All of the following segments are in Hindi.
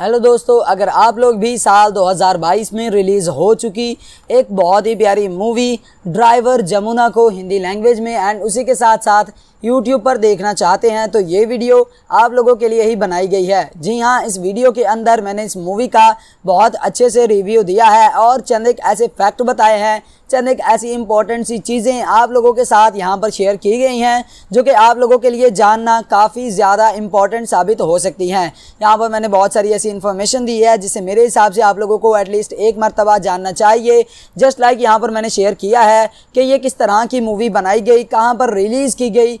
हेलो दोस्तों अगर आप लोग भी साल 2022 में रिलीज़ हो चुकी एक बहुत ही प्यारी मूवी ड्राइवर जमुना को हिंदी लैंग्वेज में एंड उसी के साथ साथ यूट्यूब पर देखना चाहते हैं तो ये वीडियो आप लोगों के लिए ही बनाई गई है जी हाँ इस वीडियो के अंदर मैंने इस मूवी का बहुत अच्छे से रिव्यू दिया है और चंद एक ऐसे फैक्ट बताए हैं चंद एक ऐसी इंपॉर्टेंट सी चीज़ें आप लोगों के साथ यहाँ पर शेयर की गई हैं जो कि आप लोगों के लिए जानना काफ़ी ज़्यादा इंपॉर्टेंट साबित हो सकती हैं यहाँ पर मैंने बहुत सारी ऐसी इन्फॉर्मेशन दी है जिसे मेरे हिसाब से आप लोगों को एटलीस्ट एक मरतबा जानना चाहिए जस्ट लाइक यहाँ पर मैंने शेयर किया है कि ये किस तरह की मूवी बनाई गई कहाँ पर रिलीज़ की गई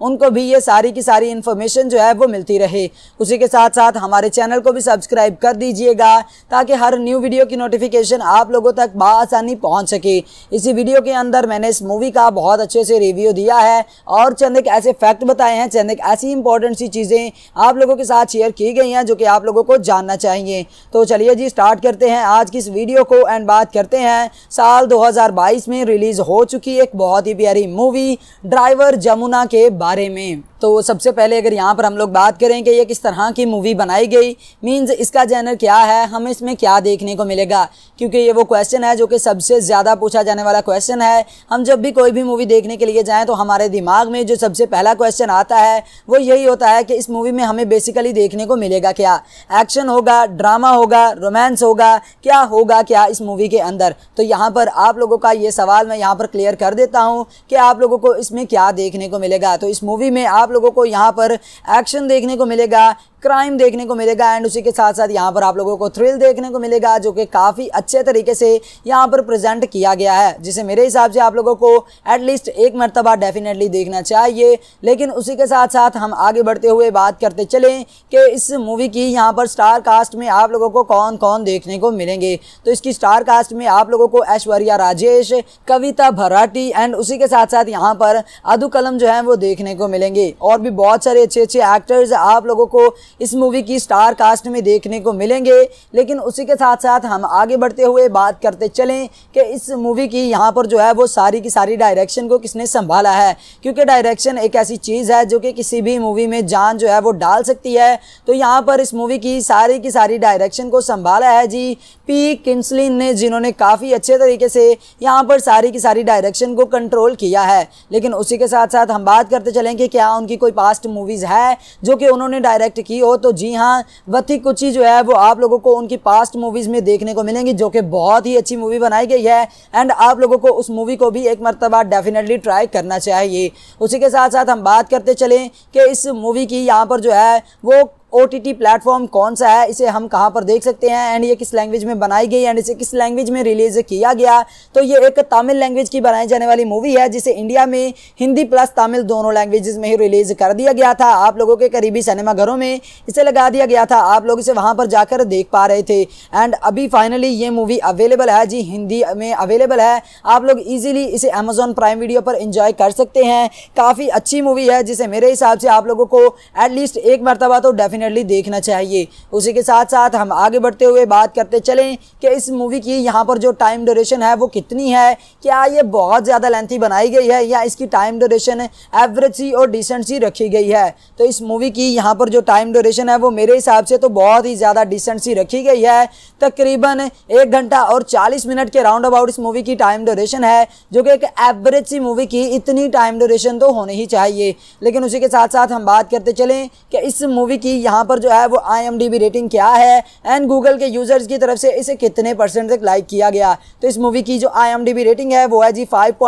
उनको भी ये सारी की सारी इन्फॉर्मेशन जो है वो मिलती रहे उसी के साथ साथ हमारे चैनल को भी सब्सक्राइब कर दीजिएगा ताकि हर न्यू वीडियो की नोटिफिकेशन आप लोगों तक बसानी पहुँच सके इसी वीडियो के अंदर मैंने इस मूवी का बहुत अच्छे से रिव्यू दिया है और चंद एक ऐसे फैक्ट बताए हैं चंद एक ऐसी इंपॉर्टेंट सी चीज़ें आप लोगों के साथ शेयर की गई हैं जो कि आप लोगों को जानना चाहिए तो चलिए जी स्टार्ट करते हैं आज की इस वीडियो को एंड बात करते हैं साल 2022 में रिलीज़ हो चुकी एक बहुत ही प्यारी मूवी ड्राइवर जमुना के बारे में तो सबसे पहले अगर यहाँ पर हम लोग बात करें कि ये किस तरह की मूवी बनाई गई मीन्स इसका जैनर क्या है हमें इसमें क्या देखने को मिलेगा क्योंकि ये वो क्वेश्चन है जो कि सबसे ज़्यादा पूछा जाने वाला क्वेश्चन है हम जब भी कोई भी मूवी देखने के लिए जाएँ तो हमारे दिमाग में जो सबसे पहला क्वेश्चन आता है वो यही होता है कि इस मूवी में हमें बेसिकली देखने को मिलेगा क्या एक्शन होगा ड्रामा होगा रोमांस होगा क्या होगा क्या इस मूवी के अंदर तो यहाँ पर आप लोगों का ये सवाल मैं यहाँ पर क्लियर कर देता हूँ कि आप लोगों को इसमें क्या देखने को मिलेगा तो इस मूवी में आप आप लोगों को यहाँ पर एक्शन देखने को मिलेगा क्राइम देखने को मिलेगा एंड उसी के साथ साथ यहाँ पर आप लोगों को थ्रिल देखने को मिलेगा जो कि काफ़ी अच्छे तरीके से यहाँ पर प्रेजेंट किया गया है जिसे मेरे हिसाब से आप लोगों को एटलीस्ट एक मरतबा डेफिनेटली देखना चाहिए लेकिन उसी के साथ साथ हम आगे बढ़ते हुए बात करते चलें कि इस मूवी की यहाँ पर स्टार कास्ट में आप लोगों को कौन कौन देखने को मिलेंगे तो इसकी स्टार कास्ट में आप लोगों को ऐश्वर्या राजेश कविता भराठी एंड उसी के साथ साथ यहाँ पर अदुकलम जो है वो देखने को मिलेंगे और भी बहुत सारे अच्छे अच्छे एक्टर्स आप लोगों को इस मूवी की स्टार कास्ट में देखने को मिलेंगे लेकिन उसी के साथ साथ हम आगे बढ़ते हुए बात करते चलें कि इस मूवी की यहाँ पर जो है वो सारी की सारी डायरेक्शन को किसने संभाला है क्योंकि डायरेक्शन एक ऐसी चीज़ है जो कि किसी भी मूवी में जान जो है वो डाल सकती है तो यहाँ पर इस मूवी की सारी की सारी डायरेक्शन को संभाला है जी पी किन्सलिन ने जिन्होंने काफ़ी अच्छे तरीके से यहाँ पर सारी की सारी डायरेक्शन को कंट्रोल किया है लेकिन उसी के साथ साथ हम बात करते चलें कि क्या उनकी उनकी कोई पास्ट मूवीज़ है जो कि उन्होंने डायरेक्ट की हो तो जी हाँ वती कुची जो है वो आप लोगों को उनकी पास्ट मूवीज़ में देखने को मिलेंगी जो कि बहुत ही अच्छी मूवी बनाई गई है एंड आप लोगों को उस मूवी को भी एक मरतबा डेफिनेटली ट्राई करना चाहिए उसी के साथ साथ हम बात करते चलें कि इस मूवी की यहाँ पर जो है वो ओ प्लेटफॉर्म कौन सा है इसे हम कहाँ पर देख सकते हैं एंड ये किस लैंग्वेज में बनाई गई एंड इसे किस लैंग्वेज में रिलीज किया गया तो ये एक तमिल लैंग्वेज की बनाई जाने वाली मूवी है जिसे इंडिया में हिंदी प्लस तमिल दोनों लैंग्वेज में ही रिलीज कर दिया गया था आप लोगों के करीबी सिनेमाघरों में इसे लगा दिया गया था आप लोग इसे वहाँ पर जाकर देख पा रहे थे एंड अभी फाइनली ये मूवी अवेलेबल है जी हिंदी में अवेलेबल है आप लोग ईजिली इसे अमेजोन प्राइम वीडियो पर इंजॉय कर सकते हैं काफ़ी अच्छी मूवी है जिसे मेरे हिसाब से आप लोगों को एटलीस्ट एक मरतबा तो डेफिनेट डेफिनेटली देखना चाहिए उसी के साथ साथ हम आगे बढ़ते हुए बात करते चलें कि इस मूवी की यहाँ पर जो टाइम ड्यूरेशन है वो कितनी है क्या ये बहुत ज़्यादा लेंथी बनाई गई है या इसकी टाइम ड्यूरेशन एवरेज सी और डिसेंट सी रखी गई है तो इस मूवी की यहाँ पर जो टाइम ड्यूरेशन है वो मेरे हिसाब से तो बहुत ही ज़्यादा डिसेंट सी रखी गई है तकरीबन एक घंटा और चालीस मिनट के राउंड अबाउट इस मूवी की टाइम ड्यूरेशन है जो कि एक एवरेज सी मूवी की इतनी टाइम ड्यूरेशन तो होनी ही चाहिए लेकिन उसी के साथ साथ हम बात करते चलें कि इस मूवी की यहाँ पर जो है वो आई रेटिंग क्या है एंड गूगल के यूज़र्स की तरफ से इसे कितने परसेंट तक लाइक किया गया तो इस मूवी की जो आई रेटिंग है वो है जी फाइव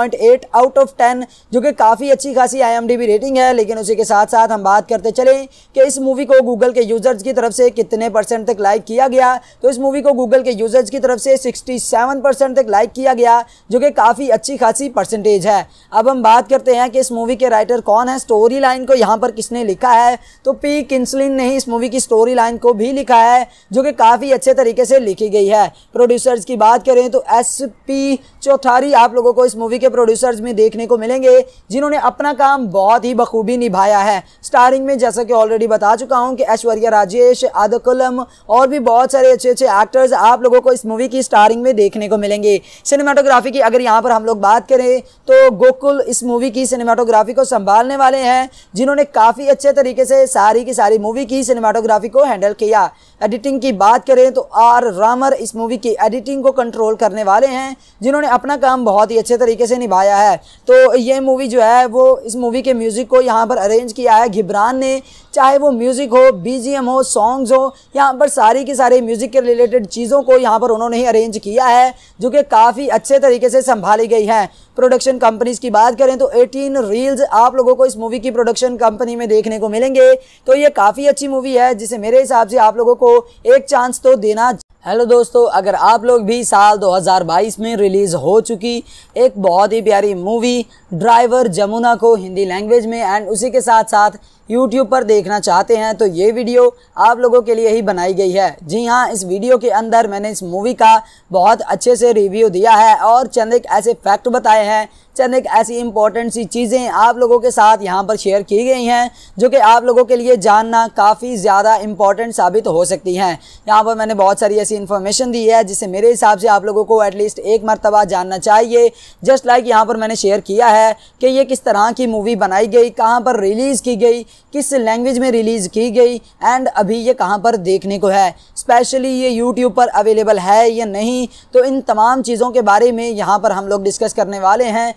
आउट ऑफ टेन जो कि काफ़ी अच्छी खासी आई रेटिंग है लेकिन उसी के साथ साथ हम बात करते चलें कि इस मूवी को गूगल के यूज़र्स की तरफ से कितने परसेंट तक लाइक किया गया तो इस मूवी को गूगल के यूज़र्स की तरफ से 67 परसेंट तक लाइक किया गया जो कि काफ़ी अच्छी खासी परसेंटेज है अब हम बात करते हैं कि इस मूवी के राइटर कौन है स्टोरी लाइन को यहाँ पर किसने लिखा है तो पी किन्सलिन ने ने इस मूवी की स्टोरी लाइन को भी लिखा है जो कि काफ़ी अच्छे तरीके से लिखी गई है प्रोड्यूसर्स की बात करें तो एस पी चौथारी आप लोगों को इस मूवी के प्रोड्यूसर्स में देखने को मिलेंगे जिन्होंने अपना काम बहुत ही बखूबी निभाया है स्टारिंग में जैसा कि ऑलरेडी बता चुका हूँ कि ऐश्वर्या राजेश आदकुलम और भी बहुत सारे अच्छे अच्छे एक्टर्स आप लोगों को इस मूवी की स्टारिंग में देखने को मिलेंगे सिनेमाटोग्राफी की अगर यहाँ पर हम लोग बात करें तो गोकुल इस मूवी की सिनेमाटोग्राफी को संभालने वाले हैं जिन्होंने काफ़ी अच्छे तरीके से सारी की सारी मूवी की की सिनेमाटोग्राफी को हैंडल किया एडिटिंग की बात करें तो आर रामर इस मूवी की एडिटिंग को कंट्रोल करने वाले हैं जिन्होंने अपना काम बहुत ही अच्छे तरीके से निभाया है तो ये मूवी जो है वो इस मूवी के म्यूज़िक को यहाँ पर अरेंज किया है घिब्रान ने चाहे वो म्यूज़िक हो बीजीएम हो सॉन्ग्स हो यहाँ पर सारी की सारी म्यूज़िक के रिलेटेड चीज़ों को यहाँ पर उन्होंने ही अरेंज किया है जो कि काफ़ी अच्छे तरीके से संभाली गई हैं प्रोडक्शन कंपनीज की बात करें तो 18 रील्स आप लोगों को इस मूवी की प्रोडक्शन कंपनी में देखने को मिलेंगे तो ये काफ़ी अच्छी मूवी है जिसे मेरे हिसाब से आप लोगों को एक चांस तो देना हेलो दोस्तों अगर आप लोग भी साल 2022 में रिलीज़ हो चुकी एक बहुत ही प्यारी मूवी ड्राइवर जमुना को हिंदी लैंग्वेज में एंड उसी के साथ साथ यूट्यूब पर देखना चाहते हैं तो ये वीडियो आप लोगों के लिए ही बनाई गई है जी हाँ इस वीडियो के अंदर मैंने इस मूवी का बहुत अच्छे से रिव्यू दिया है और चंद एक ऐसे फैक्ट बताए हैं चंद एक ऐसी इंपॉर्टेंट सी चीज़ें आप लोगों के साथ यहाँ पर शेयर की गई हैं जो कि आप लोगों के लिए जानना काफ़ी ज़्यादा इंपॉर्टेंट साबित हो सकती हैं यहाँ पर मैंने बहुत सारी ऐसी इन्फॉर्मेशन दी है जिसे मेरे हिसाब से आप लोगों को एटलीस्ट एक मरतबा जानना चाहिए जस्ट लाइक यहाँ पर मैंने शेयर किया है कि ये किस तरह की मूवी बनाई गई कहाँ पर रिलीज़ की गई किस लैंग्वेज में रिलीज़ की गई एंड अभी ये कहाँ पर देखने को है स्पेशली ये यूट्यूब पर अवेलेबल है या नहीं तो इन तमाम चीज़ों के बारे में यहाँ पर हम लोग डिस्कस करने वाले हैं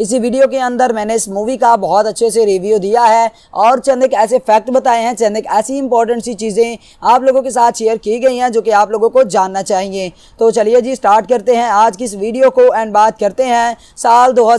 इसी वीडियो के अंदर मैंने इस मूवी का बहुत अच्छे से रिव्यू दिया है और चंद एक ऐसे फैक्ट बताए हैं चंद एक ऐसी इंपॉर्टेंट सी चीज़ें आप लोगों के साथ शेयर की गई हैं जो कि आप लोगों को जानना चाहिए तो चलिए जी स्टार्ट करते हैं आज की इस वीडियो को एंड बात करते हैं साल दो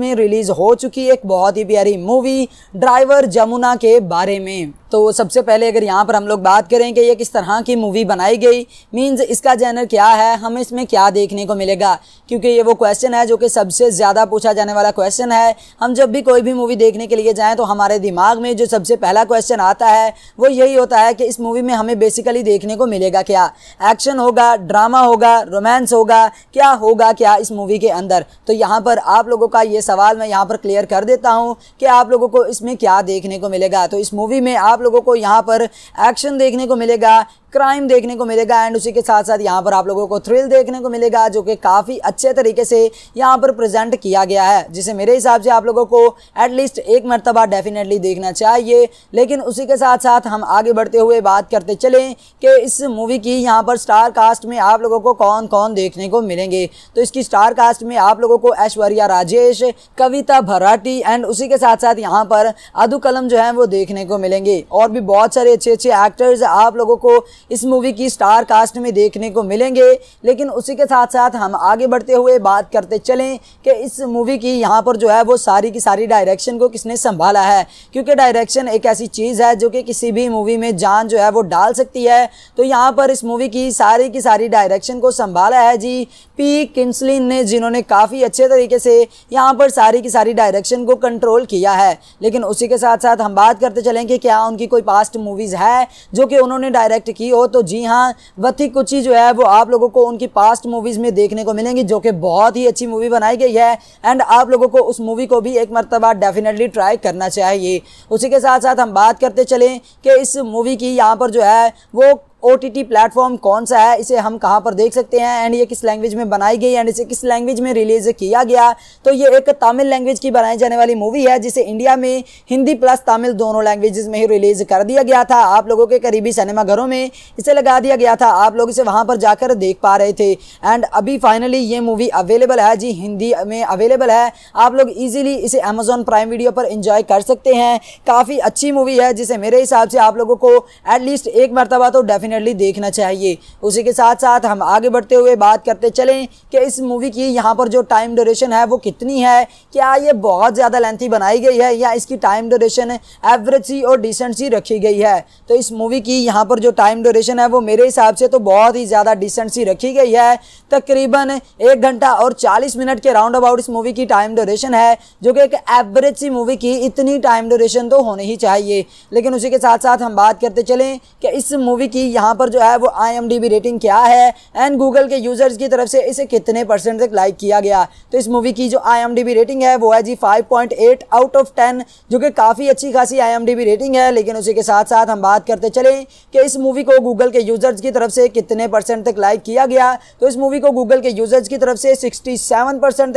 में रिलीज़ हो चुकी एक बहुत ही प्यारी मूवी ड्राइवर जमुना के बारे में तो सबसे पहले अगर यहाँ पर हम लोग बात करें कि ये किस तरह की मूवी बनाई गई मीन्स इसका जैनर क्या है हमें इसमें क्या देखने को मिलेगा क्योंकि ये वो क्वेश्चन है जो कि सबसे ज़्यादा पूछा जाने वाला क्वेश्चन है हम जब भी कोई भी मूवी देखने के लिए जाएँ तो हमारे दिमाग में जो सबसे पहला क्वेश्चन आता है वो यही होता है कि इस मूवी में हमें बेसिकली देखने को मिलेगा क्या एक्शन होगा ड्रामा होगा रोमांस होगा क्या होगा क्या इस मूवी के अंदर तो यहाँ पर आप लोगों का ये सवाल मैं यहाँ पर क्लियर कर देता हूँ कि आप लोगों को इसमें क्या देखने को मिलेगा तो इस मूवी में आप आप लोगों को यहाँ पर एक्शन देखने को मिलेगा क्राइम देखने को मिलेगा एंड उसी के साथ साथ यहाँ पर आप लोगों को थ्रिल देखने को मिलेगा जो कि काफ़ी अच्छे तरीके से यहाँ पर प्रेजेंट किया गया है जिसे मेरे हिसाब से आप लोगों को एटलीस्ट एक मरतबा डेफिनेटली देखना चाहिए लेकिन उसी के साथ साथ हम आगे बढ़ते हुए बात करते चलें कि इस मूवी की यहाँ पर स्टार कास्ट में आप लोगों को कौन कौन देखने को मिलेंगे तो इसकी स्टार कास्ट में आप लोगों को ऐश्वर्या राजेश कविता भराटी एंड उसी के साथ साथ यहाँ पर अदू कलम जो है वो देखने को मिलेंगे और भी बहुत सारे अच्छे अच्छे एक्टर्स आप लोगों को इस मूवी की स्टार कास्ट में देखने को मिलेंगे लेकिन उसी के साथ साथ हम आगे बढ़ते हुए बात करते चलें कि इस मूवी की यहाँ पर जो है वो सारी की सारी डायरेक्शन को किसने संभाला है क्योंकि डायरेक्शन एक ऐसी चीज़ है जो कि किसी भी मूवी में जान जो है वो डाल सकती है तो यहाँ पर इस मूवी की सारी की सारी डायरेक्शन को संभाला है जी पी किंसलिन ने जिन्होंने काफ़ी अच्छे तरीके से यहाँ पर सारी की सारी डायरेक्शन को कंट्रोल किया है लेकिन उसी के साथ साथ हम बात करते चलें कि क्या उनकी कोई पास्ट मूवीज़ है जो कि उन्होंने डायरेक्ट की की हो तो जी हाँ वथी कुछ ही जो है वो आप लोगों को उनकी पास्ट मूवीज़ में देखने को मिलेंगी जो कि बहुत ही अच्छी मूवी बनाई गई है एंड आप लोगों को उस मूवी को भी एक मरतबा डेफिनेटली ट्राई करना चाहिए उसी के साथ साथ हम बात करते चलें कि इस मूवी की यहाँ पर जो है वो ओ प्लेटफॉर्म कौन सा है इसे हम कहाँ पर देख सकते हैं एंड ये किस लैंग्वेज में बनाई गई एंड इसे किस लैंग्वेज में रिलीज किया गया तो ये एक तमिल लैंग्वेज की बनाई जाने वाली मूवी है जिसे इंडिया में हिंदी प्लस तमिल दोनों लैंग्वेजेस में ही रिलीज कर दिया गया था आप लोगों के करीबी सिनेमाघरों में इसे लगा दिया गया था आप लोग इसे वहाँ पर जाकर देख पा रहे थे एंड अभी फाइनली ये मूवी अवेलेबल है जी हिंदी में अवेलेबल है आप लोग ईजिली इसे अमेजोन प्राइम वीडियो पर इंजॉय कर सकते हैं काफ़ी अच्छी मूवी है जिसे मेरे हिसाब से आप लोगों को एटलीस्ट एक मरतबा तो डेफिनेट डेफिनेटली देखना चाहिए उसी के साथ साथ हम आगे बढ़ते हुए बात करते चलें कि इस मूवी की यहाँ पर जो टाइम ड्यूरेशन है वो कितनी है क्या ये बहुत ज़्यादा लेंथी बनाई गई है या इसकी टाइम ड्यूरेशन एवरेज सी और डिसेंट सी रखी गई है तो इस मूवी की यहाँ पर जो टाइम ड्यूरेशन है वो मेरे हिसाब से तो बहुत ही ज़्यादा डिसेंट सी रखी गई है तकरीबन एक घंटा और चालीस मिनट के राउंड अबाउट इस मूवी की टाइम ड्यूरेशन है जो कि एक एवरेज सी मूवी की इतनी टाइम ड्यूरेशन तो होनी ही चाहिए लेकिन उसी के साथ साथ हम बात करते चलें कि इस मूवी की यहाँ पर जो है वो आई रेटिंग क्या है एंड गूगल के यूज़र्स की तरफ से इसे कितने परसेंट तक लाइक किया गया तो इस मूवी की जो आई रेटिंग है वो है जी फाइव आउट ऑफ टेन जो कि काफ़ी अच्छी खासी आई रेटिंग है लेकिन उसी के साथ साथ हम बात करते चलें कि इस मूवी को गूगल के यूज़र्स की तरफ से कितने परसेंट तक लाइक किया गया तो इस मूवी को गूगल के यूज़र्स की तरफ से सिक्सटी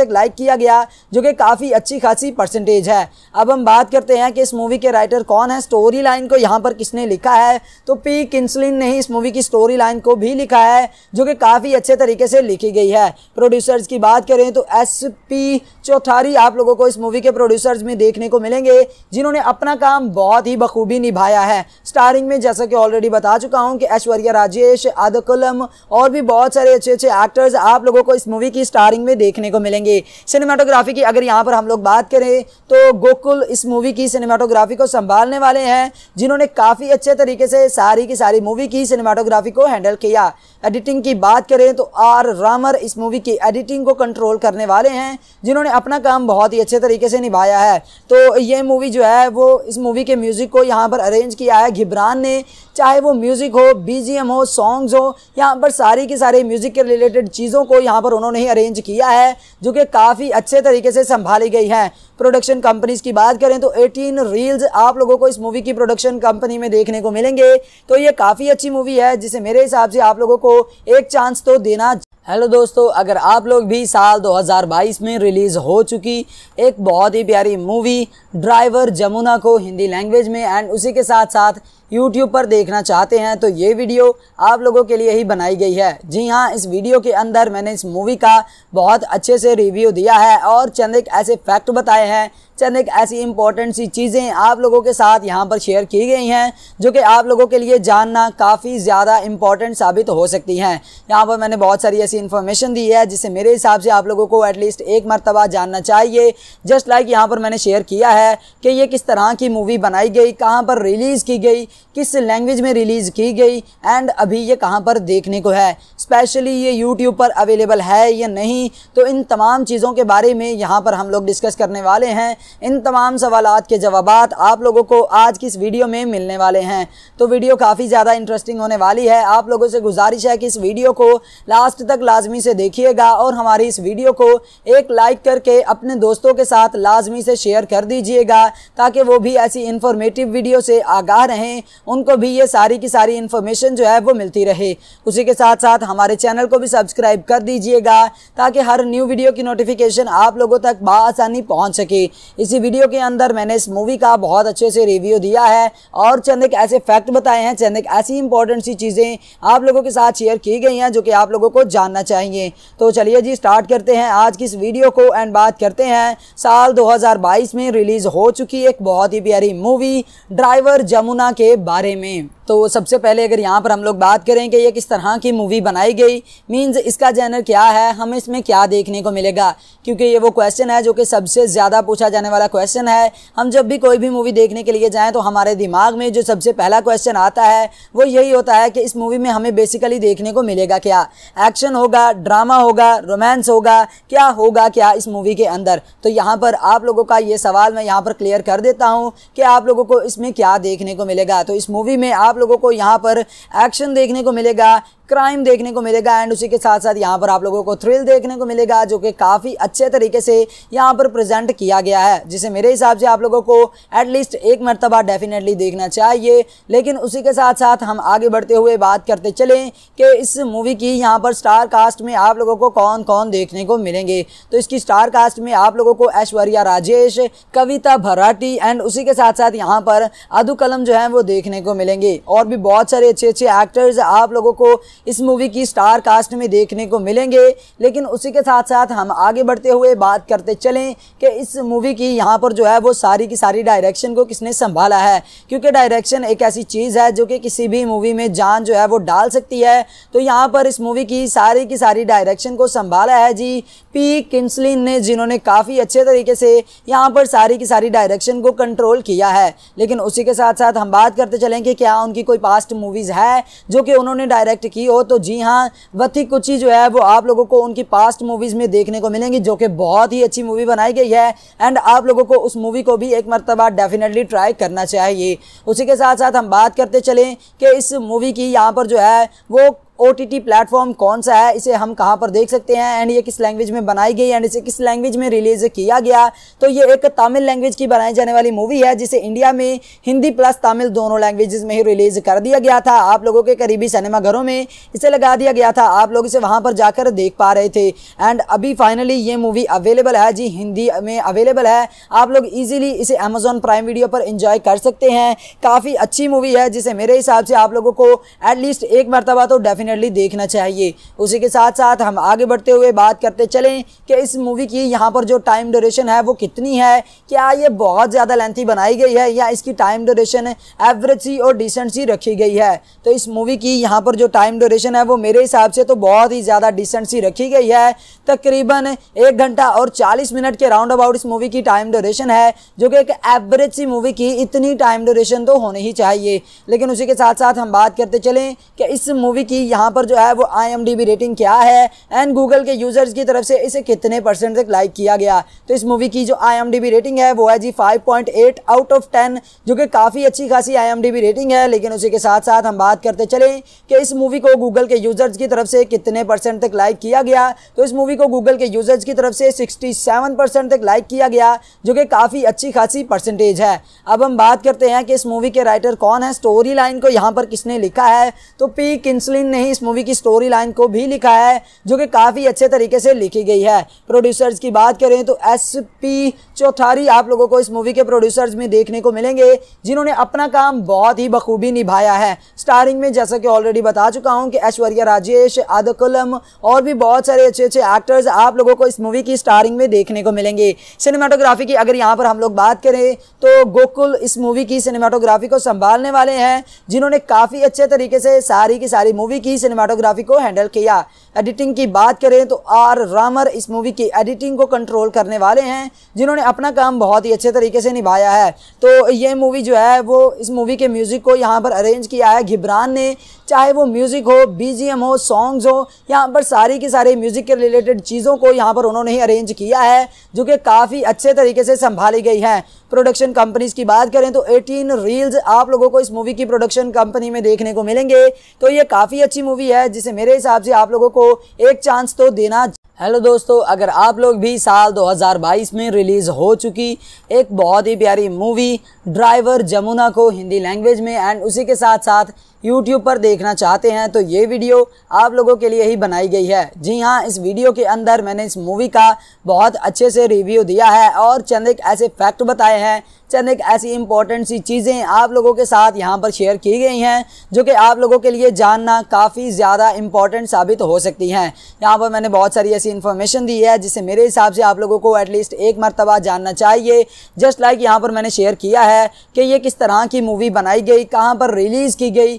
तक लाइक किया गया जो कि काफ़ी अच्छी खासी परसेंटेज है अब हम बात करते हैं कि इस मूवी के राइटर कौन है स्टोरी लाइन को यहाँ पर किसने लिखा है तो पी किन्सलिन ने ही इस मूवी की स्टोरी लाइन को भी लिखा है जो कि काफ़ी अच्छे तरीके से लिखी गई है प्रोड्यूसर्स की बात करें तो एस पी चौथारी आप लोगों को इस मूवी के प्रोड्यूसर्स में देखने को मिलेंगे जिन्होंने अपना काम बहुत ही बखूबी निभाया है स्टारिंग में जैसा कि ऑलरेडी बता चुका हूँ कि ऐश्वर्या राजेश आदकुलम और भी बहुत सारे अच्छे अच्छे एक्टर्स आप लोगों को इस मूवी की स्टारिंग में देखने को मिलेंगे सिनेमाटोग्राफी की अगर यहाँ पर हम लोग बात करें तो गोकुल इस मूवी की सिनेमाटोग्राफी को संभालने वाले हैं जिन्होंने काफ़ी अच्छे तरीके से सारी की सारी मूवी की सिनेमाटोग्राफी को हैंडल किया एडिटिंग की बात करें तो आर रामर इस मूवी की एडिटिंग को कंट्रोल करने वाले हैं जिन्होंने अपना काम बहुत ही अच्छे तरीके से निभाया है तो ये मूवी जो है वो इस मूवी के म्यूज़िक को यहाँ पर अरेंज किया है घिब्रान ने चाहे वो म्यूज़िक हो बीजीएम हो सॉन्ग्स हो यहाँ पर सारी की सारी म्यूज़िक के रिलेटेड चीज़ों को यहाँ पर उन्होंने ही अरेंज किया है जो कि काफ़ी अच्छे तरीके से संभाली गई है प्रोडक्शन कंपनीज की बात करें तो 18 रील्स आप लोगों को इस मूवी की प्रोडक्शन कंपनी में देखने को मिलेंगे तो ये काफ़ी अच्छी मूवी है जिसे मेरे हिसाब से आप लोगों को एक चांस तो देना हेलो दोस्तों अगर आप लोग भी साल 2022 में रिलीज़ हो चुकी एक बहुत ही प्यारी मूवी ड्राइवर जमुना को हिंदी लैंग्वेज में एंड उसी के साथ साथ यूट्यूब पर देखना चाहते हैं तो ये वीडियो आप लोगों के लिए ही बनाई गई है जी हाँ इस वीडियो के अंदर मैंने इस मूवी का बहुत अच्छे से रिव्यू दिया है और चंद एक ऐसे फैक्ट बताए हैं चंद एक ऐसी इंपॉर्टेंट सी चीज़ें आप लोगों के साथ यहाँ पर शेयर की गई हैं जो कि आप लोगों के लिए जानना काफ़ी ज़्यादा इंपॉर्टेंट साबित हो सकती हैं यहाँ पर मैंने बहुत सारी ऐसी इन्फॉर्मेशन दी है जिसे मेरे हिसाब से आप लोगों को एटलीस्ट एक मरतबा जानना चाहिए जस्ट लाइक यहाँ पर मैंने शेयर किया है कि ये किस तरह की मूवी बनाई गई कहाँ पर रिलीज़ की गई किस लैंग्वेज में रिलीज़ की गई एंड अभी ये कहाँ पर देखने को है स्पेशली ये यूट्यूब पर अवेलेबल है या नहीं तो इन तमाम चीज़ों के बारे में यहाँ पर हम लोग डिस्कस करने वाले हैं इन तमाम सवाल के जवाब आप लोगों को आज की इस वीडियो में मिलने वाले हैं तो वीडियो काफ़ी ज़्यादा इंटरेस्टिंग होने वाली है आप लोगों से गुजारिश है कि इस वीडियो को लास्ट तक लाजमी से देखिएगा और हमारी इस वीडियो को एक लाइक करके अपने दोस्तों के साथ लाजमी से शेयर कर दीजिएगा ताकि वो भी ऐसी इंफॉर्मेटिव वीडियो से आगाह रहें उनको भी ये सारी की सारी इन्फॉर्मेशन जो है वो मिलती रहे उसी के साथ साथ हमारे चैनल को भी सब्सक्राइब कर दीजिएगा ताकि हर न्यू वीडियो की नोटिफिकेशन आप लोगों तक बसानी पहुँच सके इसी वीडियो के अंदर मैंने इस मूवी का बहुत अच्छे से रिव्यू दिया है और चंद एक ऐसे फैक्ट बताए हैं चंद एक ऐसी इंपॉर्टेंट सी चीज़ें आप लोगों के साथ शेयर की गई हैं जो कि आप लोगों को जानना चाहिए तो चलिए जी स्टार्ट करते हैं आज की इस वीडियो को एंड बात करते हैं साल 2022 में रिलीज़ हो चुकी एक बहुत ही प्यारी मूवी ड्राइवर जमुना के बारे में तो सबसे पहले अगर यहाँ पर हम लोग बात करें कि ये किस तरह की मूवी बनाई गई मींस इसका जैनर क्या है हमें इसमें क्या देखने को मिलेगा क्योंकि ये वो क्वेश्चन है जो कि सबसे ज़्यादा पूछा जाने वाला क्वेश्चन है हम जब भी कोई भी मूवी देखने के लिए जाएँ तो हमारे दिमाग में जो सबसे पहला क्वेश्चन आता है वो यही होता है कि इस मूवी में हमें बेसिकली देखने को मिलेगा क्या एक्शन होगा ड्रामा होगा रोमांस होगा क्या होगा क्या इस मूवी के अंदर तो यहाँ पर आप लोगों का ये सवाल मैं यहाँ पर क्लियर कर देता हूँ कि आप लोगों को इसमें क्या देखने को मिलेगा तो इस मूवी में आप आप लोगों को यहाँ पर एक्शन देखने को मिलेगा क्राइम देखने को मिलेगा एंड उसी के साथ साथ यहाँ पर आप लोगों को थ्रिल देखने को मिलेगा जो कि काफ़ी अच्छे तरीके से यहाँ पर प्रेजेंट किया गया है जिसे मेरे हिसाब से आप लोगों को एटलीस्ट एक मरतबा डेफिनेटली देखना चाहिए लेकिन उसी के साथ साथ हम आगे बढ़ते हुए बात करते चलें कि इस मूवी की यहाँ पर स्टार कास्ट में आप लोगों को कौन कौन देखने को मिलेंगे तो इसकी स्टार कास्ट में आप लोगों को ऐश्वर्या राजेश कविता भराठी एंड उसी के साथ साथ यहाँ पर अदुकलम जो है वो देखने को मिलेंगे और भी बहुत सारे अच्छे अच्छे एक्टर्स आप लोगों को इस मूवी की स्टार कास्ट में देखने को मिलेंगे लेकिन उसी के साथ साथ हम आगे बढ़ते हुए बात करते चलें कि इस मूवी की यहाँ पर जो है वो सारी की सारी डायरेक्शन को किसने संभाला है क्योंकि डायरेक्शन एक ऐसी चीज़ है जो कि किसी भी मूवी में जान जो है वो डाल सकती है तो यहाँ पर इस मूवी की सारी की सारी डायरेक्शन को संभाला है जी पी किन्सलिन ने जिन्होंने काफ़ी अच्छे तरीके से यहाँ पर सारी की सारी डायरेक्शन को कंट्रोल किया है लेकिन उसी के साथ साथ हम बात करते चलें कि क्या उन उनकी कोई पास्ट मूवीज़ है जो कि उन्होंने डायरेक्ट की हो तो जी हाँ वथी कुची जो है वो आप लोगों को उनकी पास्ट मूवीज़ में देखने को मिलेंगी जो कि बहुत ही अच्छी मूवी बनाई गई है एंड आप लोगों को उस मूवी को भी एक मरतबा डेफिनेटली ट्राई करना चाहिए उसी के साथ साथ हम बात करते चलें कि इस मूवी की यहाँ पर जो है वो ओ प्लेटफॉर्म कौन सा है इसे हम कहाँ पर देख सकते हैं एंड ये किस लैंग्वेज में बनाई गई एंड इसे किस लैंग्वेज में रिलीज किया गया तो ये एक तमिल लैंग्वेज की बनाई जाने वाली मूवी है जिसे इंडिया में हिंदी प्लस तमिल दोनों लैंग्वेजेस में ही रिलीज कर दिया गया था आप लोगों के करीबी सिनेमाघरों में इसे लगा दिया गया था आप लोग इसे वहाँ पर जाकर देख पा रहे थे एंड अभी फाइनली ये मूवी अवेलेबल है जी हिंदी में अवेलेबल है आप लोग ईजिली इसे अमेजोन प्राइम वीडियो पर इंजॉय कर सकते हैं काफ़ी अच्छी मूवी है जिसे मेरे हिसाब से आप लोगों को एटलीस्ट एक मरतबा तो डेफिनेट डेफिनेटली देखना चाहिए उसी के साथ साथ हम आगे बढ़ते हुए बात करते चलें कि इस मूवी की यहाँ पर जो टाइम ड्यूरेशन है वो कितनी है क्या ये बहुत ज़्यादा लेंथी बनाई गई है या इसकी टाइम ड्यूरेशन एवरेज सी और डिसेंट सी रखी गई है तो इस मूवी की यहाँ पर जो टाइम ड्यूरेशन है वो मेरे हिसाब से तो बहुत ही ज़्यादा डिसेंट सी रखी गई है तकरीबन एक घंटा और चालीस मिनट के राउंड अबाउट इस मूवी की टाइम ड्यूरेशन है जो कि एक एवरेज सी मूवी की इतनी टाइम ड्यूरेशन तो होनी ही चाहिए लेकिन उसी के साथ साथ हम बात करते चलें कि इस मूवी की यहाँ पर जो है वो आई रेटिंग क्या है एंड गूगल के यूज़र्स की तरफ से इसे कितने परसेंट तक लाइक किया गया तो इस मूवी की जो आई रेटिंग है वो है जी फाइव आउट ऑफ टेन जो कि काफ़ी अच्छी खासी आई रेटिंग है लेकिन उसी के साथ साथ हम बात करते चलें कि इस मूवी को गूगल के यूज़र्स की तरफ से कितने परसेंट तक लाइक किया गया तो इस मूवी को गूगल के यूज़र्स की तरफ से 67 परसेंट तक लाइक किया गया जो कि काफ़ी अच्छी खासी परसेंटेज है अब हम बात करते हैं कि इस मूवी के राइटर कौन है स्टोरी लाइन को यहाँ पर किसने लिखा है तो पी किन्सलिन ने ही इस मूवी की स्टोरी लाइन को भी लिखा है जो कि काफ़ी अच्छे तरीके से लिखी गई है प्रोड्यूसर्स की बात करें तो एस पी चौथारी आप लोगों को इस मूवी के प्रोड्यूसर्स में देखने को मिलेंगे जिन्होंने अपना काम बहुत ही बखूबी निभाया है स्टारिंग में जैसा कि ऑलरेडी बता चुका हूँ कि ऐश्वर्या राजेश आदकुलम और भी बहुत सारे अच्छे अच्छे एक्टर्स आप लोगों को इस मूवी की स्टारिंग में देखने को मिलेंगे सिनेमाटोग्राफी की अगर यहाँ पर हम लोग बात करें तो गोकुल इस मूवी की सिनेमाटोग्राफी को संभालने वाले हैं जिन्होंने काफ़ी अच्छे तरीके से सारी की सारी मूवी की की सिनेमाटोग्राफी को हैंडल किया एडिटिंग की बात करें तो आर रामर इस मूवी की एडिटिंग को कंट्रोल करने वाले हैं जिन्होंने अपना काम बहुत ही अच्छे तरीके से निभाया है तो ये मूवी जो है वो इस मूवी के म्यूज़िक को यहाँ पर अरेंज किया है घिब्रान ने चाहे वो म्यूज़िक हो बीजीएम हो सॉन्ग्स हो यहाँ पर सारी की सारी म्यूज़िक के रिलेटेड चीज़ों को यहाँ पर उन्होंने ही अरेंज किया है जो कि काफ़ी अच्छे तरीके से संभाली गई है प्रोडक्शन कंपनीज की बात करें तो 18 रील्स आप लोगों को इस मूवी की प्रोडक्शन कंपनी में देखने को मिलेंगे तो ये काफ़ी अच्छी मूवी है जिसे मेरे हिसाब से आप लोगों को एक चांस तो देना हेलो दोस्तों अगर आप लोग भी साल 2022 में रिलीज़ हो चुकी एक बहुत ही प्यारी मूवी ड्राइवर जमुना को हिंदी लैंग्वेज में एंड उसी के साथ साथ यूट्यूब पर देखना चाहते हैं तो ये वीडियो आप लोगों के लिए ही बनाई गई है जी हाँ इस वीडियो के अंदर मैंने इस मूवी का बहुत अच्छे से रिव्यू दिया है और चंद एक ऐसे फैक्ट बताए हैं चंद एक ऐसी इंपॉर्टेंट सी चीज़ें आप लोगों के साथ यहाँ पर शेयर की गई हैं जो कि आप लोगों के लिए जानना काफ़ी ज़्यादा इंपॉर्टेंट साबित हो सकती हैं यहाँ पर मैंने बहुत सारी ऐसी इन्फॉर्मेशन दी है जिससे मेरे हिसाब से आप लोगों को एटलीस्ट एक मरतबा जानना चाहिए जस्ट लाइक यहाँ पर मैंने शेयर किया है कि ये किस तरह की मूवी बनाई गई कहाँ पर रिलीज़ की गई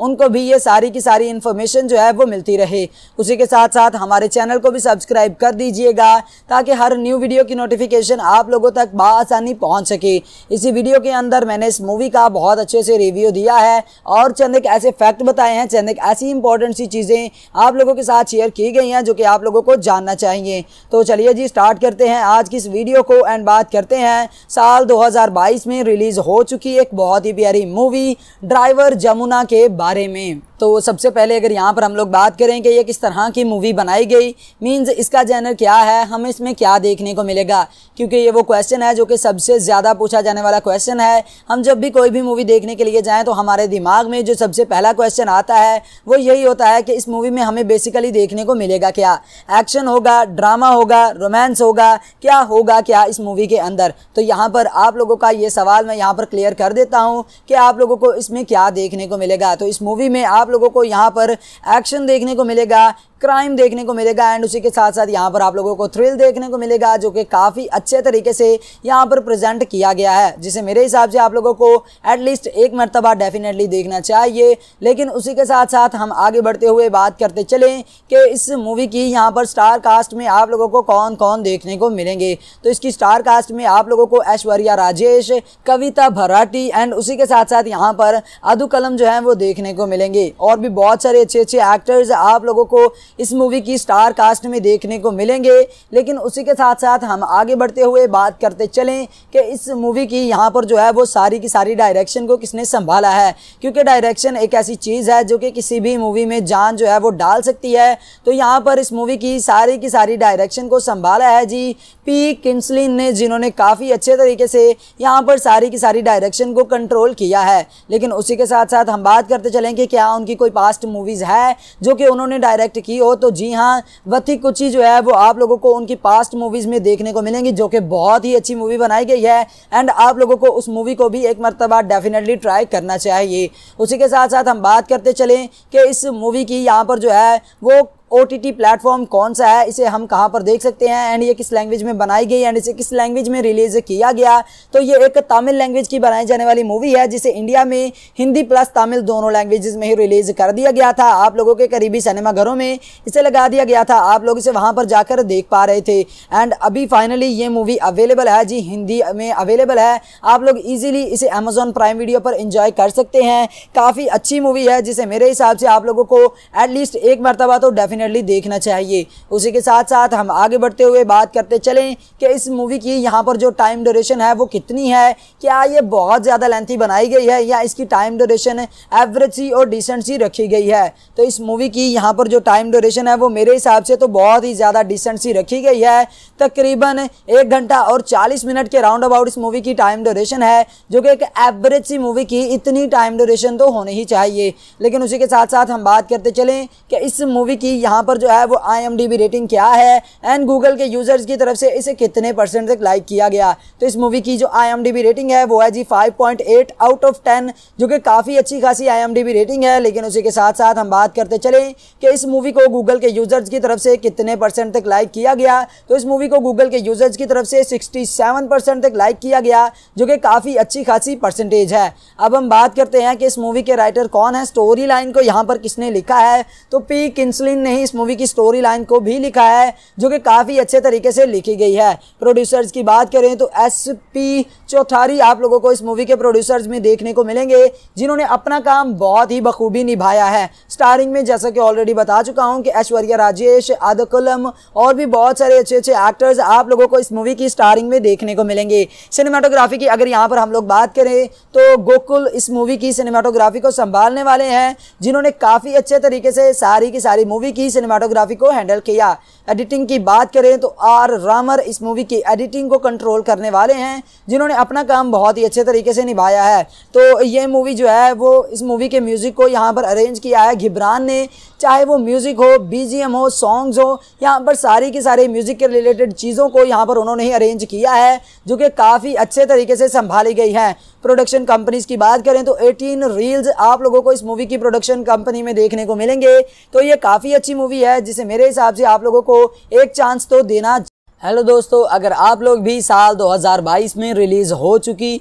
उनको भी ये सारी की सारी इन्फॉर्मेशन जो है वो मिलती रहे उसी के साथ साथ हमारे चैनल को भी सब्सक्राइब कर दीजिएगा ताकि हर न्यू वीडियो की नोटिफिकेशन आप लोगों तक बसानी पहुँच सके इसी वीडियो के अंदर मैंने इस मूवी का बहुत अच्छे से रिव्यू दिया है और चंद एक ऐसे फैक्ट बताए हैं चंद एक ऐसी इंपॉर्टेंट सी चीज़ें आप लोगों के साथ शेयर की गई हैं जो कि आप लोगों को जानना चाहिए तो चलिए जी स्टार्ट करते हैं आज की इस वीडियो को एंड बात करते हैं साल 2022 में रिलीज़ हो चुकी एक बहुत ही प्यारी मूवी ड्राइवर जमुना के बारे में तो सबसे पहले अगर यहाँ पर हम लोग बात करें कि ये किस तरह की मूवी बनाई गई मीन्स इसका जैनर क्या है हमें इसमें क्या देखने को मिलेगा क्योंकि ये वो क्वेश्चन है जो कि सबसे ज़्यादा पूछा जाने वाला क्वेश्चन है हम जब भी कोई भी मूवी देखने के लिए जाएँ तो हमारे दिमाग में जो सबसे पहला क्वेश्चन आता है वो यही होता है कि इस मूवी में हमें बेसिकली देखने को मिलेगा क्या एक्शन होगा ड्रामा होगा रोमांस होगा क्या होगा क्या इस मूवी के अंदर तो यहाँ पर आप लोगों का ये सवाल मैं यहाँ पर क्लियर कर देता हूँ कि आप लोगों को इसमें क्या देखने को मिलेगा तो इस मूवी में आप लोगों को यहाँ पर एक्शन देखने को मिलेगा क्राइम देखने को मिलेगा एंड उसी के साथ साथ यहाँ पर आप लोगों को थ्रिल देखने को मिलेगा जो कि काफ़ी अच्छे तरीके से यहाँ पर प्रेजेंट किया गया है जिसे मेरे हिसाब से आप लोगों को एटलीस्ट एक मरतबा डेफिनेटली देखना चाहिए लेकिन उसी के साथ साथ हम आगे बढ़ते हुए बात करते चलें कि इस मूवी की यहाँ पर स्टार कास्ट में आप लोगों को कौन कौन देखने को मिलेंगे तो इसकी स्टार कास्ट में आप लोगों को ऐश्वर्या राजेश कविता भराटी एंड उसी के साथ साथ यहाँ पर अदू कलम जो है वो देखने को मिलेंगे और भी बहुत सारे अच्छे अच्छे एक्टर्स आप लोगों को इस मूवी की स्टार कास्ट में देखने को मिलेंगे लेकिन उसी के साथ साथ हम आगे बढ़ते हुए बात करते चलें कि इस मूवी की यहाँ पर जो है वो सारी की सारी डायरेक्शन को किसने संभाला है क्योंकि डायरेक्शन एक ऐसी चीज़ है जो कि किसी भी मूवी में जान जो है वो डाल सकती है तो यहाँ पर इस मूवी की सारी की सारी डायरेक्शन को संभाला है जी पी किन्सलिन ने जिन्होंने काफ़ी अच्छे तरीके से यहाँ पर सारी की सारी डायरेक्शन को कंट्रोल किया है लेकिन उसी के साथ साथ हम बात करते चलें कि क्या उनकी कोई पास्ट मूवीज़ है जो कि उन्होंने डायरेक्ट की हो तो जी हाँ वथी कुची जो है वो आप लोगों को उनकी पास्ट मूवीज़ में देखने को मिलेंगी जो कि बहुत ही अच्छी मूवी बनाई गई है एंड आप लोगों को उस मूवी को भी एक मरतबा डेफिनेटली ट्राई करना चाहिए उसी के साथ साथ हम बात करते चलें कि इस मूवी की यहाँ पर जो है वो ओ प्लेटफॉर्म कौन सा है इसे हम कहाँ पर देख सकते हैं एंड ये किस लैंग्वेज में बनाई गई एंड इसे किस लैंग्वेज में रिलीज किया गया तो ये एक तमिल लैंग्वेज की बनाई जाने वाली मूवी है जिसे इंडिया में हिंदी प्लस तमिल दोनों लैंग्वेजेस में ही रिलीज कर दिया गया था आप लोगों के करीबी सिनेमाघरों में इसे लगा दिया गया था आप लोग इसे वहाँ पर जाकर देख पा रहे थे एंड अभी फाइनली ये मूवी अवेलेबल है जी हिंदी में अवेलेबल है आप लोग ईजिली इसे अमेजोन प्राइम वीडियो पर इंजॉय कर सकते हैं काफ़ी अच्छी मूवी है जिसे मेरे हिसाब से आप लोगों को एटलीस्ट एक मरतबा तो डेफिनेट डेफिनेटली देखना चाहिए उसी के साथ साथ हम आगे बढ़ते हुए बात करते चलें कि इस मूवी की यहाँ पर जो टाइम ड्यूरेशन है वो कितनी है क्या ये बहुत ज़्यादा लेंथी बनाई गई है या इसकी टाइम ड्यूरेशन एवरेज सी और डिसेंट सी रखी गई है तो इस मूवी की यहाँ पर जो टाइम ड्यूरेशन है वो मेरे हिसाब से तो बहुत ही ज़्यादा डिसेंट सी रखी गई है तकरीबन एक घंटा और चालीस मिनट के राउंड अबाउट इस मूवी की टाइम ड्यूरेशन है जो कि एक एवरेज सी मूवी की इतनी टाइम ड्यूरेशन तो होनी ही चाहिए लेकिन उसी के साथ साथ हम बात करते चलें कि इस मूवी की यहाँ पर जो है वो आई रेटिंग क्या है एंड गूगल के यूज़र्स की तरफ से इसे कितने परसेंट तक लाइक किया गया तो इस मूवी की जो आई रेटिंग है वो है जी फाइव आउट ऑफ टेन जो कि काफ़ी अच्छी खासी आई रेटिंग है लेकिन उसी के साथ साथ हम बात करते चलें कि इस मूवी को गूगल के यूज़र्स की तरफ से कितने परसेंट तक लाइक किया गया तो इस मूवी को गूगल के यूज़र्स की तरफ से 67 परसेंट तक लाइक किया गया जो कि काफ़ी अच्छी खासी परसेंटेज है अब हम बात करते हैं कि इस मूवी के राइटर कौन है स्टोरी लाइन को यहाँ पर किसने लिखा है तो पी किन्सलिन ने ने इस मूवी की स्टोरी लाइन को भी लिखा है जो कि काफ़ी अच्छे तरीके से लिखी गई है प्रोड्यूसर्स की बात करें तो एस पी चौथारी आप लोगों को इस मूवी के प्रोड्यूसर्स में देखने को मिलेंगे जिन्होंने अपना काम बहुत ही बखूबी निभाया है स्टारिंग में जैसा कि ऑलरेडी बता चुका हूँ कि ऐश्वर्या राजेश आदकुलम और भी बहुत सारे अच्छे अच्छे एक्टर्स आप लोगों को इस मूवी की स्टारिंग में देखने को मिलेंगे सिनेमाटोग्राफी की अगर यहाँ पर हम लोग बात करें तो गोकुल इस मूवी की सिनेमाटोग्राफी को संभालने वाले हैं जिन्होंने काफ़ी अच्छे तरीके से सारी की सारी मूवी की सिनेमाटोग्राफी को हैंडल किया एडिटिंग की बात करें तो आर रामर इस मूवी की एडिटिंग को कंट्रोल करने वाले हैं जिन्होंने अपना काम बहुत ही अच्छे तरीके से निभाया है तो ये मूवी जो है वो इस मूवी के म्यूज़िक को यहाँ पर अरेंज किया है घिब्रान ने चाहे वो म्यूज़िक हो बी हो सॉन्ग्स हो यहाँ पर सारी की सारी म्यूज़िक के रिलेटेड चीज़ों को यहाँ पर उन्होंने ही अरेंज किया है जो कि काफ़ी अच्छे तरीके से संभाली गई है प्रोडक्शन कंपनीज की बात करें तो 18 रील्स आप लोगों को इस मूवी की प्रोडक्शन कंपनी में देखने को मिलेंगे तो ये काफ़ी अच्छी मूवी है जिसे मेरे हिसाब से आप लोगों को को एक चांस तो देना हेलो दोस्तों अगर आप लोग भी साल 2022 में रिलीज़ हो चुकी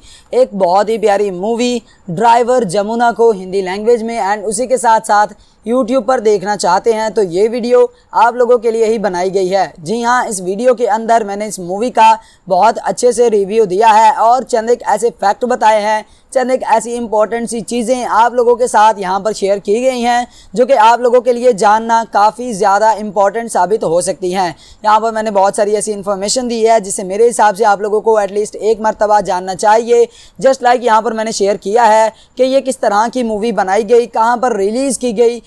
एक बहुत ही प्यारी मूवी ड्राइवर जमुना को हिंदी लैंग्वेज में एंड उसी के साथ साथ यूट्यूब पर देखना चाहते हैं तो ये वीडियो आप लोगों के लिए ही बनाई गई है जी हाँ इस वीडियो के अंदर मैंने इस मूवी का बहुत अच्छे से रिव्यू दिया है और चंद एक ऐसे फैक्ट बताए हैं चंद एक ऐसी इंपॉर्टेंट सी चीज़ें आप लोगों के साथ यहाँ पर शेयर की गई हैं जो कि आप लोगों के लिए जानना काफ़ी ज़्यादा इंपॉर्टेंट साबित हो सकती हैं यहाँ पर मैंने बहुत सारी ऐसी इन्फॉर्मेशन दी है जिसे मेरे हिसाब से आप लोगों को एटलीस्ट एक मरतबा जानना चाहिए जस्ट लाइक यहाँ पर मैंने शेयर किया है कि ये किस तरह की मूवी बनाई गई कहाँ पर रिलीज़ की गई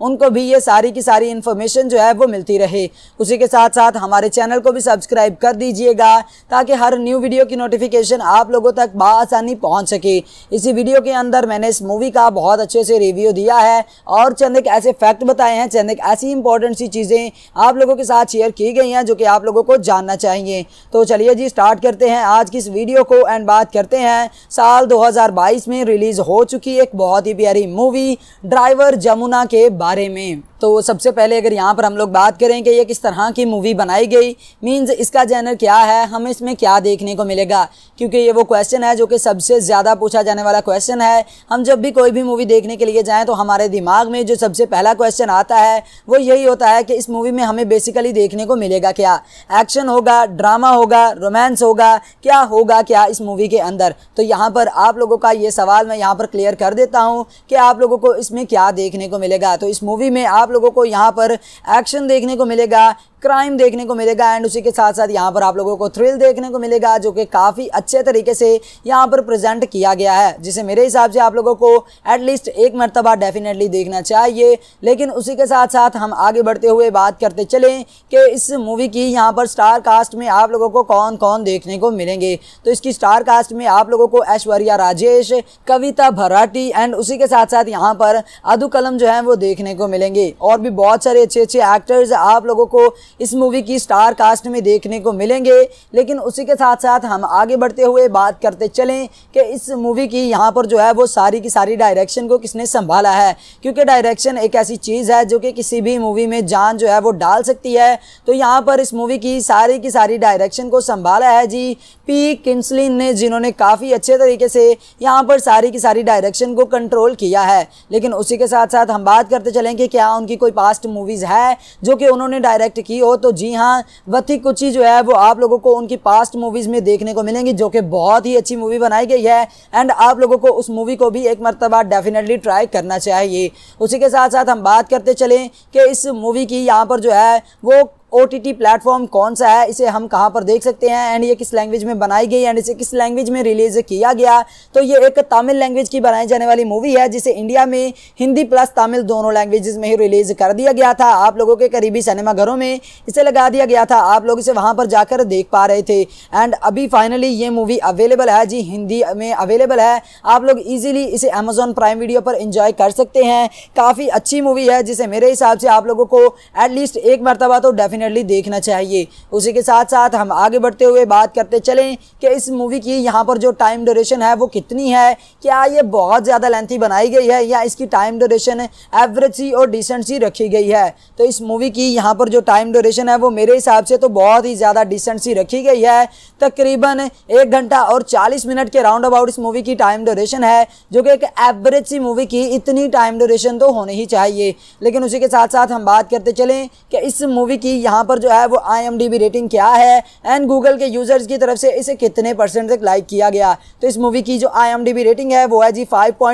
उनको भी ये सारी की सारी इन्फॉर्मेशन जो है वो मिलती रहे उसी के साथ साथ हमारे चैनल को भी सब्सक्राइब कर दीजिएगा ताकि हर न्यू वीडियो की नोटिफिकेशन आप लोगों तक बसानी पहुँच सके इसी वीडियो के अंदर मैंने इस मूवी का बहुत अच्छे से रिव्यू दिया है और चंद एक ऐसे फैक्ट बताए हैं चंद एक ऐसी इंपॉर्टेंट सी चीज़ें आप लोगों के साथ शेयर की गई हैं जो कि आप लोगों को जानना चाहिए तो चलिए जी स्टार्ट करते हैं आज की इस वीडियो को एंड बात करते हैं साल 2022 में रिलीज़ हो चुकी एक बहुत ही प्यारी मूवी ड्राइवर जमुना के बारे में तो सबसे पहले अगर यहाँ पर हम लोग बात करें कि ये किस तरह की मूवी बनाई गई मीन्स इसका जैनर क्या है हमें इसमें क्या देखने को मिलेगा क्योंकि ये वो क्वेश्चन है जो कि सबसे ज़्यादा पूछा जाने वाला क्वेश्चन है हम जब भी कोई भी मूवी देखने के लिए जाएँ तो हमारे दिमाग में जो सबसे पहला क्वेश्चन आता है वो यही होता है कि इस मूवी में हमें बेसिकली देखने को मिलेगा क्या एक्शन होगा ड्रामा होगा रोमांस होगा क्या होगा क्या इस मूवी के अंदर तो यहाँ पर आप लोगों का ये सवाल मैं यहाँ पर क्लियर कर देता हूँ कि आप लोगों को इसमें क्या देखने को मिलेगा तो इस मूवी में आप लोगों को यहाँ पर एक्शन देखने को मिलेगा क्राइम देखने को मिलेगा एंड उसी के साथ साथ यहाँ पर आप लोगों को थ्रिल देखने को मिलेगा जो कि काफ़ी अच्छे तरीके से यहाँ पर प्रेजेंट किया गया है जिसे मेरे हिसाब से आप लोगों को एटलीस्ट एक मरतबा डेफिनेटली देखना चाहिए लेकिन उसी के साथ साथ हम आगे बढ़ते हुए बात करते चलें कि इस मूवी की यहाँ पर स्टार कास्ट में आप लोगों को कौन कौन देखने को मिलेंगे तो इसकी स्टार कास्ट में आप लोगों को ऐश्वर्या राजेश कविता भराठी एंड उसी के साथ साथ यहाँ पर अदू कलम जो है वो देखने को मिलेंगे और भी बहुत सारे अच्छे अच्छे एक्टर्स आप लोगों को इस मूवी की स्टार कास्ट में देखने को मिलेंगे लेकिन उसी के साथ साथ हम आगे बढ़ते हुए बात करते चलें कि इस मूवी की यहाँ पर जो है वो सारी की सारी डायरेक्शन को किसने संभाला है क्योंकि डायरेक्शन एक ऐसी चीज़ है जो कि किसी भी मूवी में जान जो है वो डाल सकती है तो यहाँ पर इस मूवी की सारी की सारी डायरेक्शन को संभाला है जी पी किंसलिन ने जिन्होंने काफ़ी अच्छे तरीके से यहाँ पर सारी की सारी डायरेक्शन को कंट्रोल किया है लेकिन उसी के साथ साथ हम बात करते चलें कि क्या उनकी कोई पास्ट मूवीज़ है जो कि उन्होंने डायरेक्ट की हो तो जी हाँ वथी कुची जो है वो आप लोगों को उनकी पास्ट मूवीज़ में देखने को मिलेंगी जो कि बहुत ही अच्छी मूवी बनाई गई है एंड आप लोगों को उस मूवी को भी एक मरतबा डेफिनेटली ट्राई करना चाहिए उसी के साथ साथ हम बात करते चलें कि इस मूवी की यहाँ पर जो है वो ओ प्लेटफॉर्म कौन सा है इसे हम कहाँ पर देख सकते हैं एंड ये किस लैंग्वेज में बनाई गई एंड इसे किस लैंग्वेज में रिलीज किया गया तो ये एक तमिल लैंग्वेज की बनाई जाने वाली मूवी है जिसे इंडिया में हिंदी प्लस तमिल दोनों लैंग्वेज में ही रिलीज कर दिया गया था आप लोगों के करीबी सिनेमाघरों में इसे लगा दिया गया था आप लोग इसे वहाँ पर जाकर देख पा रहे थे एंड अभी फाइनली ये मूवी अवेलेबल है जी हिंदी में अवेलेबल है आप लोग ईजिली इसे अमेजोन प्राइम वीडियो पर इंजॉय कर सकते हैं काफ़ी अच्छी मूवी है जिसे मेरे हिसाब से आप लोगों को एटलीस्ट एक मरतबा तो डेफिनेट डेफिनेटली देखना चाहिए उसी के साथ साथ हम आगे बढ़ते हुए बात करते चलें कि इस मूवी की यहाँ पर जो टाइम ड्यूरेशन है वो कितनी है क्या ये बहुत ज़्यादा लेंथी बनाई गई है या इसकी टाइम ड्यूरेशन एवरेज सी और डिसेंट सी रखी गई है तो इस मूवी की यहाँ पर जो टाइम ड्यूरेशन है वो मेरे हिसाब से तो बहुत ही ज़्यादा डिसेंट सी रखी गई है तकरीबन एक घंटा और चालीस मिनट के राउंड अबाउट इस मूवी की टाइम ड्यूरेशन है जो कि एक एवरेज सी मूवी की इतनी टाइम ड्यूरेशन तो होनी ही चाहिए लेकिन उसी के साथ साथ हम बात करते चलें कि इस मूवी की यहाँ पर जो है वो आई रेटिंग क्या है एंड गूगल के यूज़र्स की तरफ से इसे कितने परसेंट तक लाइक किया गया तो इस मूवी की जो आई रेटिंग है वो है जी फाइव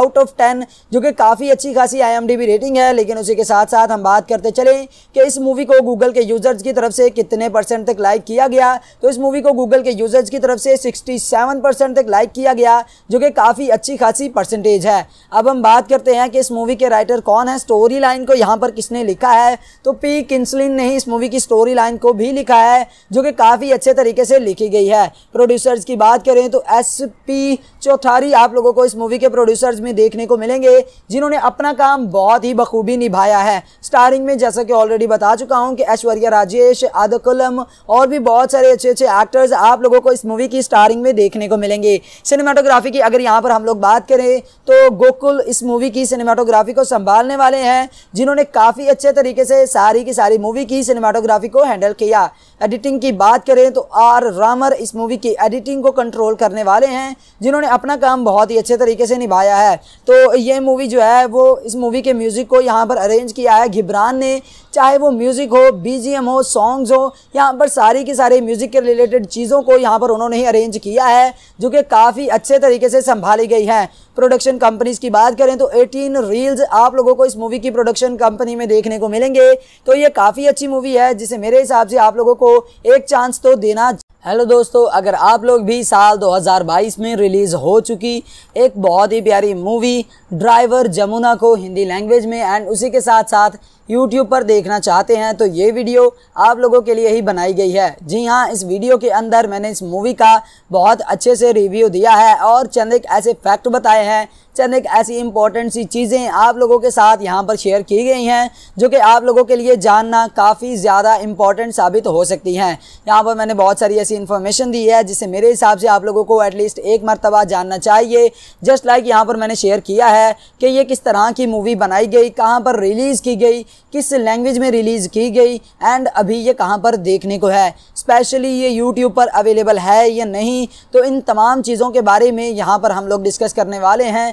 आउट ऑफ टेन जो कि काफ़ी अच्छी खासी आई रेटिंग है लेकिन उसी के साथ साथ हम बात करते चलें कि इस मूवी को गूगल के यूज़र्स की तरफ से कितने परसेंट तक लाइक किया गया तो इस मूवी को गूगल के यूज़र्स की तरफ से 67 परसेंट तक लाइक किया गया जो कि काफ़ी अच्छी खासी परसेंटेज है अब हम बात करते हैं कि इस मूवी के राइटर कौन है स्टोरी लाइन को यहाँ पर किसने लिखा है तो पी किन्सलिन ने ही इस मूवी की स्टोरी लाइन को भी लिखा है जो कि काफ़ी अच्छे तरीके से लिखी गई है प्रोड्यूसर्स की बात करें तो एस पी चौथारी आप लोगों को इस मूवी के प्रोड्यूसर्स में देखने को मिलेंगे जिन्होंने अपना काम बहुत ही बखूबी निभाया है स्टारिंग में जैसा कि ऑलरेडी बता चुका हूँ कि ऐश्वर्या राजेश आदकुलम और भी बहुत सारे अच्छे अच्छे एक्टर्स आप लोगों को इस मूवी की स्टारिंग में देखने को मिलेंगे सिनेमाटोग्राफी की अगर यहाँ पर हम लोग बात करें तो गोकुल इस मूवी की सिनेमाटोग्राफी को संभालने वाले हैं जिन्होंने काफ़ी अच्छे तरीके से सारी की सारी मूवी की सिनेमाटोग्राफी को हैंडल किया एडिटिंग की बात करें तो आर रामर इस मूवी की एडिटिंग को कंट्रोल करने वाले हैं जिन्होंने अपना काम बहुत ही अच्छे तरीके से निभाया है तो ये मूवी जो है वो इस मूवी के म्यूज़िक को यहाँ पर अरेंज किया है घिब्रान ने चाहे वो म्यूज़िक हो बी हो सॉन्ग्स हो यहाँ पर सारी की सारी म्यूज़िक के रिलेटेड चीज़ों को यहाँ पर उन्होंने ही अरेंज किया है जो कि काफ़ी अच्छे तरीके से संभाली गई हैं प्रोडक्शन कंपनीज की बात करें तो 18 रील्स आप लोगों को इस मूवी की प्रोडक्शन कंपनी में देखने को मिलेंगे तो ये काफ़ी अच्छी मूवी है जिसे मेरे हिसाब से आप लोगों को एक चांस तो देना हेलो दोस्तों अगर आप लोग भी साल 2022 में रिलीज़ हो चुकी एक बहुत ही प्यारी मूवी ड्राइवर जमुना को हिंदी लैंग्वेज में एंड उसी के साथ साथ यूट्यूब पर देखना चाहते हैं तो ये वीडियो आप लोगों के लिए ही बनाई गई है जी हाँ इस वीडियो के अंदर मैंने इस मूवी का बहुत अच्छे से रिव्यू दिया है और चंद एक ऐसे फैक्ट बताए हैं चंद एक ऐसी इंपॉर्टेंट सी चीज़ें आप लोगों के साथ यहाँ पर शेयर की गई हैं जो कि आप लोगों के लिए जानना काफ़ी ज़्यादा इंपॉर्टेंट साबित हो सकती हैं यहाँ पर मैंने बहुत सारी ऐसी इन्फॉर्मेशन दी है जिसे मेरे हिसाब से आप लोगों को एटलीस्ट एक मरतबा जानना चाहिए जस्ट लाइक यहाँ पर मैंने शेयर किया है कि ये किस तरह की मूवी बनाई गई कहाँ पर रिलीज़ की गई किस लैंग्वेज में रिलीज़ की गई एंड अभी ये कहाँ पर देखने को है स्पेशली ये यूट्यूब पर अवेलेबल है या नहीं तो इन तमाम चीज़ों के बारे में यहाँ पर हम लोग डिस्कस करने वाले हैं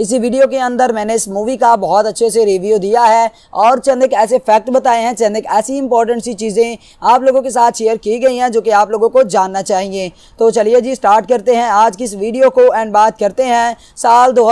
इसी वीडियो के अंदर मैंने इस मूवी का बहुत अच्छे से रिव्यू दिया है और चंद एक ऐसे फैक्ट बताए हैं चंद एक ऐसी इंपॉर्टेंट सी चीज़ें आप लोगों के साथ शेयर की गई हैं जो कि आप लोगों को जानना चाहिए तो चलिए जी स्टार्ट करते हैं आज की इस वीडियो को एंड बात करते हैं साल दो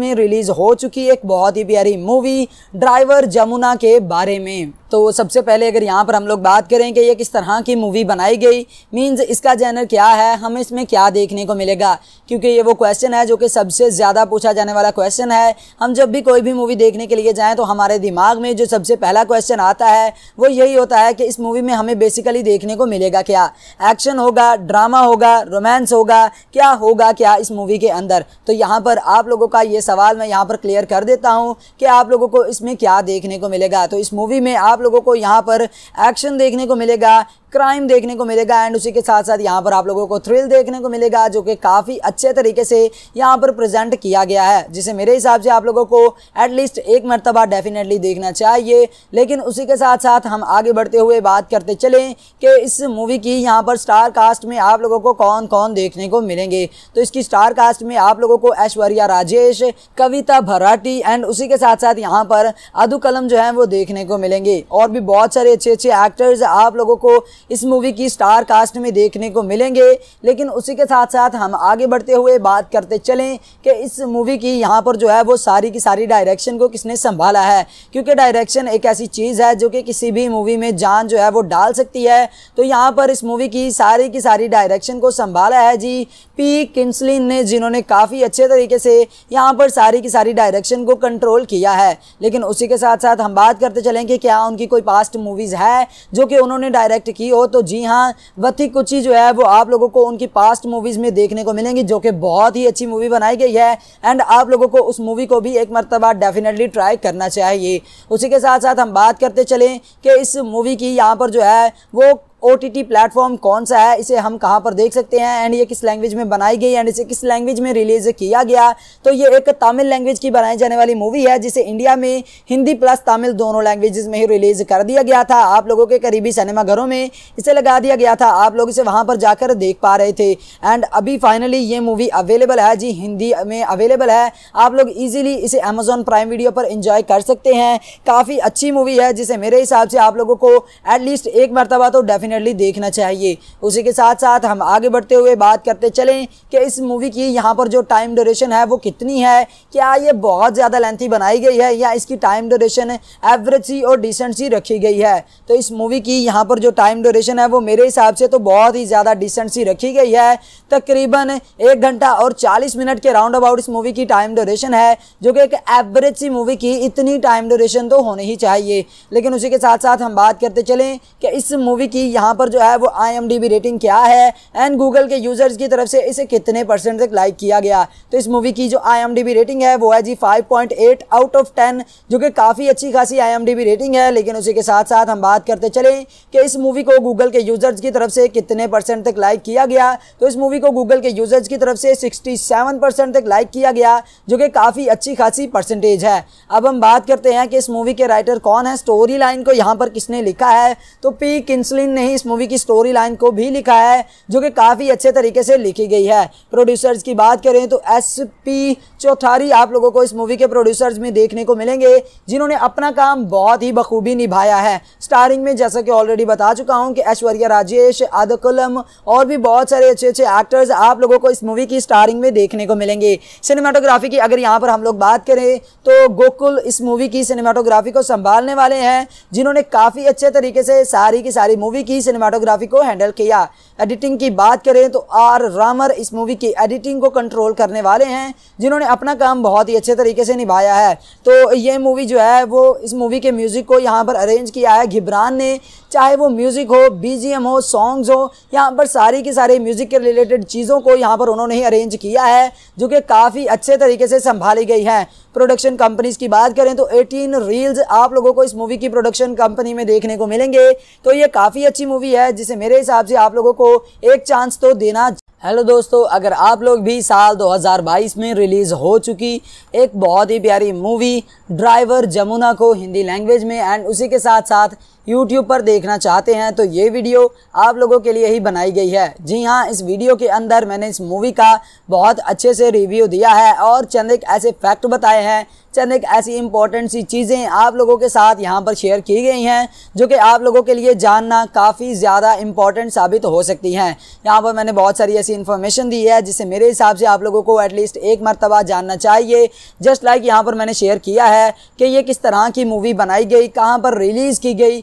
में रिलीज़ हो चुकी एक बहुत ही प्यारी मूवी ड्राइवर जमुना के बारे में तो सबसे पहले अगर यहाँ पर हम लोग बात करें कि ये किस तरह की मूवी बनाई गई मीन्स इसका जैनर क्या है हमें इसमें क्या देखने को मिलेगा क्योंकि ये वो क्वेश्चन है जो कि सबसे ज़्यादा पूछा जाने वाला क्वेश्चन है हम जब भी कोई भी मूवी देखने के लिए जाएँ तो हमारे दिमाग में जो सबसे पहला क्वेश्चन आता है वो यही होता है कि इस मूवी में हमें बेसिकली देखने को मिलेगा क्या एक्शन होगा ड्रामा होगा रोमांस होगा क्या होगा क्या इस मूवी के अंदर तो यहाँ पर आप लोगों का ये सवाल मैं यहाँ पर क्लियर कर देता हूँ कि आप लोगों को इसमें क्या देखने को मिलेगा तो इस मूवी में आप आप लोगों को यहाँ पर एक्शन देखने को मिलेगा क्राइम देखने को मिलेगा एंड उसी के साथ साथ यहाँ पर आप लोगों को थ्रिल देखने को मिलेगा जो कि काफ़ी अच्छे तरीके से यहाँ पर प्रेजेंट किया गया है जिसे मेरे हिसाब से आप लोगों को एटलीस्ट एक मरतबा डेफिनेटली देखना चाहिए लेकिन उसी के साथ साथ हम आगे बढ़ते हुए बात करते चलें कि इस मूवी की यहाँ पर स्टार कास्ट में आप लोगों को कौन कौन देखने को मिलेंगे तो इसकी स्टार कास्ट में आप लोगों को ऐश्वर्या राजेश कविता भराटी एंड उसी के साथ साथ यहाँ पर अदू कलम जो है वो देखने को मिलेंगे और भी बहुत सारे अच्छे अच्छे एक्टर्स आप लोगों को इस मूवी की स्टार कास्ट में देखने को मिलेंगे लेकिन उसी के साथ साथ हम आगे बढ़ते हुए बात करते चलें कि इस मूवी की यहाँ पर जो है वो सारी की सारी डायरेक्शन को किसने संभाला है क्योंकि डायरेक्शन एक ऐसी चीज़ है जो कि किसी भी मूवी में जान जो है वो डाल सकती है तो यहाँ पर इस मूवी की सारी की सारी डायरेक्शन को संभाला है जी पी किंसलिन ने जिन्होंने काफ़ी अच्छे तरीके से यहाँ पर सारी की सारी डायरेक्शन को कंट्रोल किया है लेकिन उसी के साथ साथ हम बात करते चलें कि क्या उनकी कोई पास्ट मूवीज़ है जो कि उन्होंने डायरेक्ट की की हो तो जी हाँ वथी कुछ ही जो है वो आप लोगों को उनकी पास्ट मूवीज़ में देखने को मिलेंगी जो कि बहुत ही अच्छी मूवी बनाई गई है एंड आप लोगों को उस मूवी को भी एक मरतबा डेफिनेटली ट्राई करना चाहिए उसी के साथ साथ हम बात करते चलें कि इस मूवी की यहाँ पर जो है वो ओ प्लेटफॉर्म कौन सा है इसे हम कहाँ पर देख सकते हैं एंड ये किस लैंग्वेज में बनाई गई एंड इसे किस लैंग्वेज में रिलीज किया गया तो ये एक तमिल लैंग्वेज की बनाई जाने वाली मूवी है जिसे इंडिया में हिंदी प्लस तमिल दोनों लैंग्वेजेस में ही रिलीज कर दिया गया था आप लोगों के करीबी सिनेमाघरों में इसे लगा दिया गया था आप लोग इसे वहाँ पर जाकर देख पा रहे थे एंड अभी फाइनली ये मूवी अवेलेबल है जी हिंदी में अवेलेबल है आप लोग ईजिली इसे अमेजोन प्राइम वीडियो पर इंजॉय कर सकते हैं काफ़ी अच्छी मूवी है जिसे मेरे हिसाब से आप लोगों को एटलीस्ट एक मरतबा तो डेफिनेट डेफिनेटली देखना चाहिए उसी के साथ साथ हम आगे बढ़ते हुए बात करते चलें कि इस मूवी की यहाँ पर जो टाइम ड्यूरेशन है वो कितनी है क्या ये बहुत ज़्यादा लेंथी बनाई गई है या इसकी टाइम ड्यूरेशन एवरेज सी और डिसेंट सी रखी गई है तो इस मूवी की यहाँ पर जो टाइम ड्यूरेशन है वो मेरे हिसाब से तो बहुत ही ज़्यादा डिसेंट सी रखी गई है तकरीबन एक घंटा और चालीस मिनट के राउंड अबाउट इस मूवी की टाइम ड्यूरेशन है जो कि एक एवरेज सी मूवी की इतनी टाइम ड्यूरेशन तो होनी ही चाहिए लेकिन उसी के साथ साथ हम बात करते चलें कि इस मूवी की यहाँ पर जो है वो आई रेटिंग क्या है एंड गूगल के यूज़र्स की तरफ से इसे कितने परसेंट तक लाइक किया गया तो इस मूवी की जो आई रेटिंग है वो है जी फाइव आउट ऑफ टेन जो कि काफ़ी अच्छी खासी आई रेटिंग है लेकिन उसी के साथ साथ हम बात करते चलें कि इस मूवी को गूगल के यूज़र्स की तरफ से कितने परसेंट तक लाइक किया गया तो इस मूवी को गूगल के यूज़र्स की तरफ से सिक्सटी तक लाइक किया गया जो कि काफ़ी अच्छी खासी परसेंटेज है अब हम बात करते हैं कि इस मूवी के राइटर कौन है स्टोरी लाइन को यहाँ पर किसने लिखा है तो पी किन्सलिन ने ही इस मूवी की स्टोरी लाइन को भी लिखा है जो कि काफ़ी अच्छे तरीके से लिखी गई है प्रोड्यूसर्स की बात करें तो एस पी चौथारी आप लोगों को इस मूवी के प्रोड्यूसर्स में देखने को मिलेंगे जिन्होंने अपना काम बहुत ही बखूबी निभाया है स्टारिंग में जैसा कि ऑलरेडी बता चुका हूँ कि ऐश्वर्या राजेश आदकुलम और भी बहुत सारे अच्छे अच्छे एक्टर्स आप लोगों को इस मूवी की स्टारिंग में देखने को मिलेंगे सिनेमाटोग्राफी की अगर यहाँ पर हम लोग बात करें तो गोकुल इस मूवी की सिनेमाटोग्राफी को संभालने वाले हैं जिन्होंने काफ़ी अच्छे तरीके से सारी की सारी मूवी की की सिनेमाटोग्राफी को हैंडल किया एडिटिंग की बात करें तो आर रामर इस मूवी की एडिटिंग को कंट्रोल करने वाले हैं जिन्होंने अपना काम बहुत ही अच्छे तरीके से निभाया है तो ये मूवी जो है वो इस मूवी के म्यूज़िक को यहाँ पर अरेंज किया है घिब्रान ने चाहे वो म्यूज़िक हो बीजीएम हो सॉन्ग्स हो यहाँ पर सारी की सारी म्यूज़िक के रिलेटेड चीज़ों को यहाँ पर उन्होंने ही अरेंज किया है जो कि काफ़ी अच्छे तरीके से संभाली गई है प्रोडक्शन कंपनीज की बात करें तो 18 रील्स आप लोगों को इस मूवी की प्रोडक्शन कंपनी में देखने को मिलेंगे तो ये काफ़ी अच्छी मूवी है जिसे मेरे हिसाब से आप लोगों को एक चांस तो देना हेलो दोस्तों अगर आप लोग भी साल 2022 में रिलीज़ हो चुकी एक बहुत ही प्यारी मूवी ड्राइवर जमुना को हिंदी लैंग्वेज में एंड उसी के साथ साथ यूट्यूब पर देखना चाहते हैं तो ये वीडियो आप लोगों के लिए ही बनाई गई है जी हाँ इस वीडियो के अंदर मैंने इस मूवी का बहुत अच्छे से रिव्यू दिया है और चंद एक ऐसे फैक्ट बताए हैं चंद एक ऐसी इंपॉर्टेंट सी चीज़ें आप लोगों के साथ यहाँ पर शेयर की गई हैं जो कि आप लोगों के लिए जानना काफ़ी ज़्यादा इंपॉर्टेंट साबित हो सकती हैं यहाँ पर मैंने बहुत सारी ऐसी इन्फॉर्मेशन दी है जिससे मेरे हिसाब से आप लोगों को एटलीस्ट एक मरतबा जानना चाहिए जस्ट लाइक यहाँ पर मैंने शेयर किया है कि ये किस तरह की मूवी बनाई गई कहाँ पर रिलीज़ की गई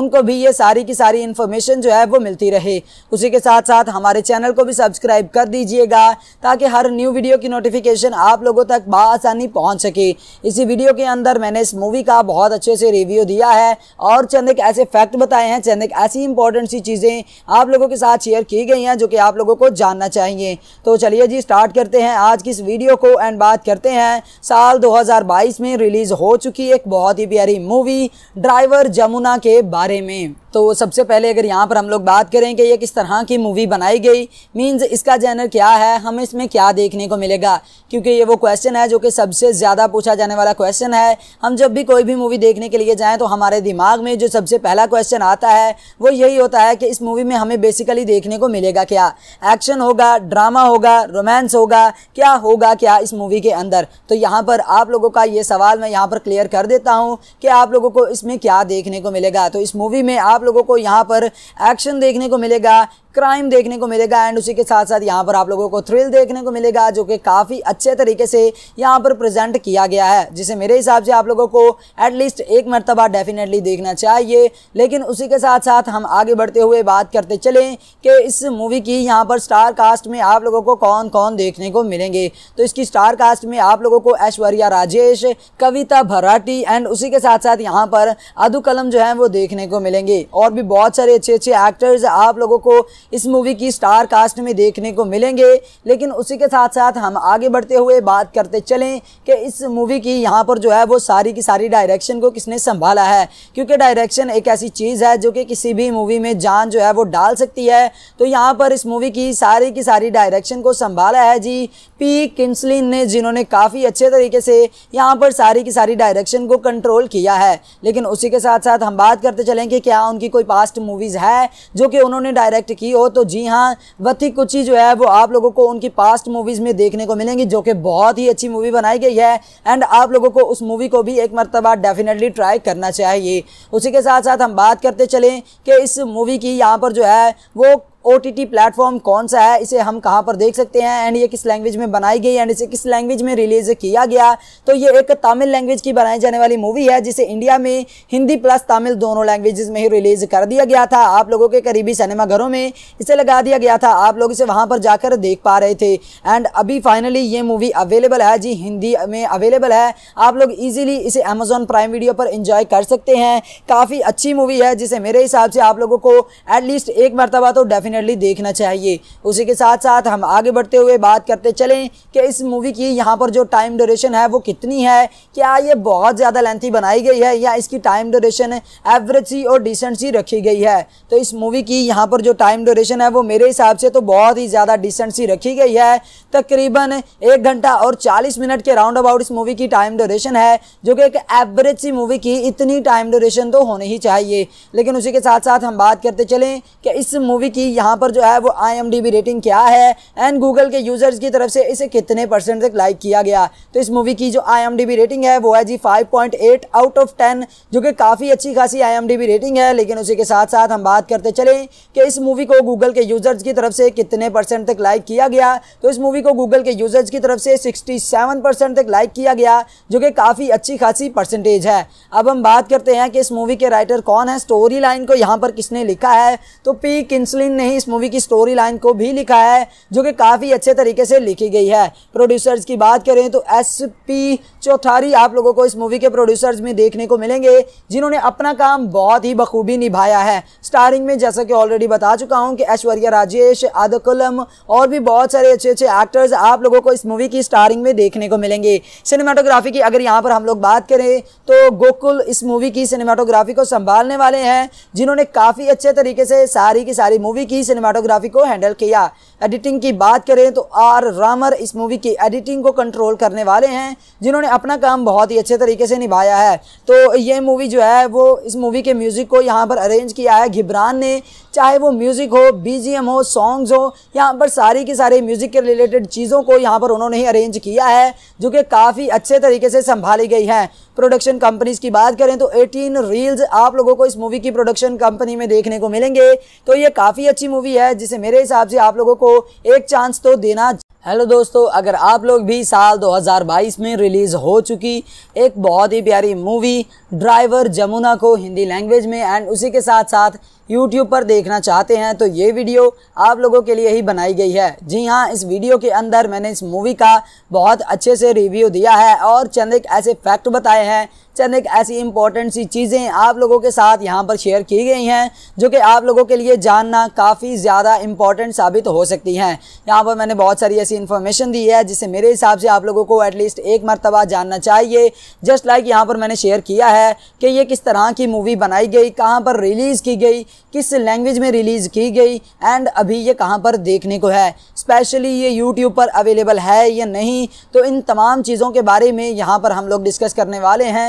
उनको भी ये सारी की सारी इन्फॉर्मेशन जो है वो मिलती रहे उसी के साथ साथ हमारे चैनल को भी सब्सक्राइब कर दीजिएगा ताकि हर न्यू वीडियो की नोटिफिकेशन आप लोगों तक बसानी पहुँच सके इसी वीडियो के अंदर मैंने इस मूवी का बहुत अच्छे से रिव्यू दिया है और चंद एक ऐसे फैक्ट बताए हैं चंद एक ऐसी इंपॉर्टेंट सी चीज़ें आप लोगों के साथ शेयर की गई हैं जो कि आप लोगों को जानना चाहिए तो चलिए जी स्टार्ट करते हैं आज की इस वीडियो को एंड बात करते हैं साल 2022 में रिलीज़ हो चुकी एक बहुत ही प्यारी मूवी ड्राइवर जमुना के बारे में तो सबसे पहले अगर यहाँ पर हम लोग बात करें कि ये किस तरह की मूवी बनाई गई मींस इसका जैनर क्या है हमें इसमें क्या देखने को मिलेगा क्योंकि ये वो क्वेश्चन है जो कि सबसे ज़्यादा पूछा जाने वाला क्वेश्चन है हम जब भी कोई भी मूवी देखने के लिए जाएँ तो हमारे दिमाग में जो सबसे पहला क्वेश्चन आता है वो यही होता है कि इस मूवी में हमें बेसिकली देखने को मिलेगा क्या एक्शन होगा ड्रामा होगा रोमांस होगा क्या होगा क्या इस मूवी के अंदर तो यहाँ पर आप लोगों का ये सवाल मैं यहाँ पर क्लियर कर देता हूँ कि आप लोगों को इसमें क्या देखने को मिलेगा तो इस मूवी में आप आप लोगों को यहाँ पर एक्शन देखने को मिलेगा क्राइम देखने को मिलेगा एंड उसी के साथ साथ यहाँ पर आप लोगों को थ्रिल देखने को मिलेगा जो कि काफ़ी अच्छे तरीके से यहाँ पर प्रेजेंट किया गया है जिसे मेरे हिसाब से आप लोगों को एटलीस्ट एक मरतबा डेफिनेटली देखना चाहिए लेकिन उसी के साथ साथ हम आगे बढ़ते हुए बात करते चलें कि इस मूवी की यहाँ पर स्टार कास्ट में आप लोगों को कौन कौन देखने को मिलेंगे तो इसकी स्टार कास्ट में आप लोगों को ऐश्वर्या राजेश कविता भराटी एंड उसी के साथ साथ यहाँ पर अदू कलम जो है वो देखने को मिलेंगे और भी बहुत सारे अच्छे अच्छे एक्टर्स आप लोगों को इस मूवी की स्टार कास्ट में देखने को मिलेंगे लेकिन उसी के साथ साथ हम आगे बढ़ते हुए बात करते चलें कि इस मूवी की यहाँ पर जो है वो सारी की सारी डायरेक्शन को किसने संभाला है क्योंकि डायरेक्शन एक ऐसी चीज़ है जो कि किसी भी मूवी में जान जो है वो डाल सकती है तो यहाँ पर इस मूवी की सारी की सारी डायरेक्शन को संभाला है जी पी किन्सलिन ने जिन्होंने काफ़ी अच्छे तरीके से यहाँ पर सारी की सारी डायरेक्शन को कंट्रोल किया है लेकिन उसी के साथ साथ हम बात करते चलें कि क्या उनकी कोई पास्ट मूवीज़ है जो कि उन्होंने डायरेक्ट की की हो तो जी हाँ वथी कुछ ही जो है वो आप लोगों को उनकी पास्ट मूवीज़ में देखने को मिलेंगी जो कि बहुत ही अच्छी मूवी बनाई गई है एंड आप लोगों को उस मूवी को भी एक मरतबा डेफिनेटली ट्राई करना चाहिए उसी के साथ साथ हम बात करते चलें कि इस मूवी की यहाँ पर जो है वो ओ प्लेटफॉर्म कौन सा है इसे हम कहाँ पर देख सकते हैं एंड ये किस लैंग्वेज में बनाई गई एंड इसे किस लैंग्वेज में रिलीज किया गया तो ये एक तमिल लैंग्वेज की बनाई जाने वाली मूवी है जिसे इंडिया में हिंदी प्लस तमिल दोनों लैंग्वेजेस में ही रिलीज कर दिया गया था आप लोगों के करीबी सिनेमाघरों में इसे लगा दिया गया था आप लोग इसे वहाँ पर जाकर देख पा रहे थे एंड अभी फाइनली ये मूवी अवेलेबल है जी हिंदी में अवेलेबल है आप लोग ईजिली इसे अमेजोन प्राइम वीडियो पर इंजॉय कर सकते हैं काफ़ी अच्छी मूवी है जिसे मेरे हिसाब से आप लोगों को एटलीस्ट एक मरतबा तो डेफिनेट डेफिनेटली देखना चाहिए उसी के साथ साथ हम आगे बढ़ते हुए बात करते चलें कि इस मूवी की यहाँ पर जो टाइम ड्यूरेशन है वो कितनी है क्या ये बहुत ज़्यादा लेंथी बनाई गई है या इसकी टाइम ड्यूरेशन एवरेज सी और डिसेंट सी रखी गई है तो इस मूवी की यहाँ पर जो टाइम ड्यूरेशन है वो मेरे हिसाब से तो बहुत ही ज़्यादा डिसेंट सी रखी गई है तकरीबन एक घंटा और चालीस मिनट के राउंड अबाउट इस मूवी की टाइम ड्यूरेशन है जो कि एक एवरेज सी मूवी की इतनी टाइम ड्यूरेशन तो होनी ही चाहिए लेकिन उसी के साथ साथ हम बात करते चलें कि इस मूवी की यहाँ यहाँ पर जो है वो आई रेटिंग क्या है एंड गूगल के यूज़र्स की तरफ से इसे कितने परसेंट तक लाइक किया गया तो इस मूवी की जो आई रेटिंग है वो है जी फाइव आउट ऑफ टेन जो कि काफ़ी अच्छी खासी आई रेटिंग है लेकिन उसी के साथ साथ हम बात करते चलें कि इस मूवी को गूगल के यूज़र्स की तरफ से कितने परसेंट तक लाइक किया गया तो इस मूवी को गूगल के यूज़र्स की तरफ से 67 परसेंट तक लाइक किया गया जो कि काफ़ी अच्छी खासी परसेंटेज है अब हम बात करते हैं कि इस मूवी के राइटर कौन है स्टोरी लाइन को यहाँ पर किसने लिखा है तो पी किन्सलिन ने ही इस मूवी की स्टोरी लाइन को भी लिखा है जो कि काफ़ी अच्छे तरीके से लिखी गई है प्रोड्यूसर्स की बात करें तो एस पी चौथारी आप लोगों को इस मूवी के प्रोड्यूसर्स में देखने को मिलेंगे जिन्होंने अपना काम बहुत ही बखूबी निभाया है स्टारिंग में जैसा कि ऑलरेडी बता चुका हूँ कि ऐश्वर्या राजेश आदकुलम और भी बहुत सारे अच्छे अच्छे एक्टर्स आप लोगों को इस मूवी की स्टारिंग में देखने को मिलेंगे सिनेमाटोग्राफी की अगर यहाँ पर हम लोग बात करें तो गोकुल इस मूवी की सिनेमाटोग्राफी को संभालने वाले हैं जिन्होंने काफ़ी अच्छे तरीके से सारी की सारी मूवी की की सिनेमाटोग्राफी को हैंडल किया एडिटिंग की बात करें तो आर रामर इस मूवी की एडिटिंग को कंट्रोल करने वाले हैं जिन्होंने अपना काम बहुत ही अच्छे तरीके से निभाया है तो ये मूवी जो है वो इस मूवी के म्यूज़िक को यहाँ पर अरेंज किया है घिबरान ने चाहे वो म्यूज़िक हो बीजीएम हो सॉन्ग्स हो यहाँ पर सारी की सारी म्यूज़िक के रिलेटेड चीज़ों को यहाँ पर उन्होंने ही अरेंज किया है जो कि काफ़ी अच्छे तरीके से संभाली गई है प्रोडक्शन कंपनीज की बात करें तो 18 रील्स आप लोगों को इस मूवी की प्रोडक्शन कंपनी में देखने को मिलेंगे तो ये काफ़ी अच्छी मूवी है जिसे मेरे हिसाब से आप लोगों को एक चांस तो देना हेलो दोस्तों अगर आप लोग भी साल 2022 में रिलीज़ हो चुकी एक बहुत ही प्यारी मूवी ड्राइवर जमुना को हिंदी लैंग्वेज में एंड उसी के साथ साथ यूट्यूब पर देखना चाहते हैं तो ये वीडियो आप लोगों के लिए ही बनाई गई है जी हाँ इस वीडियो के अंदर मैंने इस मूवी का बहुत अच्छे से रिव्यू दिया है और चंद एक ऐसे फैक्ट बताए हैं चंद एक ऐसी इंपॉर्टेंट सी चीज़ें आप लोगों के साथ यहाँ पर शेयर की गई हैं जो कि आप लोगों के लिए जानना काफ़ी ज़्यादा इंपॉर्टेंट साबित हो सकती हैं यहाँ पर मैंने बहुत सारी ऐसी इन्फॉर्मेशन दी है जिससे मेरे हिसाब से आप लोगों को एटलीस्ट एक मरतबा जानना चाहिए जस्ट लाइक यहाँ पर मैंने शेयर किया है कि ये किस तरह की मूवी बनाई गई कहाँ पर रिलीज़ की गई किस लैंग्वेज में रिलीज़ की गई एंड अभी ये कहाँ पर देखने को है स्पेशली ये यूट्यूब पर अवेलेबल है या नहीं तो इन तमाम चीज़ों के बारे में यहाँ पर हम लोग डिस्कस करने वाले हैं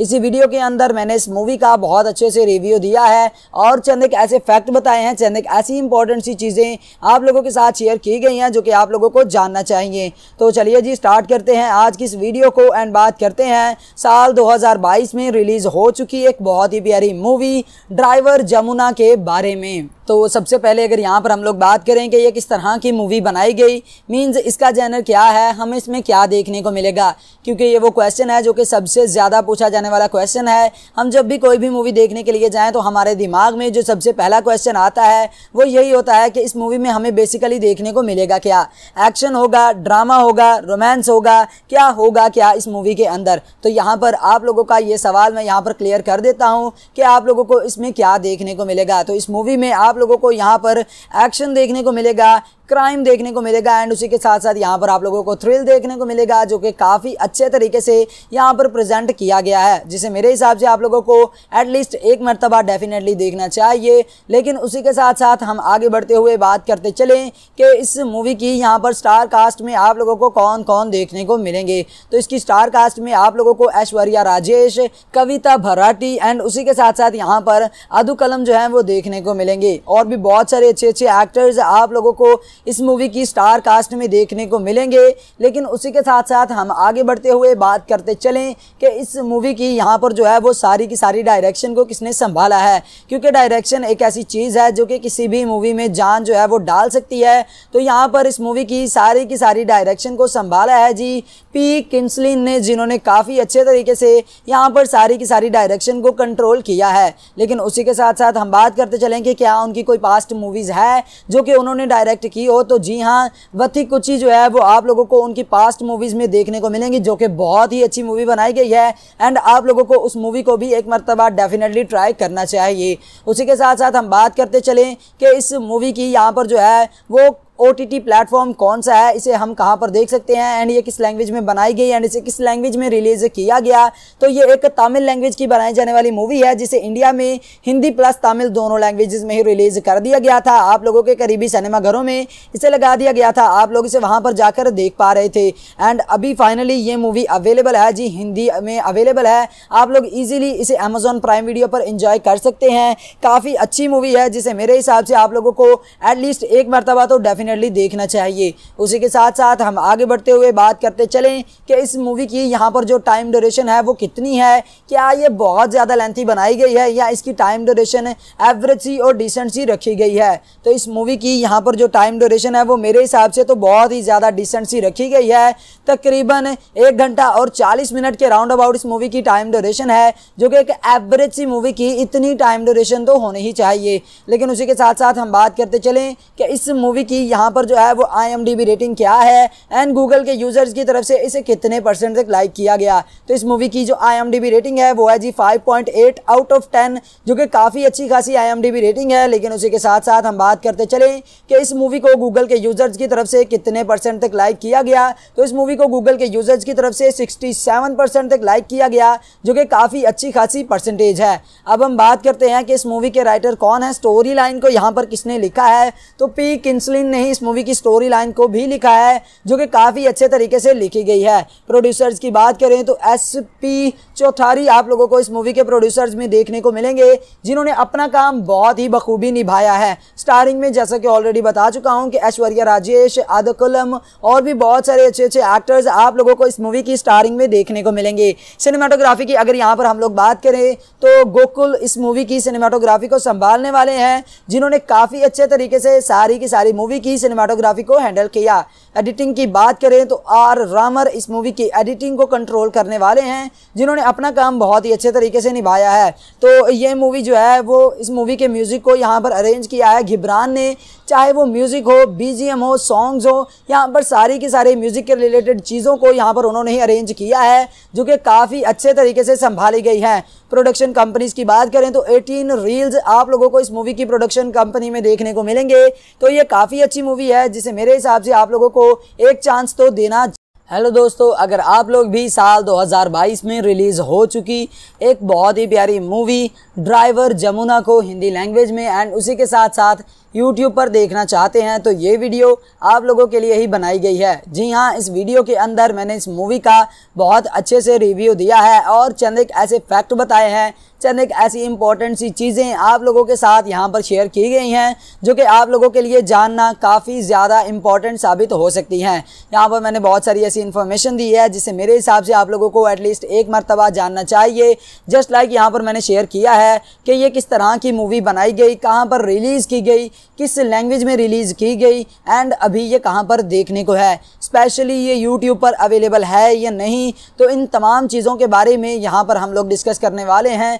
इसी वीडियो के अंदर मैंने इस मूवी का बहुत अच्छे से रिव्यू दिया है और चंद एक ऐसे फैक्ट बताए हैं चंद एक ऐसी इंपॉर्टेंट सी चीज़ें आप लोगों के साथ शेयर की गई हैं जो कि आप लोगों को जानना चाहिए तो चलिए जी स्टार्ट करते हैं आज की इस वीडियो को एंड बात करते हैं साल दो में रिलीज़ हो चुकी एक बहुत ही प्यारी मूवी ड्राइवर जमुना के बारे में तो सबसे पहले अगर यहाँ पर हम लोग बात करें कि ये किस तरह की मूवी बनाई गई मींस इसका जैनर क्या है हमें इसमें क्या देखने को मिलेगा क्योंकि ये वो क्वेश्चन है जो कि सबसे ज़्यादा पूछा जाने आने वाला क्वेश्चन है हम जब भी कोई भी मूवी देखने के लिए जाएं तो हमारे दिमाग में जो सबसे पहला क्वेश्चन आता है वो यही होता है कि इस मूवी में हमें बेसिकली देखने को मिलेगा क्या एक्शन होगा ड्रामा होगा रोमांस होगा क्या होगा क्या इस मूवी के अंदर तो यहाँ पर आप लोगों का ये सवाल मैं यहाँ पर क्लियर कर देता हूँ कि आप लोगों को इसमें क्या देखने को मिलेगा तो इस मूवी में आप लोगों को यहाँ पर एक्शन देखने को मिलेगा क्राइम देखने को मिलेगा एंड उसी के साथ साथ यहाँ पर आप लोगों को थ्रिल देखने को मिलेगा जो कि काफ़ी अच्छे तरीके से यहाँ पर प्रेजेंट किया गया है जिसे मेरे हिसाब से आप लोगों को एटलीस्ट एक मरतबा डेफिनेटली देखना चाहिए लेकिन उसी के साथ साथ हम आगे बढ़ते हुए बात करते चलें कि इस मूवी की यहाँ पर स्टार कास्ट में आप लोगों को कौन कौन देखने को मिलेंगे तो इसकी स्टार कास्ट में आप लोगों को ऐश्वर्या राजेश कविता भराटी एंड उसी के साथ साथ यहाँ पर अदू कलम जो है वो देखने को मिलेंगे और भी बहुत सारे अच्छे अच्छे एक्टर्स आप लोगों को इस मूवी की स्टार कास्ट में देखने को मिलेंगे लेकिन उसी के साथ साथ हम आगे बढ़ते हुए बात करते चलें कि इस मूवी की यहाँ पर जो है वो सारी की सारी डायरेक्शन को किसने संभाला है क्योंकि डायरेक्शन एक ऐसी चीज़ है जो कि किसी भी मूवी में जान जो है वो डाल सकती है तो यहाँ पर इस मूवी की सारी की सारी डायरेक्शन को संभाला है जी पी किन्सलिन ने जिन्होंने काफ़ी अच्छे तरीके से यहाँ पर सारी की सारी डायरेक्शन को कंट्रोल किया है लेकिन उसी के साथ साथ हम बात करते चलें कि क्या उनकी कोई पास्ट मूवीज़ है जो कि उन्होंने डायरेक्ट की हो तो जी हाँ वथी कुची जो है वो आप लोगों को उनकी पास्ट मूवीज़ में देखने को मिलेंगी जो कि बहुत ही अच्छी मूवी बनाई गई है एंड आप लोगों को उस मूवी को भी एक मरतबा डेफिनेटली ट्राई करना चाहिए उसी के साथ साथ हम बात करते चलें कि इस मूवी की यहाँ पर जो है वो ओ प्लेटफॉर्म कौन सा है इसे हम कहाँ पर देख सकते हैं एंड ये किस लैंग्वेज में बनाई गई एंड इसे किस लैंग्वेज में रिलीज किया गया तो ये एक तमिल लैंग्वेज की बनाई जाने वाली मूवी है जिसे इंडिया में हिंदी प्लस तमिल दोनों लैंग्वेज में ही रिलीज कर दिया गया था आप लोगों के करीबी सिनेमाघरों में इसे लगा दिया गया था आप लोग इसे वहाँ पर जाकर देख पा रहे थे एंड अभी फाइनली ये मूवी अवेलेबल है जी हिंदी में अवेलेबल है आप लोग ईजिली इसे अमेजोन प्राइम वीडियो पर इंजॉय कर सकते हैं काफ़ी अच्छी मूवी है जिसे मेरे हिसाब से आप लोगों को एटलीस्ट एक मरतबा तो डेफिनेट डेफिनेटली देखना चाहिए उसी के साथ साथ हम आगे बढ़ते हुए बात करते चलें कि इस मूवी की यहाँ पर जो टाइम ड्यूरेशन है वो कितनी है क्या ये बहुत ज़्यादा लेंथी बनाई गई है या इसकी टाइम ड्यूरेशन एवरेज सी और डिसेंट सी रखी गई है तो इस मूवी की यहाँ पर जो टाइम ड्यूरेशन है वो मेरे हिसाब से तो बहुत ही ज़्यादा डिसेंट सी रखी गई है तकरीबन एक घंटा और चालीस मिनट के राउंड अबाउट इस मूवी की टाइम ड्यूरेशन है जो कि एक एवरेज सी मूवी की इतनी टाइम ड्यूरेशन तो होनी ही चाहिए लेकिन उसी के साथ साथ हम बात करते चलें कि इस मूवी की यहाँ पर जो है वो आई रेटिंग क्या है एंड गूगल के यूज़र्स की तरफ से इसे कितने परसेंट तक लाइक किया गया तो इस मूवी की जो आई रेटिंग है वो है जी फाइव आउट ऑफ टेन जो कि काफ़ी अच्छी खासी आई रेटिंग है लेकिन उसी के साथ साथ हम बात करते चलें कि इस मूवी को गूगल के यूज़र्स की तरफ से कितने परसेंट तक लाइक किया गया तो इस मूवी को गूगल के यूज़र्स की तरफ से 67 परसेंट तक लाइक किया गया जो कि काफ़ी अच्छी खासी परसेंटेज है अब हम बात करते हैं कि इस मूवी के राइटर कौन है स्टोरी लाइन को यहाँ पर किसने लिखा है तो पी किन्सलिन ने ही इस मूवी की स्टोरी लाइन को भी लिखा है जो कि काफ़ी अच्छे तरीके से लिखी गई है प्रोड्यूसर्स की बात करें तो एस पी चौथारी आप लोगों को इस मूवी के प्रोड्यूसर्स में देखने को मिलेंगे जिन्होंने अपना काम बहुत ही बखूबी निभाया है स्टारिंग में जैसा कि ऑलरेडी बता चुका हूँ कि ऐश्वर्या राजेश आदकुलम और भी बहुत सारे अच्छे अच्छे एक्टर्स आप लोगों को इस मूवी की स्टारिंग में देखने को मिलेंगे सिनेमाटोग्राफी की अगर यहाँ पर हम लोग बात करें तो गोकुल इस मूवी की सिनेमाटोग्राफी को संभालने वाले हैं जिन्होंने काफ़ी अच्छे तरीके से सारी की सारी मूवी की सिनेमाटोग्राफी को हैंडल किया एडिटिंग की बात करें तो आर रामर इस मूवी की एडिटिंग को कंट्रोल करने वाले हैं जिन्होंने अपना काम बहुत ही अच्छे तरीके से निभाया है तो ये मूवी जो है वो इस मूवी के म्यूज़िक को यहाँ पर अरेंज किया है घिब्रान ने चाहे वो म्यूज़िक हो बीजीएम हो सॉन्ग्स हो यहाँ पर सारी की सारी म्यूज़िक के रिलेटेड चीज़ों को यहाँ पर उन्होंने ही अरेंज किया है जो कि काफ़ी अच्छे तरीके से संभाली गई है प्रोडक्शन कंपनीज की बात करें तो 18 रील्स आप लोगों को इस मूवी की प्रोडक्शन कंपनी में देखने को मिलेंगे तो ये काफ़ी अच्छी मूवी है जिसे मेरे हिसाब से आप लोगों को को एक चांस तो देना हेलो दोस्तों अगर आप लोग भी साल 2022 में रिलीज़ हो चुकी एक बहुत ही प्यारी मूवी ड्राइवर जमुना को हिंदी लैंग्वेज में एंड उसी के साथ साथ यूट्यूब पर देखना चाहते हैं तो ये वीडियो आप लोगों के लिए ही बनाई गई है जी हाँ इस वीडियो के अंदर मैंने इस मूवी का बहुत अच्छे से रिव्यू दिया है और चंद एक ऐसे फैक्ट बताए हैं चंद एक ऐसी इंपॉर्टेंट सी चीज़ें आप लोगों के साथ यहाँ पर शेयर की गई हैं जो कि आप लोगों के लिए जानना काफ़ी ज़्यादा इंपॉर्टेंट साबित हो सकती हैं यहाँ पर मैंने बहुत सारी ऐसी इन्फॉर्मेशन दी है जिसे मेरे हिसाब से आप लोगों को एटलीस्ट एक मरतबा जानना चाहिए जस्ट लाइक यहाँ पर मैंने शेयर किया है कि ये किस तरह की मूवी बनाई गई कहाँ पर रिलीज़ की गई किस लैंग्वेज में रिलीज़ की गई एंड अभी ये कहाँ पर देखने को है स्पेशली ये यूट्यूब पर अवेलेबल है या नहीं तो इन तमाम चीज़ों के बारे में यहाँ पर हम लोग डिस्कस करने वाले हैं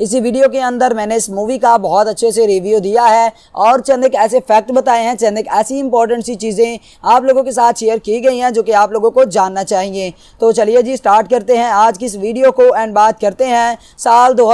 इसी वीडियो के अंदर मैंने इस मूवी का बहुत अच्छे से रिव्यू दिया है और चंद एक ऐसे फैक्ट बताए हैं चंद एक ऐसी इंपॉर्टेंट सी चीज़ें आप लोगों के साथ शेयर की गई हैं जो कि आप लोगों को जानना चाहिए तो चलिए जी स्टार्ट करते हैं आज की इस वीडियो को एंड बात करते हैं साल दो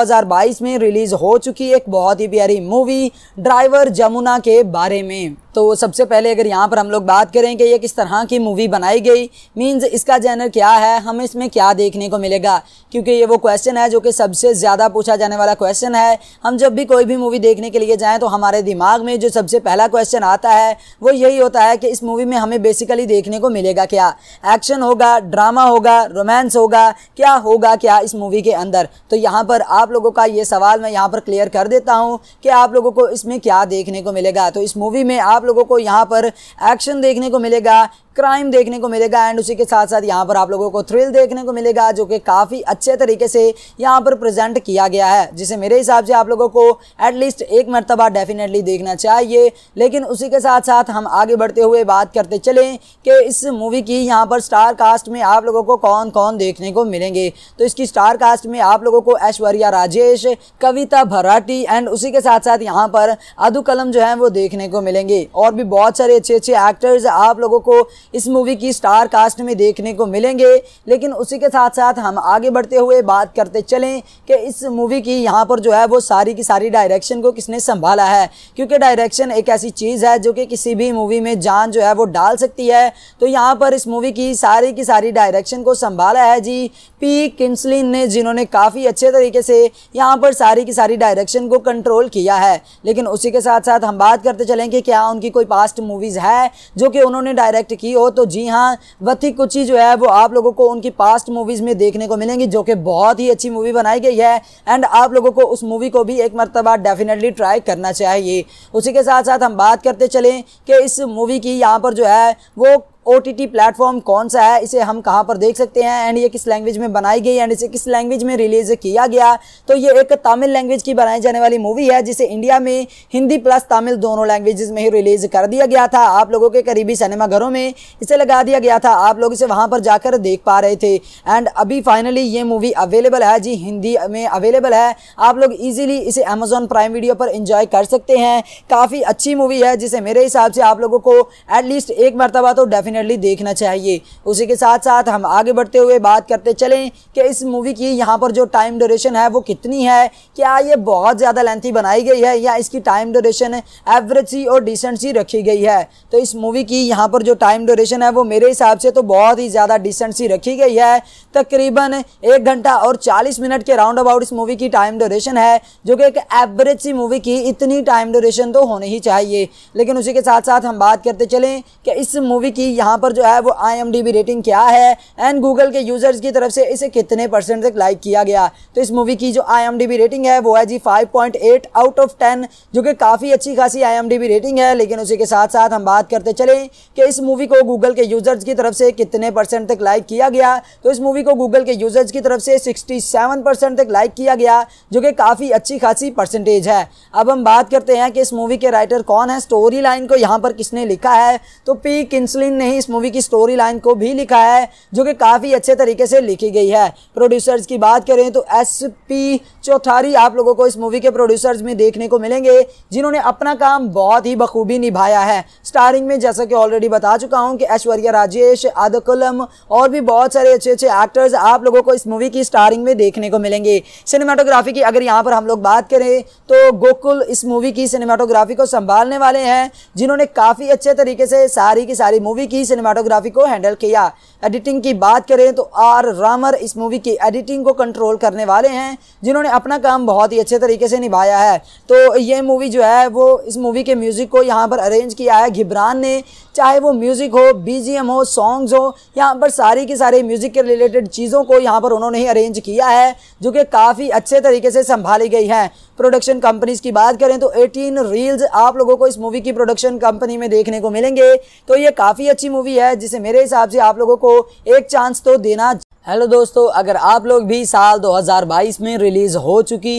में रिलीज़ हो चुकी एक बहुत ही प्यारी मूवी ड्राइवर जमुना के बारे में तो सबसे पहले अगर यहाँ पर हम लोग बात करें कि ये किस तरह की मूवी बनाई गई मीन्स इसका जैनर क्या है हमें इसमें क्या देखने को मिलेगा क्योंकि ये वो क्वेश्चन है जो कि सबसे ज़्यादा पूछा जाने करने वाला क्वेश्चन है हम जब भी कोई भी मूवी देखने के लिए जाएँ तो हमारे दिमाग में जो सबसे पहला क्वेश्चन आता है वो यही होता है कि इस मूवी में हमें बेसिकली देखने को मिलेगा क्या एक्शन होगा ड्रामा होगा रोमांस होगा क्या होगा क्या इस मूवी के अंदर तो यहाँ पर आप लोगों का ये सवाल मैं यहाँ पर क्लियर कर देता हूँ कि आप लोगों को इसमें क्या देखने को मिलेगा तो इस मूवी में आप लोगों को यहाँ पर एक्शन देखने को मिलेगा क्राइम देखने को मिलेगा एंड उसी के साथ साथ यहाँ पर आप लोगों को थ्रिल देखने को मिलेगा जो कि काफ़ी अच्छे तरीके से यहाँ पर प्रेजेंट किया गया है जिसे मेरे हिसाब से आप लोगों को एटलीस्ट एक मरतबा डेफिनेटली देखना चाहिए लेकिन उसी के साथ साथ हम आगे बढ़ते हुए बात करते चलें कि इस मूवी की यहाँ पर स्टार कास्ट में आप लोगों को कौन कौन देखने को मिलेंगे तो इसकी स्टार कास्ट में आप लोगों को ऐश्वर्या राजेश कविता भराटी एंड उसी के साथ साथ यहाँ पर अदू कलम जो है वो देखने को मिलेंगे और भी बहुत सारे अच्छे अच्छे एक्टर्स आप लोगों को इस मूवी की स्टार कास्ट में देखने को मिलेंगे लेकिन उसी के साथ साथ हम आगे बढ़ते हुए बात करते चलें कि इस मूवी की यहाँ पर जो है वो सारी की सारी डायरेक्शन को किसने संभाला है क्योंकि डायरेक्शन एक ऐसी चीज़ है जो कि किसी भी मूवी में जान जो है वो डाल सकती है तो यहाँ पर इस मूवी की सारी की सारी डायरेक्शन को संभाला है जी पी किन्सलिन ने जिन्होंने काफ़ी अच्छे तरीके से यहाँ पर सारी की सारी डायरेक्शन को कंट्रोल किया है लेकिन उसी के साथ साथ हम बात करते चलें कि क्या उनकी कोई पास्ट मूवीज़ है जो कि उन्होंने डायरेक्ट की हो तो जी हाँ वथी कुची जो है वो आप लोगों को उनकी पास्ट मूवीज़ में देखने को मिलेंगी जो कि बहुत ही अच्छी मूवी बनाई गई है एंड आप लोगों को उस मूवी को भी एक मरतबा डेफिनेटली ट्राई करना चाहिए उसी के साथ साथ हम बात करते चलें कि इस मूवी की यहाँ पर जो है वो ओ प्लेटफॉर्म कौन सा है इसे हम कहाँ पर देख सकते हैं एंड ये किस लैंग्वेज में बनाई गई एंड इसे किस लैंग्वेज में रिलीज किया गया तो ये एक तमिल लैंग्वेज की बनाई जाने वाली मूवी है जिसे इंडिया में हिंदी प्लस तमिल दोनों लैंग्वेज में ही रिलीज कर दिया गया था आप लोगों के करीबी सिनेमाघरों में इसे लगा दिया गया था आप लोग इसे वहाँ पर जाकर देख पा रहे थे एंड अभी फाइनली ये मूवी अवेलेबल है जी हिंदी में अवेलेबल है आप लोग ईजिली इसे अमेजोन प्राइम वीडियो पर इंजॉय कर सकते हैं काफ़ी अच्छी मूवी है जिसे मेरे हिसाब से आप लोगों को एटलीस्ट एक मरतबा तो डेफिनेट डेफिनेटली देखना चाहिए उसी के साथ साथ हम आगे बढ़ते हुए बात करते चलें कि इस मूवी की यहाँ पर जो टाइम ड्यूरेशन है वो कितनी है क्या ये बहुत ज़्यादा लेंथी बनाई गई है या इसकी टाइम ड्यूरेशन एवरेज सी और डिसेंट सी रखी गई है तो इस मूवी की यहाँ पर जो टाइम ड्यूरेशन है वो मेरे हिसाब से तो बहुत ही ज़्यादा डिसेंट सी रखी गई है तकरीबन एक घंटा और चालीस मिनट के राउंड अबाउट इस मूवी की टाइम ड्यूरेशन है जो कि एक एवरेज सी मूवी की इतनी टाइम ड्यूरेशन तो होनी ही चाहिए लेकिन उसी के साथ साथ हम बात करते चलें कि इस मूवी की यहाँ पर जो है वो आई रेटिंग क्या है एंड गूगल के यूज़र्स की तरफ से इसे कितने परसेंट तक लाइक किया गया तो इस मूवी की जो आई रेटिंग है वो है जी फाइव आउट ऑफ टेन जो कि काफ़ी अच्छी खासी आई रेटिंग है लेकिन उसी के साथ साथ हम बात करते चलें कि इस मूवी को गूगल के यूज़र्स की तरफ से कितने परसेंट तक लाइक किया गया तो इस मूवी को गूगल के यूज़र्स की तरफ से 67 परसेंट तक लाइक किया गया जो कि काफ़ी अच्छी खासी परसेंटेज है अब हम बात करते हैं कि इस मूवी के राइटर कौन है स्टोरी लाइन को यहाँ पर किसने लिखा है तो पी किंसलिन ने ही इस मूवी की स्टोरी लाइन को भी लिखा है जो कि काफ़ी अच्छे तरीके से लिखी गई है प्रोड्यूसर्स की बात करें तो एस पी चौथारी आप लोगों को इस मूवी के प्रोड्यूसर्स में देखने को मिलेंगे जिन्होंने अपना काम बहुत ही बखूबी निभाया है स्टारिंग में जैसा कि ऑलरेडी बता चुका हूँ कि ऐश्वर्या राजेश आदकुलम और भी बहुत सारे अच्छे अच्छे एक्टर्स आप लोगों को इस मूवी की स्टारिंग में देखने को मिलेंगे सिनेमाटोग्राफी की अगर यहाँ पर हम लोग बात करें तो गोकुल इस मूवी की सिनेमाटोग्राफी को संभालने वाले हैं जिन्होंने काफ़ी अच्छे तरीके से सारी की सारी मूवी की की सिनेमाटोग्राफी को हैंडल किया एडिटिंग की बात करें तो आर रामर इस मूवी की एडिटिंग को कंट्रोल करने वाले हैं जिन्होंने अपना काम बहुत ही अच्छे तरीके से निभाया है तो ये मूवी जो है वो इस मूवी के म्यूज़िक को यहाँ पर अरेंज किया है घिब्रान ने चाहे वो म्यूज़िक हो बी हो सॉन्ग्स हो यहाँ पर सारी की सारी म्यूज़िक के रिलेटेड चीज़ों को यहाँ पर उन्होंने ही अरेंज किया है जो कि काफ़ी अच्छे तरीके से संभाली गई है प्रोडक्शन कंपनीज की बात करें तो 18 रील्स आप लोगों को इस मूवी की प्रोडक्शन कंपनी में देखने को मिलेंगे तो ये काफ़ी अच्छी मूवी है जिसे मेरे हिसाब से आप लोगों को एक चांस तो देना हेलो दोस्तों अगर आप लोग भी साल 2022 में रिलीज़ हो चुकी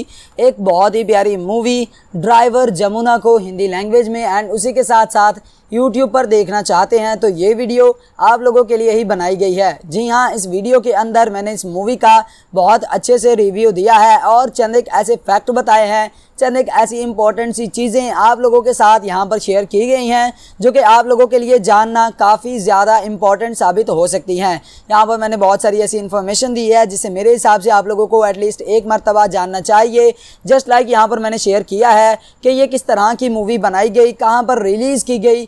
एक बहुत ही प्यारी मूवी ड्राइवर जमुना को हिंदी लैंग्वेज में एंड उसी के साथ साथ यूट्यूब पर देखना चाहते हैं तो ये वीडियो आप लोगों के लिए ही बनाई गई है जी हाँ इस वीडियो के अंदर मैंने इस मूवी का बहुत अच्छे से रिव्यू दिया है और चंद एक ऐसे फैक्ट बताए हैं चंद एक ऐसी इंपॉर्टेंट सी चीज़ें आप लोगों के साथ यहाँ पर शेयर की गई हैं जो कि आप लोगों के लिए जानना काफ़ी ज़्यादा इंपॉर्टेंट साबित हो सकती हैं यहाँ पर मैंने बहुत सारी ऐसी इन्फॉर्मेशन दी है जिसे मेरे हिसाब से आप लोगों को एटलीस्ट एक मरतबा जानना चाहिए जस्ट लाइक यहाँ पर मैंने शेयर किया है कि ये किस तरह की मूवी बनाई गई कहाँ पर रिलीज़ की गई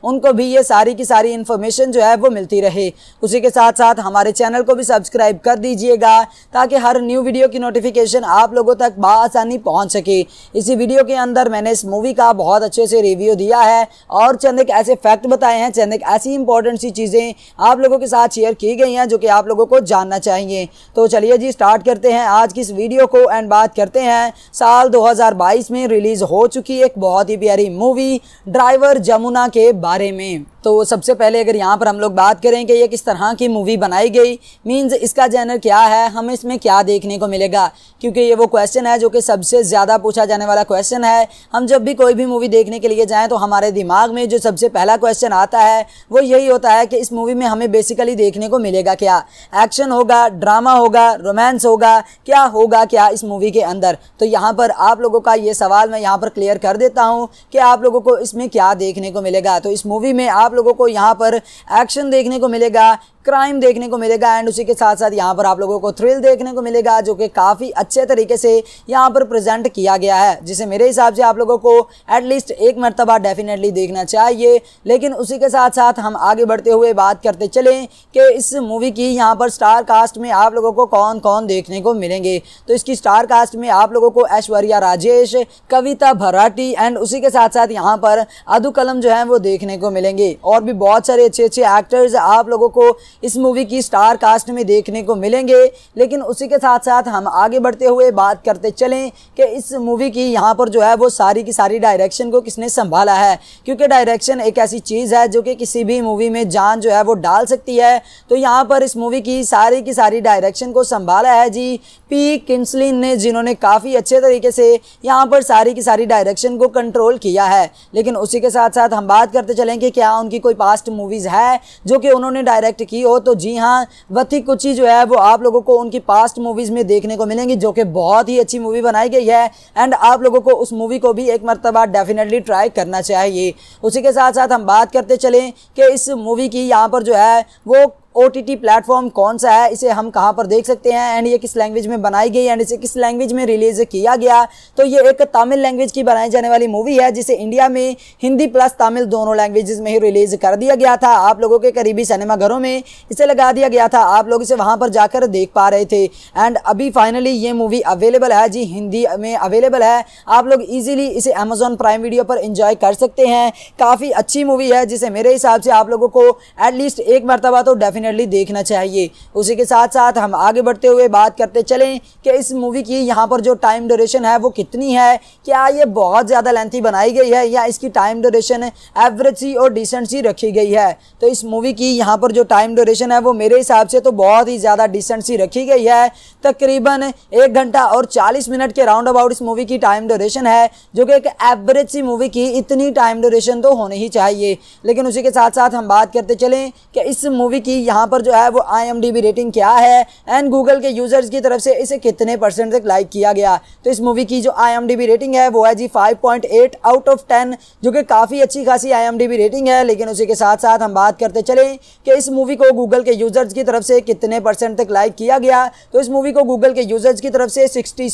उनको भी ये सारी की सारी इन्फॉर्मेशन जो है वो मिलती रहे उसी के साथ साथ हमारे चैनल को भी सब्सक्राइब कर दीजिएगा ताकि हर न्यू वीडियो की नोटिफिकेशन आप लोगों तक बसानी पहुँच सके इसी वीडियो के अंदर मैंने इस मूवी का बहुत अच्छे से रिव्यू दिया है और चंद एक ऐसे फैक्ट बताए हैं चंद एक ऐसी इंपॉर्टेंट सी चीज़ें आप लोगों के साथ शेयर की गई हैं जो कि आप लोगों को जानना चाहिए तो चलिए जी स्टार्ट करते हैं आज की इस वीडियो को एंड बात करते हैं साल 2022 में रिलीज़ हो चुकी एक बहुत ही प्यारी मूवी ड्राइवर जमुना के बाद बारे में तो सबसे पहले अगर यहाँ पर हम लोग बात करें कि ये किस तरह की मूवी बनाई गई मींस इसका जैनर क्या है हमें इसमें क्या देखने को मिलेगा क्योंकि ये वो क्वेश्चन है जो कि सबसे ज़्यादा पूछा जाने वाला क्वेश्चन है हम जब भी कोई भी मूवी देखने के लिए जाएँ तो हमारे दिमाग में जो सबसे पहला क्वेश्चन आता है वो यही होता है कि इस मूवी में हमें बेसिकली देखने को मिलेगा क्या एक्शन होगा ड्रामा होगा रोमांस होगा क्या होगा क्या इस मूवी के अंदर तो यहाँ पर आप लोगों का ये सवाल मैं यहाँ पर क्लियर कर देता हूँ कि आप लोगों को इसमें क्या देखने को मिलेगा तो इस मूवी में आप आप लोगों को यहाँ पर एक्शन देखने को मिलेगा क्राइम देखने को मिलेगा एंड उसी के साथ साथ यहाँ पर आप लोगों को थ्रिल देखने को मिलेगा जो कि काफ़ी अच्छे तरीके से यहाँ पर प्रेजेंट किया गया है जिसे मेरे हिसाब से आप लोगों को एटलीस्ट एक मरतबा डेफिनेटली देखना चाहिए लेकिन उसी के साथ साथ हम आगे बढ़ते हुए बात करते चलें कि इस मूवी की यहाँ पर स्टार कास्ट में आप लोगों को कौन कौन देखने को मिलेंगे तो इसकी स्टार कास्ट में आप लोगों को ऐश्वर्या राजेश कविता भराटी एंड उसी के साथ साथ यहाँ पर अदू कलम जो है वो देखने को मिलेंगे और भी बहुत सारे अच्छे अच्छे एक्टर्स आप लोगों को इस मूवी की स्टार कास्ट में देखने को मिलेंगे लेकिन उसी के साथ साथ हम आगे बढ़ते हुए बात करते चलें कि इस मूवी की यहाँ पर जो है वो सारी की सारी डायरेक्शन को किसने संभाला है क्योंकि डायरेक्शन एक ऐसी चीज़ है जो कि किसी भी मूवी में जान जो है वो डाल सकती है तो यहाँ पर इस मूवी की सारी की सारी डायरेक्शन को संभाला है जी पी किंसलिन ने जिन्होंने काफ़ी अच्छे तरीके से यहाँ पर सारी की सारी डायरेक्शन को कंट्रोल किया है लेकिन उसी के साथ साथ हम बात करते चलें कि क्या उनकी कोई पास्ट मूवीज़ है जो कि उन्होंने डायरेक्ट की की हो तो जी हाँ वथी कुछ जो है वो आप लोगों को उनकी पास्ट मूवीज़ में देखने को मिलेंगी जो कि बहुत ही अच्छी मूवी बनाई गई है एंड आप लोगों को उस मूवी को भी एक मरतबा डेफिनेटली ट्राई करना चाहिए उसी के साथ साथ हम बात करते चलें कि इस मूवी की यहाँ पर जो है वो ओ प्लेटफॉर्म कौन सा है इसे हम कहाँ पर देख सकते हैं एंड ये किस लैंग्वेज में बनाई गई एंड इसे किस लैंग्वेज में रिलीज किया गया तो ये एक तमिल लैंग्वेज की बनाई जाने वाली मूवी है जिसे इंडिया में हिंदी प्लस तमिल दोनों लैंग्वेजेस में ही रिलीज कर दिया गया था आप लोगों के करीबी सिनेमाघरों में इसे लगा दिया गया था आप लोग इसे वहाँ पर जाकर देख पा रहे थे एंड अभी फाइनली ये मूवी अवेलेबल है जी हिंदी में अवेलेबल है आप लोग ईजिली इसे अमेजोन प्राइम वीडियो पर इंजॉय कर सकते हैं काफ़ी अच्छी मूवी है जिसे मेरे हिसाब से आप लोगों को एटलीस्ट एक मरतबा तो डेफिनेट डेफिनेटली देखना चाहिए उसी के साथ साथ हम आगे बढ़ते हुए बात करते चलें कि इस मूवी की यहाँ पर जो टाइम ड्यूरेशन है वो कितनी है क्या ये बहुत ज़्यादा लेंथी बनाई गई है या इसकी टाइम ड्यूरेशन एवरेज सी और डिसेंट सी रखी गई है तो इस मूवी की यहाँ पर जो टाइम ड्यूरेशन है वो मेरे हिसाब से तो बहुत ही ज़्यादा डिसेंट सी रखी गई है तकरीबन एक घंटा और चालीस मिनट के राउंड अबाउट इस मूवी की टाइम ड्यूरेशन है जो कि एक एवरेज सी मूवी की इतनी टाइम ड्यूरेशन तो होनी ही चाहिए लेकिन उसी के साथ साथ हम बात करते चलें कि इस मूवी की यहाँ पर जो है वो आई रेटिंग क्या है एंड गूगल के यूज़र्स की तरफ से इसे कितने परसेंट तक लाइक किया गया तो इस मूवी की जो आई रेटिंग है वो है जी फाइव आउट ऑफ टेन जो कि काफ़ी अच्छी खासी आई रेटिंग है लेकिन उसी के साथ साथ हम बात करते चलें कि इस मूवी को गूगल के यूज़र्स की तरफ से कितने परसेंट तक लाइक किया गया तो इस मूवी को गूगल के यूज़र्स की तरफ से सिक्सटी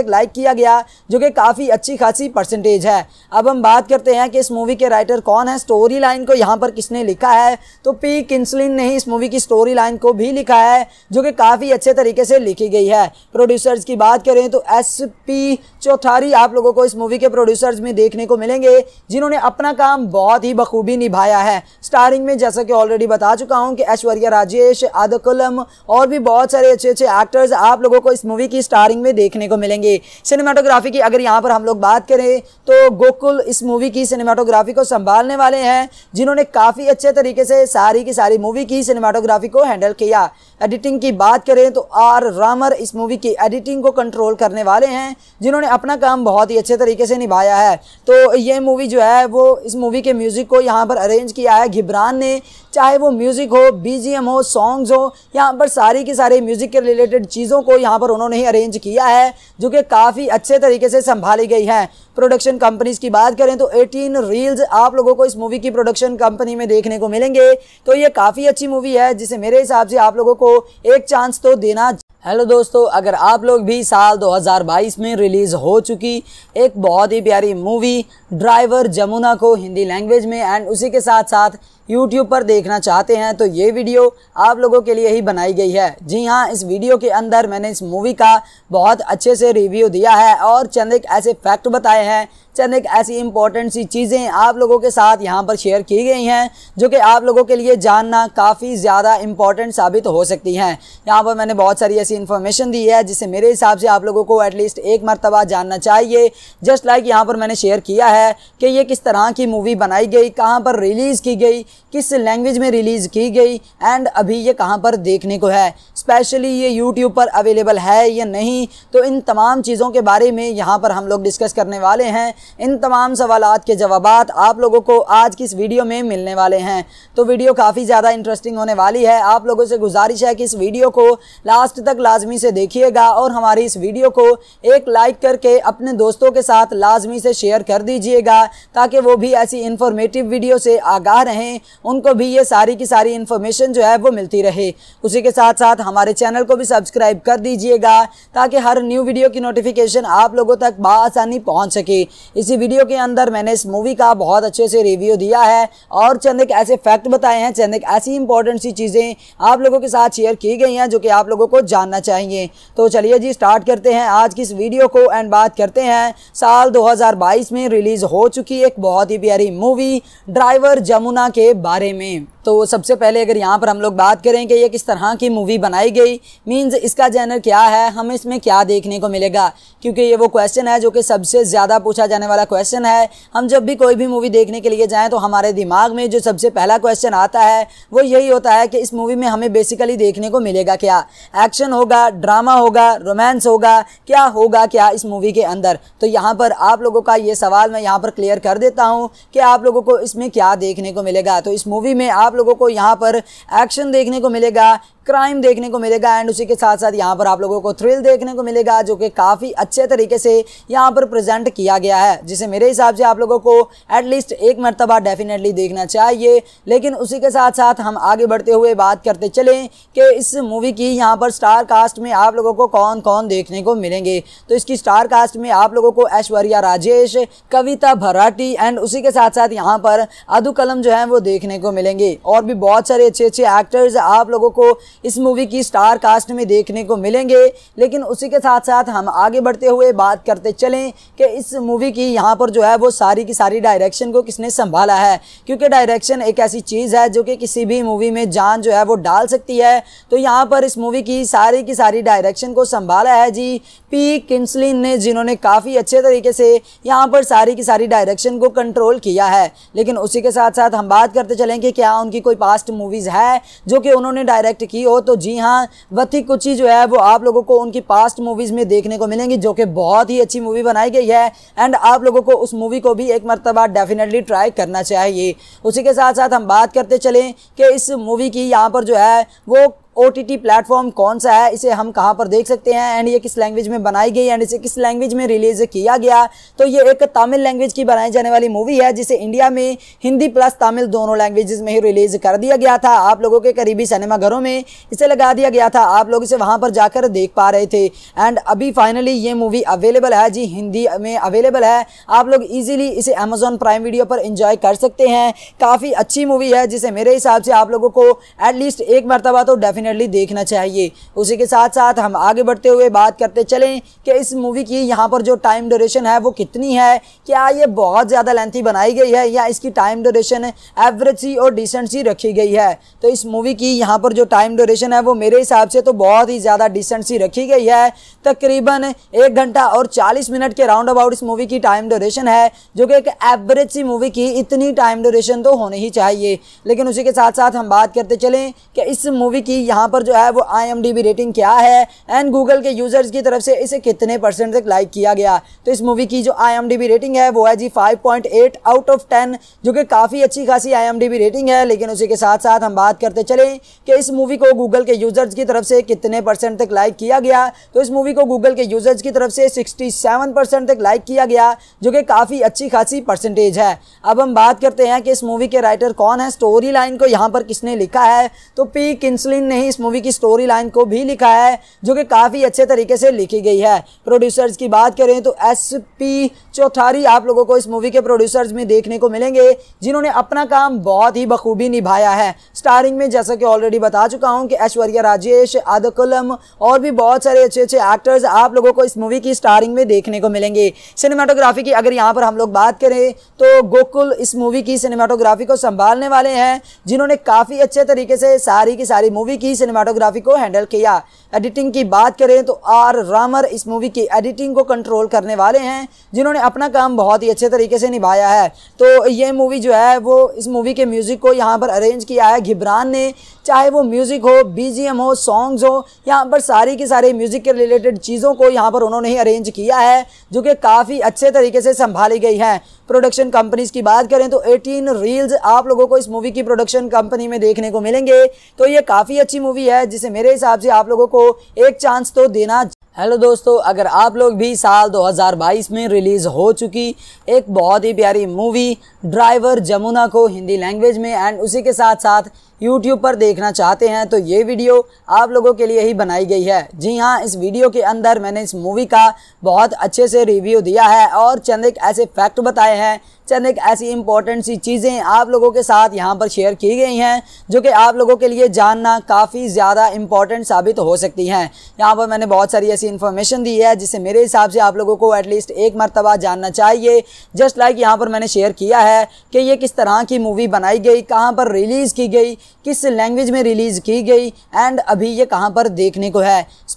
तक लाइक किया गया जो कि काफ़ी अच्छी खासी परसेंटेज है अब हम बात करते हैं कि इस मूवी के राइटर कौन है स्टोरी लाइन को यहाँ पर किसने लिखा है तो पी किन्सलिन ने ही इस मूवी की स्टोरी लाइन को भी लिखा है जो कि काफ़ी अच्छे तरीके से लिखी गई है प्रोड्यूसर्स की बात करें तो एस पी चौथारी आप लोगों को इस मूवी के प्रोड्यूसर्स में देखने को मिलेंगे जिन्होंने अपना काम बहुत ही बखूबी निभाया है स्टारिंग में जैसा कि ऑलरेडी बता चुका हूँ कि ऐश्वर्या राजेश आदकुलम और भी बहुत सारे अच्छे अच्छे एक्टर्स आप लोगों को इस मूवी की स्टारिंग में देखने को मिलेंगे सिनेमाटोग्राफी की अगर यहाँ पर हम लोग बात करें तो गोकुल इस मूवी की सिनेमाटोग्राफी को संभालने वाले हैं जिन्होंने काफ़ी अच्छे तरीके से सारी की सारी मूवी की की सिनेमाटोग्राफी को हैंडल किया एडिटिंग की बात करें तो आर रामर इस मूवी की एडिटिंग को कंट्रोल करने वाले हैं जिन्होंने अपना काम बहुत ही अच्छे तरीके से निभाया है तो ये मूवी जो है वो इस मूवी के म्यूज़िक को यहाँ पर अरेंज किया है घिब्रान ने चाहे वो म्यूज़िक हो बी हो सॉन्ग्स हो यहाँ पर सारी की सारी म्यूज़िक के रिलेटेड चीज़ों को यहाँ पर उन्होंने ही अरेंज किया है जो कि काफ़ी अच्छे तरीके से संभाली गई है प्रोडक्शन कंपनीज की बात करें तो 18 रील्स आप लोगों को इस मूवी की प्रोडक्शन कंपनी में देखने को मिलेंगे तो ये काफ़ी अच्छी मूवी है जिसे मेरे हिसाब से आप लोगों को एक चांस तो देना हेलो दोस्तों अगर आप लोग भी साल 2022 में रिलीज़ हो चुकी एक बहुत ही प्यारी मूवी ड्राइवर जमुना को हिंदी लैंग्वेज में एंड उसी के साथ साथ यूट्यूब पर देखना चाहते हैं तो ये वीडियो आप लोगों के लिए ही बनाई गई है जी हाँ इस वीडियो के अंदर मैंने इस मूवी का बहुत अच्छे से रिव्यू दिया है और चंद एक ऐसे फैक्ट बताए हैं चंद एक ऐसी इंपॉर्टेंट सी चीज़ें आप लोगों के साथ यहाँ पर शेयर की गई हैं जो कि आप लोगों के लिए जानना काफ़ी ज़्यादा इंपॉर्टेंट साबित हो सकती हैं यहाँ पर मैंने बहुत सारी ऐसी इन्फॉर्मेशन दी है जिसे मेरे हिसाब से आप लोगों को एटलीस्ट एक मरतबा जानना चाहिए जस्ट लाइक यहाँ पर मैंने शेयर किया है कि ये किस तरह की मूवी बनाई गई कहाँ पर रिलीज़ की गई किस लैंग्वेज में रिलीज़ की गई एंड अभी ये कहाँ पर देखने को है स्पेशली ये यूट्यूब पर अवेलेबल है या नहीं तो इन तमाम चीज़ों के बारे में यहाँ पर हम लोग डिस्कस करने वाले हैं इन तमाम सवाल के जवाब आप लोगों को आज की इस वीडियो में मिलने वाले हैं तो वीडियो काफ़ी ज़्यादा इंटरेस्टिंग होने वाली है आप लोगों से गुजारिश है कि इस वीडियो को लास्ट तक लाजमी से देखिएगा और हमारी इस वीडियो को एक लाइक करके अपने दोस्तों के साथ लाजमी से शेयर कर दीजिएगा ताकि वो भी ऐसी इंफॉर्मेटिव वीडियो से आगाह रहें उनको भी ये सारी की सारी इन्फॉर्मेशन जो है वो मिलती रहे उसी के साथ साथ हमारे चैनल को भी सब्सक्राइब कर दीजिएगा ताकि हर न्यू वीडियो की नोटिफिकेशन आप लोगों तक बसानी पहुँच सके इसी वीडियो के अंदर मैंने इस मूवी का बहुत अच्छे से रिव्यू दिया है और चंद एक ऐसे फैक्ट बताए हैं चंद एक ऐसी इंपॉर्टेंट सी चीज़ें आप लोगों के साथ शेयर की गई हैं जो कि आप लोगों को जानना चाहिए तो चलिए जी स्टार्ट करते हैं आज की इस वीडियो को एंड बात करते हैं साल 2022 में रिलीज़ हो चुकी एक बहुत ही प्यारी मूवी ड्राइवर जमुना के बारे में तो सबसे पहले अगर यहाँ पर हम लोग बात करें कि ये किस तरह की मूवी बनाई गई मीन्स इसका जैनर क्या है हमें इसमें क्या देखने को मिलेगा क्योंकि ये वो क्वेश्चन है जो कि सबसे ज़्यादा पूछा जाने वाला क्वेश्चन है हम जब भी कोई भी मूवी देखने के लिए जाएँ तो हमारे दिमाग में जो सबसे पहला क्वेश्चन आता है वो यही होता है कि इस मूवी में हमें बेसिकली देखने को मिलेगा क्या एक्शन होगा ड्रामा होगा रोमांस होगा क्या होगा क्या इस मूवी के अंदर तो यहाँ पर आप लोगों का ये सवाल मैं यहाँ पर क्लियर कर देता हूँ कि आप लोगों को इसमें क्या देखने को मिलेगा तो इस मूवी में आप लोगों को यहाँ पर एक्शन देखने को मिलेगा क्राइम देखने को मिलेगा एंड उसी के साथ साथ यहाँ पर आप लोगों को थ्रिल देखने को मिलेगा जो कि काफ़ी अच्छे तरीके से यहाँ पर प्रेजेंट किया गया है जिसे मेरे हिसाब से आप लोगों को एटलीस्ट एक मरतबा डेफिनेटली देखना चाहिए लेकिन उसी के साथ साथ हम आगे बढ़ते हुए बात करते चलें कि इस मूवी की यहाँ पर स्टार कास्ट में आप लोगों को कौन कौन देखने को मिलेंगे तो इसकी स्टार कास्ट में आप लोगों को ऐश्वर्या राजेश कविता भराटी एंड उसी के साथ साथ यहाँ पर अदू कलम जो है वो देखने को मिलेंगे और भी बहुत सारे अच्छे अच्छे एक्टर्स आप लोगों को इस मूवी की स्टार कास्ट में देखने को मिलेंगे लेकिन उसी के साथ साथ हम आगे बढ़ते हुए बात करते चलें कि इस मूवी की यहाँ पर जो है वो सारी की सारी डायरेक्शन को किसने संभाला है क्योंकि डायरेक्शन एक ऐसी चीज़ है जो कि किसी भी मूवी में जान जो है वो डाल सकती है तो यहाँ पर इस मूवी की सारी की सारी डायरेक्शन को संभाला है जी पी किन्सलिन ने जिन्होंने काफ़ी अच्छे तरीके से यहाँ पर सारी की सारी डायरेक्शन को कंट्रोल किया है लेकिन उसी के साथ साथ हम बात करते चलें कि क्या उनकी कोई पास्ट मूवीज़ है जो कि उन्होंने डायरेक्ट की हो तो जी हाँ वथी कुची जो है वो आप लोगों को उनकी पास्ट मूवीज़ में देखने को मिलेंगी जो कि बहुत ही अच्छी मूवी बनाई गई है एंड आप लोगों को उस मूवी को भी एक मरतबा डेफिनेटली ट्राई करना चाहिए उसी के साथ साथ हम बात करते चलें कि इस मूवी की यहाँ पर जो है वो ओ प्लेटफॉर्म कौन सा है इसे हम कहाँ पर देख सकते हैं एंड ये किस लैंग्वेज में बनाई गई एंड इसे किस लैंग्वेज में रिलीज किया गया तो ये एक तमिल लैंग्वेज की बनाई जाने वाली मूवी है जिसे इंडिया में हिंदी प्लस तमिल दोनों लैंग्वेजेस में ही रिलीज कर दिया गया था आप लोगों के करीबी सिनेमाघरों में इसे लगा दिया गया था आप लोग इसे वहाँ पर जाकर देख पा रहे थे एंड अभी फाइनली ये मूवी अवेलेबल है जी हिंदी में अवेलेबल है आप लोग ईजिली इसे अमेजोन प्राइम वीडियो पर इंजॉय कर सकते हैं काफ़ी अच्छी मूवी है जिसे मेरे हिसाब से आप लोगों को एटलीस्ट एक मरतबा तो डेफिन डेफिनेटली देखना चाहिए उसी के साथ साथ हम आगे बढ़ते हुए बात करते चलें कि इस मूवी की यहाँ पर जो टाइम ड्यूरेशन है वो कितनी है क्या ये बहुत ज़्यादा लेंथी बनाई गई है या इसकी टाइम ड्यूरेशन एवरेज सी और डिसेंट सी रखी गई है तो इस मूवी की यहाँ पर जो टाइम ड्यूरेशन है वो मेरे हिसाब से तो बहुत ही ज़्यादा डिसेंट सी रखी गई है तकरीबन एक घंटा और चालीस मिनट के राउंड अबाउट इस मूवी की टाइम ड्यूरेशन है जो कि एक एवरेज सी मूवी की इतनी टाइम ड्यूरेशन तो होनी ही चाहिए लेकिन उसी के साथ साथ हम बात करते चलें कि इस मूवी की यहाँ पर जो है वो आई रेटिंग क्या है एंड गूगल के यूज़र्स की तरफ से इसे कितने परसेंट तक लाइक किया गया तो इस मूवी की जो आई रेटिंग है वो है जी फाइव आउट ऑफ टेन जो कि काफ़ी अच्छी खासी आई रेटिंग है लेकिन उसी के साथ साथ हम बात करते चलें कि इस मूवी को गूगल के यूज़र्स की तरफ से कितने परसेंट तक लाइक किया गया तो इस मूवी को गूगल के यूज़र्स की तरफ से 67 परसेंट तक लाइक किया गया जो कि काफ़ी अच्छी खासी परसेंटेज है अब हम बात करते हैं कि इस मूवी के राइटर कौन है स्टोरी लाइन को यहाँ पर किसने लिखा है तो पी किन्सलिन ने ही इस मूवी की स्टोरी लाइन को भी लिखा है जो कि काफ़ी अच्छे तरीके से लिखी गई है प्रोड्यूसर्स की बात करें तो एस पी चौथारी आप लोगों को इस मूवी के प्रोड्यूसर्स में देखने को मिलेंगे जिन्होंने अपना काम बहुत ही बखूबी निभाया है स्टारिंग में जैसा कि ऑलरेडी बता चुका हूँ कि ऐश्वर्या राजेश आदकुलम और भी बहुत सारे अच्छे अच्छे एक्टर्स आप लोगों को इस मूवी की स्टारिंग में देखने को मिलेंगे सिनेमाटोग्राफी की अगर यहाँ पर हम लोग बात करें तो गोकुल इस मूवी की सिनेमाटोग्राफी को संभालने वाले हैं जिन्होंने काफ़ी अच्छे तरीके से सारी की सारी मूवी की सिनेमाटोग्राफी को हैंडल किया एडिटिंग की बात करें तो आर रामर इस मूवी की एडिटिंग को कंट्रोल करने वाले हैं जिन्होंने अपना काम बहुत ही अच्छे तरीके से निभाया है तो ये मूवी जो है वो इस मूवी के म्यूज़िक को यहाँ पर अरेंज किया है घिबरान ने चाहे वो म्यूज़िक हो बीजीएम हो सॉन्ग्स हो यहाँ पर सारी की सारी म्यूज़िक के रिलेटेड चीज़ों को यहाँ पर उन्होंने ही अरेंज किया है जो कि काफ़ी अच्छे तरीके से संभाली गई हैं प्रोडक्शन कंपनीज की बात करें तो 18 रील्स आप लोगों को इस मूवी की प्रोडक्शन कंपनी में देखने को मिलेंगे तो ये काफ़ी अच्छी मूवी है जिसे मेरे हिसाब से आप लोगों को एक चांस तो देना हेलो दोस्तों अगर आप लोग भी साल 2022 में रिलीज़ हो चुकी एक बहुत ही प्यारी मूवी ड्राइवर जमुना को हिंदी लैंग्वेज में एंड उसी के साथ साथ यूट्यूब पर देखना चाहते हैं तो ये वीडियो आप लोगों के लिए ही बनाई गई है जी हाँ इस वीडियो के अंदर मैंने इस मूवी का बहुत अच्छे से रिव्यू दिया है और चंद एक ऐसे फैक्ट बताए हैं चंद एक ऐसी इंपॉर्टेंट सी चीज़ें आप लोगों के साथ यहाँ पर शेयर की गई हैं जो कि आप लोगों के लिए जानना काफ़ी ज़्यादा इंपॉर्टेंट साबित हो सकती हैं यहाँ पर मैंने बहुत सारी ऐसी इन्फॉर्मेशन दी है जिससे मेरे हिसाब से आप लोगों को एटलीस्ट एक मरतबा जानना चाहिए जस्ट लाइक यहाँ पर मैंने शेयर किया है कि ये किस तरह की मूवी बनाई गई कहाँ पर रिलीज़ की गई किस लैंग्वेज में रिलीज़ की गई एंड अभी ये कहाँ पर देखने को है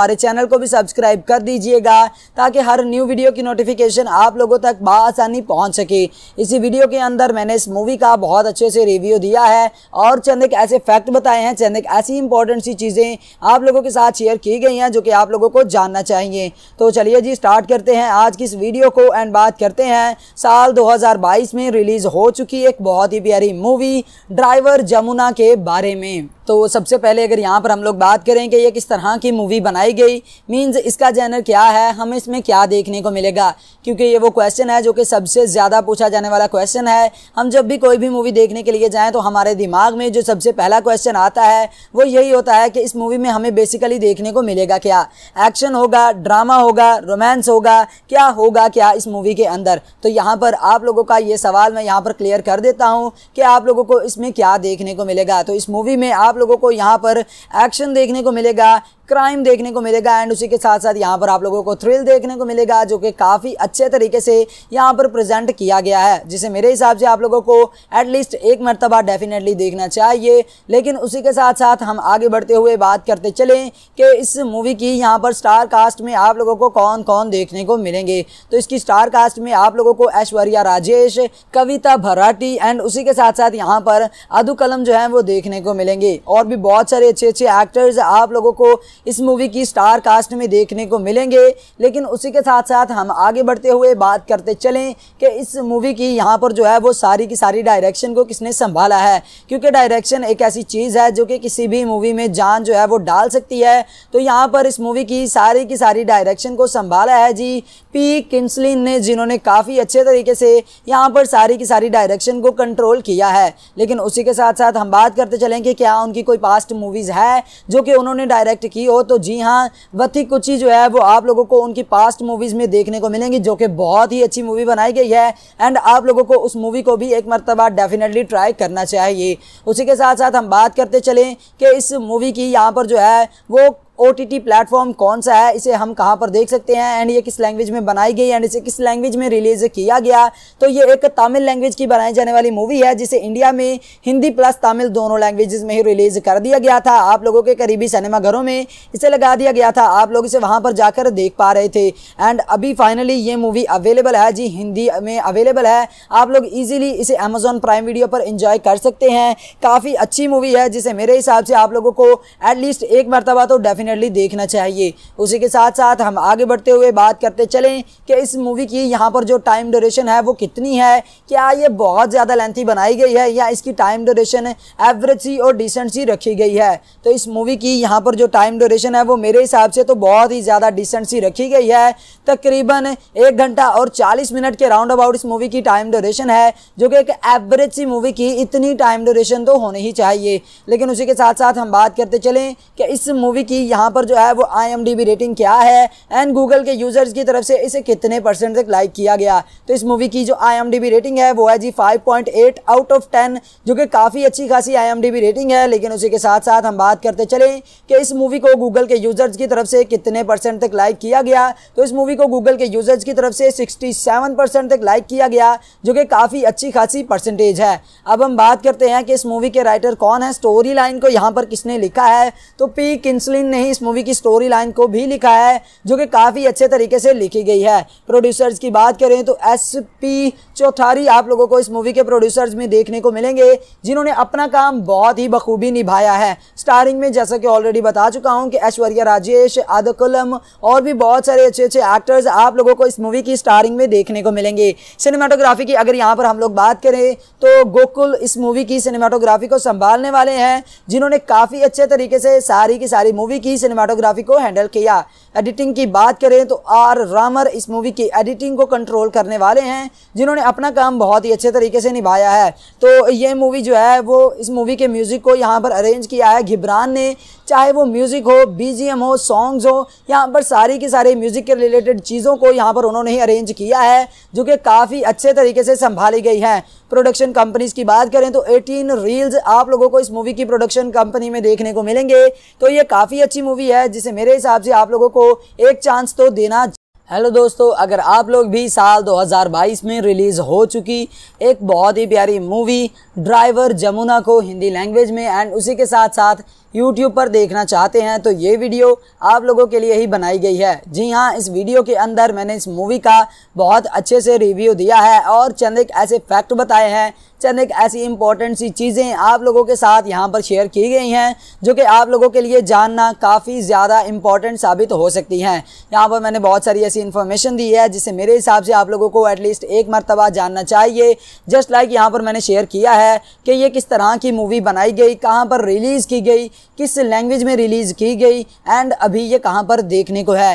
हमारे चैनल को भी सब्सक्राइब कर दीजिएगा ताकि हर न्यू वीडियो की नोटिफिकेशन आप लोगों तक बसानी पहुँच सके इसी वीडियो के अंदर मैंने इस मूवी का बहुत अच्छे से रिव्यू दिया है और चंद एक ऐसे फैक्ट बताए हैं चंद एक ऐसी इंपॉर्टेंट सी चीज़ें आप लोगों के साथ शेयर की गई हैं जो कि आप लोगों को जानना चाहिए तो चलिए जी स्टार्ट करते हैं आज की इस वीडियो को एंड बात करते हैं साल 2022 में रिलीज़ हो चुकी एक बहुत ही प्यारी मूवी ड्राइवर जमुना के बारे में तो सबसे पहले अगर यहाँ पर हम लोग बात करें कि ये किस तरह की मूवी बनाई गई मीन्स इसका जैनर क्या है हमें इसमें क्या देखने को मिलेगा क्योंकि ये वो क्वेश्चन है जो कि सबसे ज़्यादा पूछा जाने वाला क्वेश्चन है हम जब भी कोई भी मूवी देखने के लिए जाएँ तो हमारे दिमाग में जो सबसे पहला क्वेश्चन आता है वो यही होता है कि इस मूवी में हमें बेसिकली देखने को मिलेगा क्या एक्शन होगा ड्रामा होगा रोमांस होगा क्या होगा क्या इस मूवी के अंदर तो यहाँ पर आप लोगों का ये सवाल मैं यहाँ पर क्लियर कर देता हूँ कि आप लोगों को इसमें क्या देखने को मिलेगा तो इस मूवी में आप लोगों को यहाँ पर एक्शन देखने को मिलेगा क्राइम देखने को मिलेगा एंड उसी के साथ साथ यहाँ पर आप लोगों को थ्रिल देखने को मिलेगा जो कि काफ़ी अच्छे तरीके से यहाँ पर प्रेजेंट किया गया है जिसे मेरे हिसाब से आप लोगों को एटलीस्ट एक मरतबा डेफिनेटली देखना चाहिए लेकिन उसी के साथ साथ हम आगे बढ़ते हुए बात करते चलें कि इस मूवी की यहाँ पर स्टार कास्ट में आप लोगों को कौन कौन देखने को मिलेंगे तो इसकी स्टार कास्ट में आप लोगों को ऐश्वर्या राजेश कविता भराटी एंड उसी के साथ साथ यहाँ पर अदू कलम जो है वो देखने को मिलेंगे और भी बहुत सारे अच्छे अच्छे एक्टर्स आप लोगों को इस मूवी की स्टार कास्ट में देखने को मिलेंगे लेकिन उसी के साथ साथ हम आगे बढ़ते हुए बात करते चलें कि इस मूवी की यहाँ पर जो है वो सारी की सारी डायरेक्शन को किसने संभाला है क्योंकि डायरेक्शन एक ऐसी चीज़ है जो कि किसी भी मूवी में जान जो है वो डाल सकती है तो यहाँ पर इस मूवी की सारी की सारी डायरेक्शन को संभाला है जी पी किंसलिन ने जिन्होंने काफ़ी अच्छे तरीके से यहाँ पर सारी की सारी डायरेक्शन को कंट्रोल किया है लेकिन उसी के साथ साथ हम बात करते चलें कि क्या उनकी कोई पास्ट मूवीज़ है जो कि उन्होंने डायरेक्ट की हो तो जी हाँ वथी कुची जो है वो आप लोगों को उनकी पास्ट मूवीज़ में देखने को मिलेंगी जो कि बहुत ही अच्छी मूवी बनाई गई है एंड आप लोगों को उस मूवी को भी एक मरतबा डेफिनेटली ट्राई करना चाहिए उसी के साथ साथ हम बात करते चलें कि इस मूवी की यहाँ पर जो है वो ओ प्लेटफॉर्म कौन सा है इसे हम कहाँ पर देख सकते हैं एंड ये किस लैंग्वेज में बनाई गई एंड इसे किस लैंग्वेज में रिलीज किया गया तो ये एक तमिल लैंग्वेज की बनाई जाने वाली मूवी है जिसे इंडिया में हिंदी प्लस तमिल दोनों लैंग्वेजेस में ही रिलीज कर दिया गया था आप लोगों के करीबी सिनेमाघरों में इसे लगा दिया गया था आप लोग इसे वहाँ पर जाकर देख पा रहे थे एंड अभी फाइनली ये मूवी अवेलेबल है जी हिंदी में अवेलेबल है आप लोग ईजिली इसे अमेजोन प्राइम वीडियो पर इंजॉय कर सकते हैं काफ़ी अच्छी मूवी है जिसे मेरे हिसाब से आप लोगों को एटलीस्ट एक मरतबा तो डेफिनेट डेफिनेटली देखना चाहिए उसी के साथ साथ हम आगे बढ़ते हुए बात करते चलें कि इस मूवी की यहाँ पर जो टाइम ड्यूरेशन है वो कितनी है क्या ये बहुत ज़्यादा लेंथी बनाई गई है या इसकी टाइम ड्यूरेशन एवरेज सी और डिसेंट सी रखी गई है तो इस मूवी की यहाँ पर जो टाइम ड्यूरेशन है वो मेरे हिसाब से तो बहुत ही ज़्यादा डिसेंट सी रखी गई है तकरीबन एक घंटा और चालीस मिनट के राउंड अबाउट इस मूवी की टाइम ड्यूरेशन है जो कि एक एवरेज सी मूवी की इतनी टाइम ड्यूरेशन तो होनी ही चाहिए लेकिन उसी के साथ साथ हम बात करते चलें कि इस मूवी की यहाँ पर जो है वो आई रेटिंग क्या है एंड गूगल के यूज़र्स की तरफ से इसे कितने परसेंट तक लाइक किया गया तो इस मूवी की जो आई रेटिंग है वो है जी फाइव आउट ऑफ टेन जो कि काफ़ी अच्छी खासी आई रेटिंग है लेकिन उसी के साथ साथ हम बात करते चलें कि इस मूवी को गूगल के यूज़र्स की तरफ से कितने परसेंट तक लाइक किया गया तो इस मूवी को गूगल के यूज़र्स की तरफ से 67 परसेंट तक लाइक किया गया जो कि काफ़ी अच्छी खासी परसेंटेज है अब हम बात करते हैं कि इस मूवी के राइटर कौन है स्टोरी लाइन को यहाँ पर किसने लिखा है तो पी किन्सलिन ने इस मूवी की स्टोरी लाइन को भी लिखा है जो कि काफ़ी अच्छे तरीके से लिखी गई है प्रोड्यूसर्स की बात करें तो एस पी चौथारी आप लोगों को इस मूवी के प्रोड्यूसर्स में देखने को मिलेंगे जिन्होंने अपना काम बहुत ही बखूबी निभाया है स्टारिंग में जैसा कि ऑलरेडी बता चुका हूँ कि ऐश्वर्या राजेश आदकुलम और भी बहुत सारे अच्छे अच्छे एक्टर्स आप लोगों को इस मूवी की स्टारिंग में देखने को मिलेंगे सिनेमाटोग्राफी की अगर यहाँ पर हम लोग बात करें तो गोकुल इस मूवी की सिनेमाटोग्राफी को संभालने वाले हैं जिन्होंने काफ़ी अच्छे तरीके से सारी की सारी मूवी की सिनेमाटोग्राफी को हैंडल किया एडिटिंग की बात करें तो आर रामर इस मूवी की एडिटिंग को कंट्रोल करने वाले हैं जिन्होंने अपना काम बहुत ही अच्छे तरीके से निभाया है तो ये मूवी जो है वो इस मूवी के म्यूज़िक को यहाँ पर अरेंज किया है घिब्रान ने चाहे वो म्यूज़िक हो बीजीएम हो सॉन्ग्स हो यहाँ पर सारी की सारी म्यूज़िक के रिलेटेड चीज़ों को यहाँ पर उन्होंने ही अरेंज किया है जो कि काफ़ी अच्छे तरीके से संभाली गई है प्रोडक्शन कंपनीज की बात करें तो 18 रील्स आप लोगों को इस मूवी की प्रोडक्शन कंपनी में देखने को मिलेंगे तो ये काफ़ी अच्छी मूवी है जिसे मेरे हिसाब से आप लोगों को एक चांस तो देना हेलो दोस्तों अगर आप लोग भी साल 2022 में रिलीज़ हो चुकी एक बहुत ही प्यारी मूवी ड्राइवर जमुना को हिंदी लैंग्वेज में एंड उसी के साथ साथ यूट्यूब पर देखना चाहते हैं तो ये वीडियो आप लोगों के लिए ही बनाई गई है जी हाँ इस वीडियो के अंदर मैंने इस मूवी का बहुत अच्छे से रिव्यू दिया है और चंद एक ऐसे फैक्ट बताए हैं चंद एक ऐसी इंपॉर्टेंट सी चीज़ें आप लोगों के साथ यहाँ पर शेयर की गई हैं जो कि आप लोगों के लिए जानना काफ़ी ज़्यादा इंपॉर्टेंट साबित हो सकती हैं यहाँ पर मैंने बहुत सारी ऐसी इन्फॉर्मेशन दी है जिसे मेरे हिसाब से आप लोगों को एटलीस्ट एक मरतबा जानना चाहिए जस्ट लाइक यहाँ पर मैंने शेयर किया है कि ये किस तरह की मूवी बनाई गई कहाँ पर रिलीज़ की गई किस लैंग्वेज में रिलीज़ की गई एंड अभी ये कहाँ पर देखने को है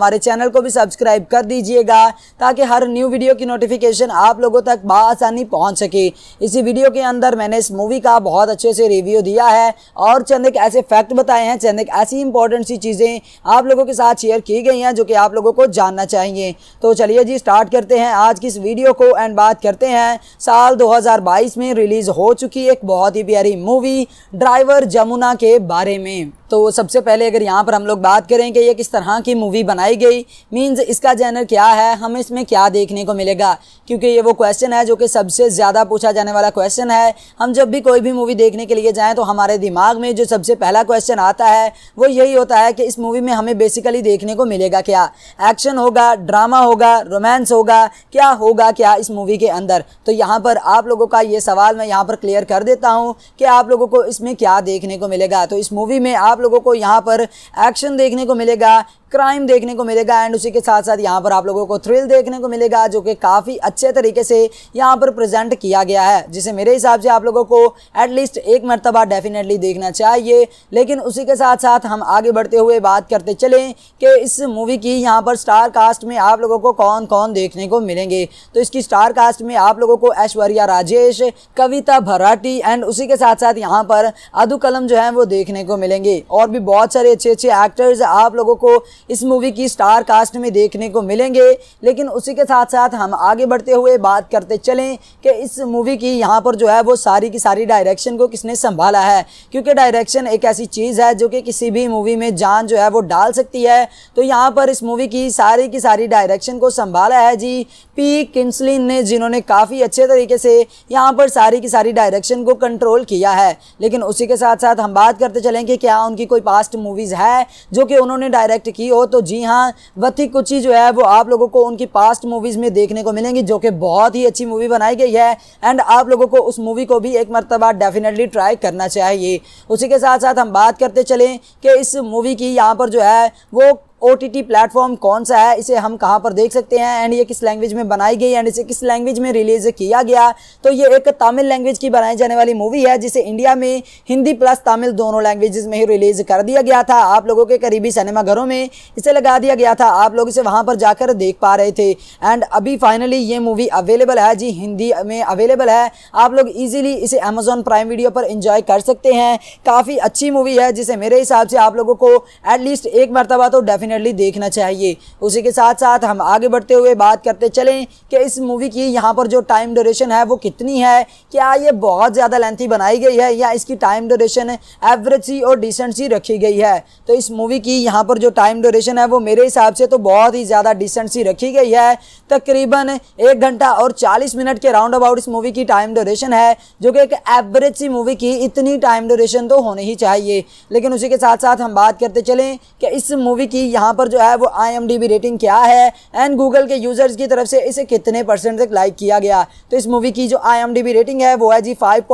हमारे चैनल को भी सब्सक्राइब कर दीजिएगा ताकि हर न्यू वीडियो की नोटिफिकेशन आप लोगों तक बसानी पहुँच सके इसी वीडियो के अंदर मैंने इस मूवी का बहुत अच्छे से रिव्यू दिया है और चंद एक ऐसे फैक्ट बताए हैं चंद एक ऐसी इंपॉर्टेंट सी चीज़ें आप लोगों के साथ शेयर की गई हैं जो कि आप लोगों को जानना चाहिए तो चलिए जी स्टार्ट करते हैं आज की इस वीडियो को एंड बात करते हैं साल 2022 में रिलीज़ हो चुकी एक बहुत ही प्यारी मूवी ड्राइवर जमुना के बारे में तो सबसे पहले अगर यहाँ पर हम लोग बात करें कि ये किस तरह की मूवी बनाई गई मीन्स इसका जैनर क्या है हमें इसमें क्या देखने को मिलेगा क्योंकि ये वो क्वेश्चन है जो कि सबसे ज़्यादा पूछा जाने वाला क्वेश्चन है हम जब भी कोई भी मूवी देखने के लिए जाएँ तो हमारे दिमाग में जो सबसे पहला क्वेश्चन आता है वो यही होता है कि इस मूवी में हमें बेसिकली देखने को मिलेगा क्या एक्शन होगा ड्रामा होगा रोमांस होगा क्या होगा क्या इस मूवी के अंदर तो यहाँ पर आप लोगों का ये सवाल मैं यहाँ पर क्लियर कर देता हूँ कि आप लोगों को इसमें क्या देखने को मिलेगा तो इस मूवी में आप लोगों को यहाँ पर एक्शन देखने को मिलेगा क्राइम देखने को मिलेगा एंड उसी के साथ साथ यहाँ पर आप लोगों को थ्रिल देखने को मिलेगा जो कि काफ़ी अच्छे तरीके से यहाँ पर प्रेजेंट किया गया है जिसे मेरे हिसाब से आप लोगों को एटलीस्ट एक मरतबा डेफिनेटली देखना चाहिए लेकिन उसी के साथ साथ हम आगे बढ़ते हुए बात करते चलें कि इस मूवी की यहाँ पर स्टार कास्ट में आप लोगों को कौन कौन देखने को मिलेंगे तो इसकी स्टार कास्ट में आप लोगों को ऐश्वर्या राजेश कविता भराठी एंड उसी के साथ साथ यहाँ पर अदू कलम जो है वो देखने को मिलेंगे और भी बहुत सारे अच्छे अच्छे एक्टर्स आप लोगों को इस मूवी की स्टार कास्ट में देखने को मिलेंगे लेकिन उसी के साथ साथ हम आगे बढ़ते हुए बात करते चलें कि इस मूवी की यहाँ पर जो है वो सारी की सारी डायरेक्शन को किसने संभाला है क्योंकि डायरेक्शन एक ऐसी चीज़ है जो कि किसी भी मूवी में जान जो है वो डाल सकती है तो यहाँ पर इस मूवी की सारी की सारी डायरेक्शन को संभाला है जी पी किन्सलिन ने जिन्होंने काफ़ी अच्छे तरीके से यहाँ पर सारी की सारी डायरेक्शन को कंट्रोल किया है लेकिन उसी के साथ साथ हम बात करते चलें कि क्या उनकी कोई पास्ट मूवीज़ है जो कि उन्होंने डायरेक्ट की हो तो जी हाँ वथी कुची जो है वो आप लोगों को उनकी पास्ट मूवीज़ में देखने को मिलेंगी जो कि बहुत ही अच्छी मूवी बनाई गई है एंड आप लोगों को उस मूवी को भी एक मरतबा डेफिनेटली ट्राई करना चाहिए उसी के साथ साथ हम बात करते चलें कि इस मूवी की यहाँ पर जो है वो ओ प्लेटफॉर्म कौन सा है इसे हम कहाँ पर देख सकते हैं एंड ये किस लैंग्वेज में बनाई गई एंड इसे किस लैंग्वेज में रिलीज किया गया तो ये एक तमिल लैंग्वेज की बनाई जाने वाली मूवी है जिसे इंडिया में हिंदी प्लस तमिल दोनों लैंग्वेज में ही रिलीज कर दिया गया था आप लोगों के करीबी सिनेमाघरों में इसे लगा दिया गया था आप लोग इसे वहाँ पर जाकर देख पा रहे थे एंड अभी फाइनली ये मूवी अवेलेबल है जी हिंदी में अवेलेबल है आप लोग ईजिली इसे अमेजोन प्राइम वीडियो पर इंजॉय कर सकते हैं काफ़ी अच्छी मूवी है जिसे मेरे हिसाब से आप लोगों को एटलीस्ट एक मरतबा तो डेफिनेट डेफिनेटली देखना चाहिए उसी के साथ साथ हम आगे बढ़ते हुए बात करते चलें कि इस मूवी की यहाँ पर जो टाइम ड्यूरेशन है वो कितनी है क्या ये बहुत ज़्यादा लेंथी बनाई गई है या इसकी टाइम ड्यूरेशन एवरेज सी और डिसेंट सी रखी गई है तो इस मूवी की यहाँ पर जो टाइम ड्यूरेशन है वो मेरे हिसाब से तो बहुत ही ज़्यादा डिसेंट सी रखी गई है तकरीबन एक घंटा और चालीस मिनट के राउंड अबाउट इस मूवी की टाइम ड्यूरेशन है जो कि एक एवरेज सी मूवी की इतनी टाइम ड्यूरेशन तो होनी ही चाहिए लेकिन उसी के साथ साथ हम बात करते चलें कि इस मूवी की यहाँ पर जो है वो आई रेटिंग क्या है एंड गूगल के यूज़र्स की तरफ से इसे कितने परसेंट तक लाइक किया गया तो इस मूवी की जो आई रेटिंग है वो है जी फाइव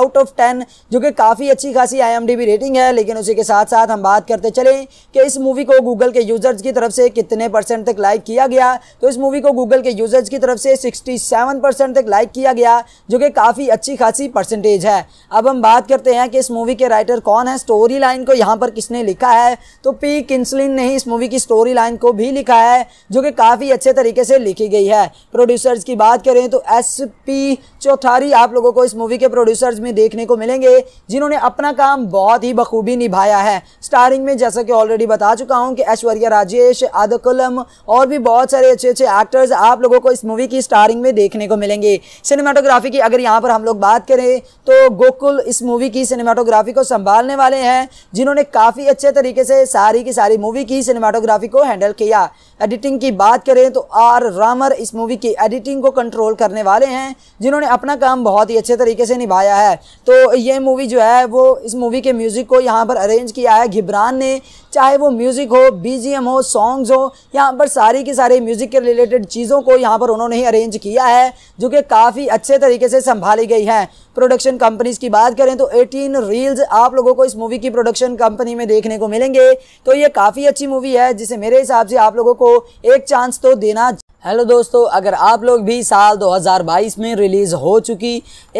आउट ऑफ टेन जो कि काफ़ी अच्छी खासी आई रेटिंग है लेकिन उसी के साथ साथ हम बात करते चलें कि इस मूवी को गूगल के यूज़र्स की तरफ से कितने परसेंट तक लाइक किया गया तो इस मूवी को गूगल के यूज़र्स की तरफ से 67 परसेंट तक लाइक किया गया जो कि काफ़ी अच्छी खासी परसेंटेज है अब हम बात करते हैं कि इस मूवी के राइटर कौन है स्टोरी लाइन को यहाँ पर किसने लिखा है तो पी किंसलिन ने ने इस मूवी की स्टोरी लाइन को भी लिखा है जो कि काफ़ी अच्छे तरीके से लिखी गई है प्रोड्यूसर्स की बात करें तो एस पी चौथारी आप लोगों को इस मूवी के प्रोड्यूसर्स में देखने को मिलेंगे जिन्होंने अपना काम बहुत ही बखूबी निभाया है स्टारिंग में जैसा कि ऑलरेडी बता चुका हूँ कि ऐश्वर्या राजेश आदकुलम और भी बहुत सारे अच्छे अच्छे एक्टर्स आप लोगों को इस मूवी की स्टारिंग में देखने को मिलेंगे सिनेमाटोग्राफी की अगर यहाँ पर हम लोग बात करें तो गोकुल इस मूवी की सिनेमाटोग्राफी को संभालने वाले हैं जिन्होंने काफ़ी अच्छे तरीके से सारी की सारी मूवी की की सिनेमाटोग्राफी को हैंडल किया एडिटिंग की बात करें तो आर रामर इस मूवी की एडिटिंग को कंट्रोल करने वाले हैं जिन्होंने अपना काम बहुत ही अच्छे तरीके से निभाया है तो ये मूवी जो है वो इस मूवी के म्यूज़िक को यहाँ पर अरेंज किया है घिब्रान ने चाहे वो म्यूज़िक हो बी हो सॉन्ग्स हो यहाँ पर सारी की सारी म्यूज़िक के रिलेटेड चीज़ों को यहाँ पर उन्होंने ही अरेंज किया है जो कि काफ़ी अच्छे तरीके से संभाली गई है प्रोडक्शन कंपनीज की बात करें तो 18 रील्स आप लोगों को इस मूवी की प्रोडक्शन कंपनी में देखने को मिलेंगे तो ये काफ़ी अच्छी मूवी है जिसे मेरे हिसाब से आप लोगों को एक चांस तो देना हेलो दोस्तों अगर आप लोग भी साल 2022 में रिलीज़ हो चुकी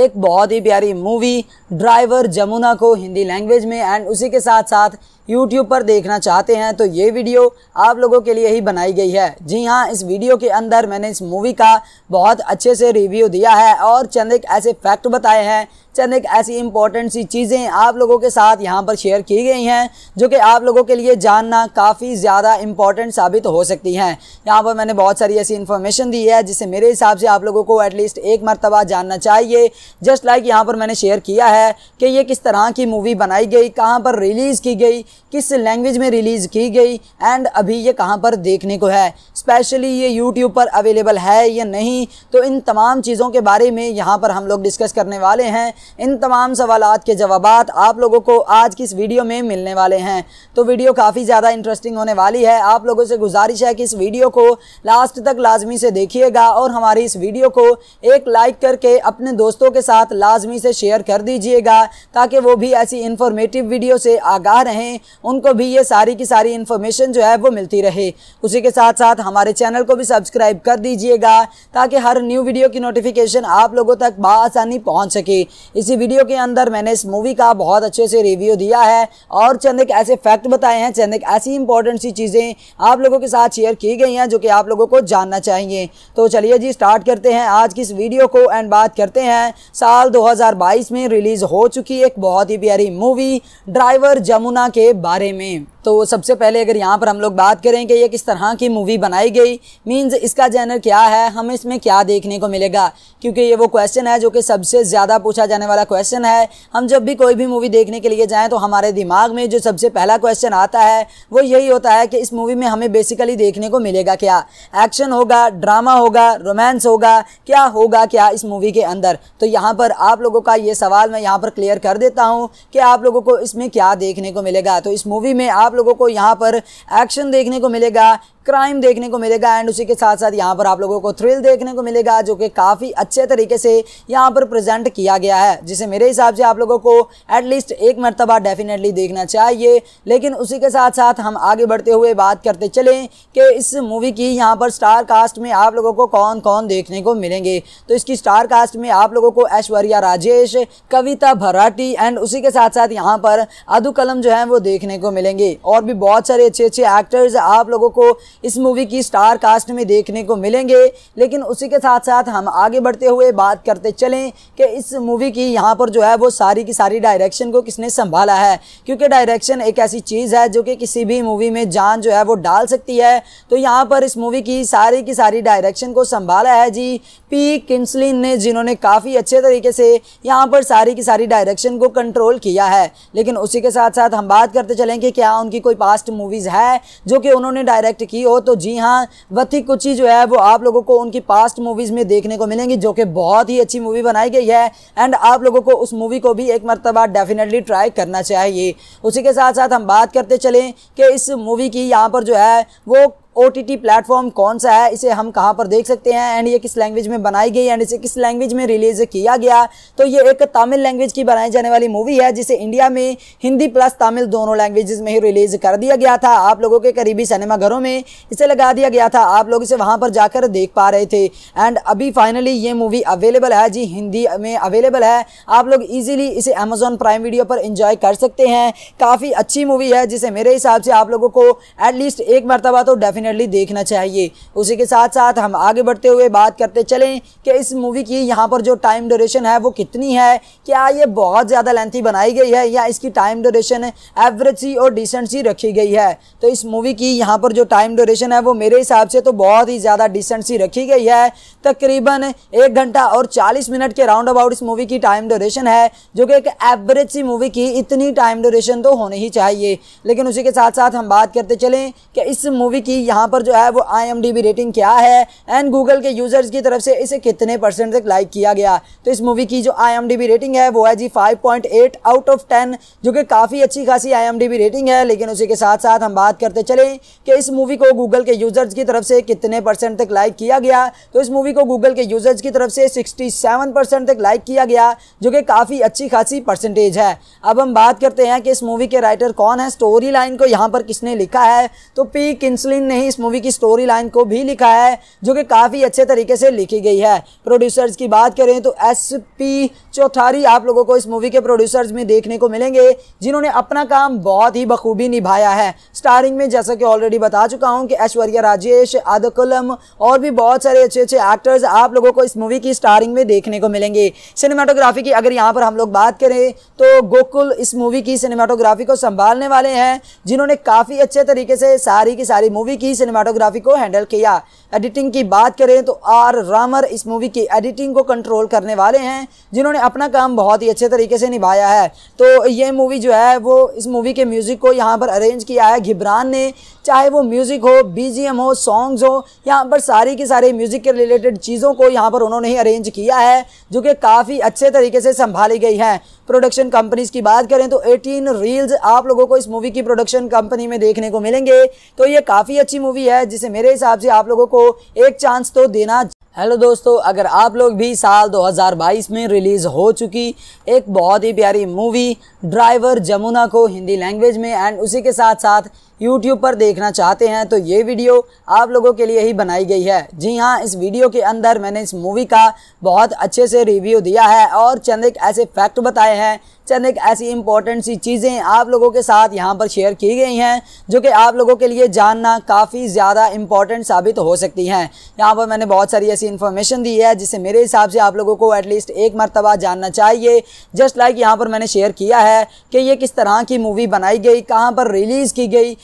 एक बहुत ही प्यारी मूवी ड्राइवर जमुना को हिंदी लैंग्वेज में एंड उसी के साथ साथ यूट्यूब पर देखना चाहते हैं तो ये वीडियो आप लोगों के लिए ही बनाई गई है जी हाँ इस वीडियो के अंदर मैंने इस मूवी का बहुत अच्छे से रिव्यू दिया है और चंद एक ऐसे फैक्ट बताए हैं चंद एक ऐसी इंपॉर्टेंट सी चीज़ें आप लोगों के साथ यहाँ पर शेयर की गई हैं जो कि आप लोगों के लिए जानना काफ़ी ज़्यादा इंपॉर्टेंट साबित हो सकती हैं यहाँ पर मैंने बहुत सारी ऐसी इन्फॉर्मेशन दी है जिसे मेरे हिसाब से आप लोगों को एटलीस्ट एक मरतबा जानना चाहिए जस्ट लाइक यहाँ पर मैंने शेयर किया है है कि ये किस तरह की मूवी बनाई गई कहाँ पर रिलीज़ की गई किस लैंग्वेज में रिलीज़ की गई एंड अभी ये कहाँ पर देखने को है स्पेशली ये यूट्यूब पर अवेलेबल है या नहीं तो इन तमाम चीज़ों के बारे में यहाँ पर हम लोग डिस्कस करने वाले हैं इन तमाम सवाल के जवाब आप लोगों को आज की इस वीडियो में मिलने वाले हैं तो वीडियो काफ़ी ज़्यादा इंटरेस्टिंग होने वाली है आप लोगों से गुजारिश है कि इस वीडियो को लास्ट तक लाजमी से देखिएगा और हमारी इस वीडियो को एक लाइक करके अपने दोस्तों के साथ लाजमी से शेयर कर दीजिए कीजिएगा ताकि वो भी ऐसी इन्फॉर्मेटिव वीडियो से आगाह रहें उनको भी ये सारी की सारी इन्फॉर्मेशन जो है वो मिलती रहे उसी के साथ साथ हमारे चैनल को भी सब्सक्राइब कर दीजिएगा ताकि हर न्यू वीडियो की नोटिफिकेशन आप लोगों तक बसानी पहुँच सके इसी वीडियो के अंदर मैंने इस मूवी का बहुत अच्छे से रिव्यू दिया है और चंद एक ऐसे फैक्ट बताए हैं चंद एक ऐसी इंपॉर्टेंट सी चीज़ें आप लोगों के साथ शेयर की गई हैं जो कि आप लोगों को जानना चाहिए तो चलिए जी स्टार्ट करते हैं आज की इस वीडियो को एंड बात करते हैं साल 2022 में रिलीज़ रिलीज हो चुकी एक बहुत ही प्यारी मूवी ड्राइवर जमुना के बारे में तो सबसे पहले अगर यहाँ पर हम लोग बात करें कि ये किस तरह की मूवी बनाई गई मीन्स इसका जैनर क्या है हमें इसमें क्या देखने को मिलेगा क्योंकि ये वो क्वेश्चन है जो कि सबसे ज़्यादा पूछा जाने वाला क्वेश्चन है हम जब भी कोई भी मूवी देखने के लिए जाएँ तो हमारे दिमाग में जो सबसे पहला क्वेश्चन आता है वो यही होता है कि इस मूवी में हमें बेसिकली देखने को मिलेगा क्या एक्शन होगा ड्रामा होगा रोमांस होगा क्या होगा क्या इस मूवी के अंदर तो यहाँ पर आप लोगों का ये सवाल मैं यहाँ पर क्लियर कर देता हूँ कि आप लोगों को इसमें क्या देखने को मिलेगा तो इस मूवी में आप आप लोगों को यहाँ पर एक्शन देखने को मिलेगा क्राइम देखने को मिलेगा एंड उसी के साथ साथ यहाँ पर आप लोगों को थ्रिल देखने को मिलेगा जो कि काफ़ी अच्छे तरीके से यहाँ पर प्रेजेंट किया गया है जिसे मेरे हिसाब से आप लोगों को एटलीस्ट एक मरतबा डेफिनेटली देखना चाहिए लेकिन उसी के साथ साथ हम आगे बढ़ते हुए बात करते चलें कि इस मूवी की यहाँ पर स्टार कास्ट में आप लोगों को कौन कौन देखने को मिलेंगे तो इसकी स्टार कास्ट में आप लोगों को ऐश्वर्या राजेश कविता भराटी एंड उसी के साथ साथ यहाँ पर अदू कलम जो है वो देखने को मिलेंगे और भी बहुत सारे अच्छे अच्छे एक्टर्स आप लोगों को इस मूवी की स्टार कास्ट में देखने को मिलेंगे लेकिन उसी के साथ साथ हम आगे बढ़ते हुए बात करते चलें कि इस मूवी की यहाँ पर जो है वो सारी की सारी डायरेक्शन को किसने संभाला है क्योंकि डायरेक्शन एक ऐसी चीज़ है जो कि किसी भी मूवी में जान जो है वो डाल सकती है तो यहाँ पर इस मूवी की सारी की सारी डायरेक्शन को संभाला है जी पी किन्सलिन ने जिन्होंने काफ़ी अच्छे तरीके से यहाँ पर सारी की सारी डायरेक्शन को कंट्रोल किया है लेकिन उसी के साथ साथ हम बात करते चलें कि क्या उनकी कोई पास्ट मूवीज़ है जो कि उन्होंने डायरेक्ट की हो तो जी हाँ वथी कुची जो है वो आप लोगों को उनकी पास्ट मूवीज़ में देखने को मिलेंगी जो कि बहुत ही अच्छी मूवी बनाई गई है एंड आप लोगों को उस मूवी को भी एक मरतबा डेफिनेटली ट्राई करना चाहिए उसी के साथ साथ हम बात करते चलें कि इस मूवी की यहाँ पर जो है वो ओ प्लेटफॉर्म कौन सा है इसे हम कहाँ पर देख सकते हैं एंड ये किस लैंग्वेज में बनाई गई एंड इसे किस लैंग्वेज में रिलीज किया गया तो ये एक तमिल लैंग्वेज की बनाई जाने वाली मूवी है जिसे इंडिया में हिंदी प्लस तमिल दोनों लैंग्वेज में ही रिलीज कर दिया गया था आप लोगों के करीबी सिनेमाघरों में इसे लगा दिया गया था आप लोग इसे वहाँ पर जाकर देख पा रहे थे एंड अभी फाइनली ये मूवी अवेलेबल है जी हिंदी में अवेलेबल है आप लोग ईजिली इसे अमेजोन प्राइम वीडियो पर इंजॉय कर सकते हैं काफ़ी अच्छी मूवी है जिसे मेरे हिसाब से आप लोगों को एटलीस्ट एक मरतबा तो डेफिनेट डेफिनेटली देखना चाहिए उसी के साथ साथ हम आगे बढ़ते हुए बात करते चलें कि इस मूवी की यहाँ पर जो टाइम ड्यूरेशन है वो कितनी है क्या ये बहुत ज़्यादा लेंथी बनाई गई है या इसकी टाइम ड्यूरेशन एवरेज सी और डिसेंट सी रखी गई है तो इस मूवी की यहाँ पर जो टाइम ड्यूरेशन है वो मेरे हिसाब से तो बहुत ही ज़्यादा डिसेंट सी रखी गई है तकरीबन एक घंटा और चालीस मिनट के राउंड अबाउट इस मूवी की टाइम ड्यूरेशन है जो कि एक एवरेज सी मूवी की इतनी टाइम ड्यूरेशन तो होनी ही चाहिए लेकिन उसी के साथ साथ हम बात करते चलें कि इस मूवी की यहाँ पर जो है वो आई रेटिंग क्या है एंड गूगल के यूज़र्स की तरफ से इसे कितने परसेंट तक लाइक किया गया तो इस मूवी की जो आई रेटिंग है वो है जी फाइव आउट ऑफ टेन जो कि काफ़ी अच्छी खासी आई रेटिंग है लेकिन उसी के साथ साथ हम बात करते चलें कि इस मूवी को गूगल के यूज़र्स की तरफ से कितने परसेंट तक लाइक किया गया तो इस मूवी को गूगल के यूज़र्स की तरफ से सिक्सटी तक लाइक किया गया जो कि काफ़ी अच्छी खासी परसेंटेज है अब हम बात करते हैं कि इस मूवी के राइटर कौन है स्टोरी लाइन को यहाँ पर किसने लिखा है तो पी किन्सलिन ने ही इस मूवी की स्टोरी लाइन को भी लिखा है जो कि काफ़ी अच्छे तरीके से लिखी गई है प्रोड्यूसर्स की बात करें तो एस पी चौथारी आप लोगों को इस मूवी के प्रोड्यूसर्स में देखने को मिलेंगे जिन्होंने अपना काम बहुत ही बखूबी निभाया है स्टारिंग में जैसा कि ऑलरेडी बता चुका हूँ कि ऐश्वर्या राजेश आदकुलम और भी बहुत सारे अच्छे अच्छे एक्टर्स आप लोगों को इस मूवी की स्टारिंग में देखने को मिलेंगे सिनेमाटोग्राफी की अगर यहाँ पर हम लोग बात करें तो गोकुल इस मूवी की सिनेमाटोग्राफी को संभालने वाले हैं जिन्होंने काफ़ी अच्छे तरीके से सारी की सारी मूवी की सिनेमाटोग्राफी को हैंडल किया एडिटिंग की बात करें तो आर रामर इस मूवी की एडिटिंग को कंट्रोल करने वाले हैं जिन्होंने अपना काम बहुत ही अच्छे तरीके से निभाया है तो ये मूवी जो है वो इस मूवी के म्यूज़िक को यहाँ पर अरेंज किया है घिब्रान ने चाहे वो म्यूज़िक हो बीजीएम हो सॉन्ग्स हो यहाँ पर सारी की सारी म्यूज़िक के रिलेटेड चीज़ों को यहाँ पर उन्होंने ही अरेंज किया है जो कि काफ़ी अच्छे तरीके से संभाली गई हैं प्रोडक्शन कंपनीज की बात करें तो 18 रील्स आप लोगों को इस मूवी की प्रोडक्शन कंपनी में देखने को मिलेंगे तो ये काफ़ी अच्छी मूवी है जिसे मेरे हिसाब से आप लोगों को एक चांस तो देना हेलो दोस्तों अगर आप लोग भी साल 2022 में रिलीज़ हो चुकी एक बहुत ही प्यारी मूवी ड्राइवर जमुना को हिंदी लैंग्वेज में एंड उसी के साथ साथ यूट्यूब पर देखना चाहते हैं तो ये वीडियो आप लोगों के लिए ही बनाई गई है जी हाँ इस वीडियो के अंदर मैंने इस मूवी का बहुत अच्छे से रिव्यू दिया है और चंद एक ऐसे फैक्ट बताए हैं चंद एक ऐसी इंपॉर्टेंट सी चीज़ें आप लोगों के साथ यहाँ पर शेयर की गई हैं जो कि आप लोगों के लिए जानना काफ़ी ज़्यादा इंपॉर्टेंट साबित हो सकती हैं यहाँ पर मैंने बहुत सारी ऐसी इन्फॉर्मेशन दी है जिससे मेरे हिसाब से आप लोगों को एटलीस्ट एक मरतबा जानना चाहिए जस्ट लाइक यहाँ पर मैंने शेयर किया है कि ये किस तरह की मूवी बनाई गई कहाँ पर रिलीज़ की गई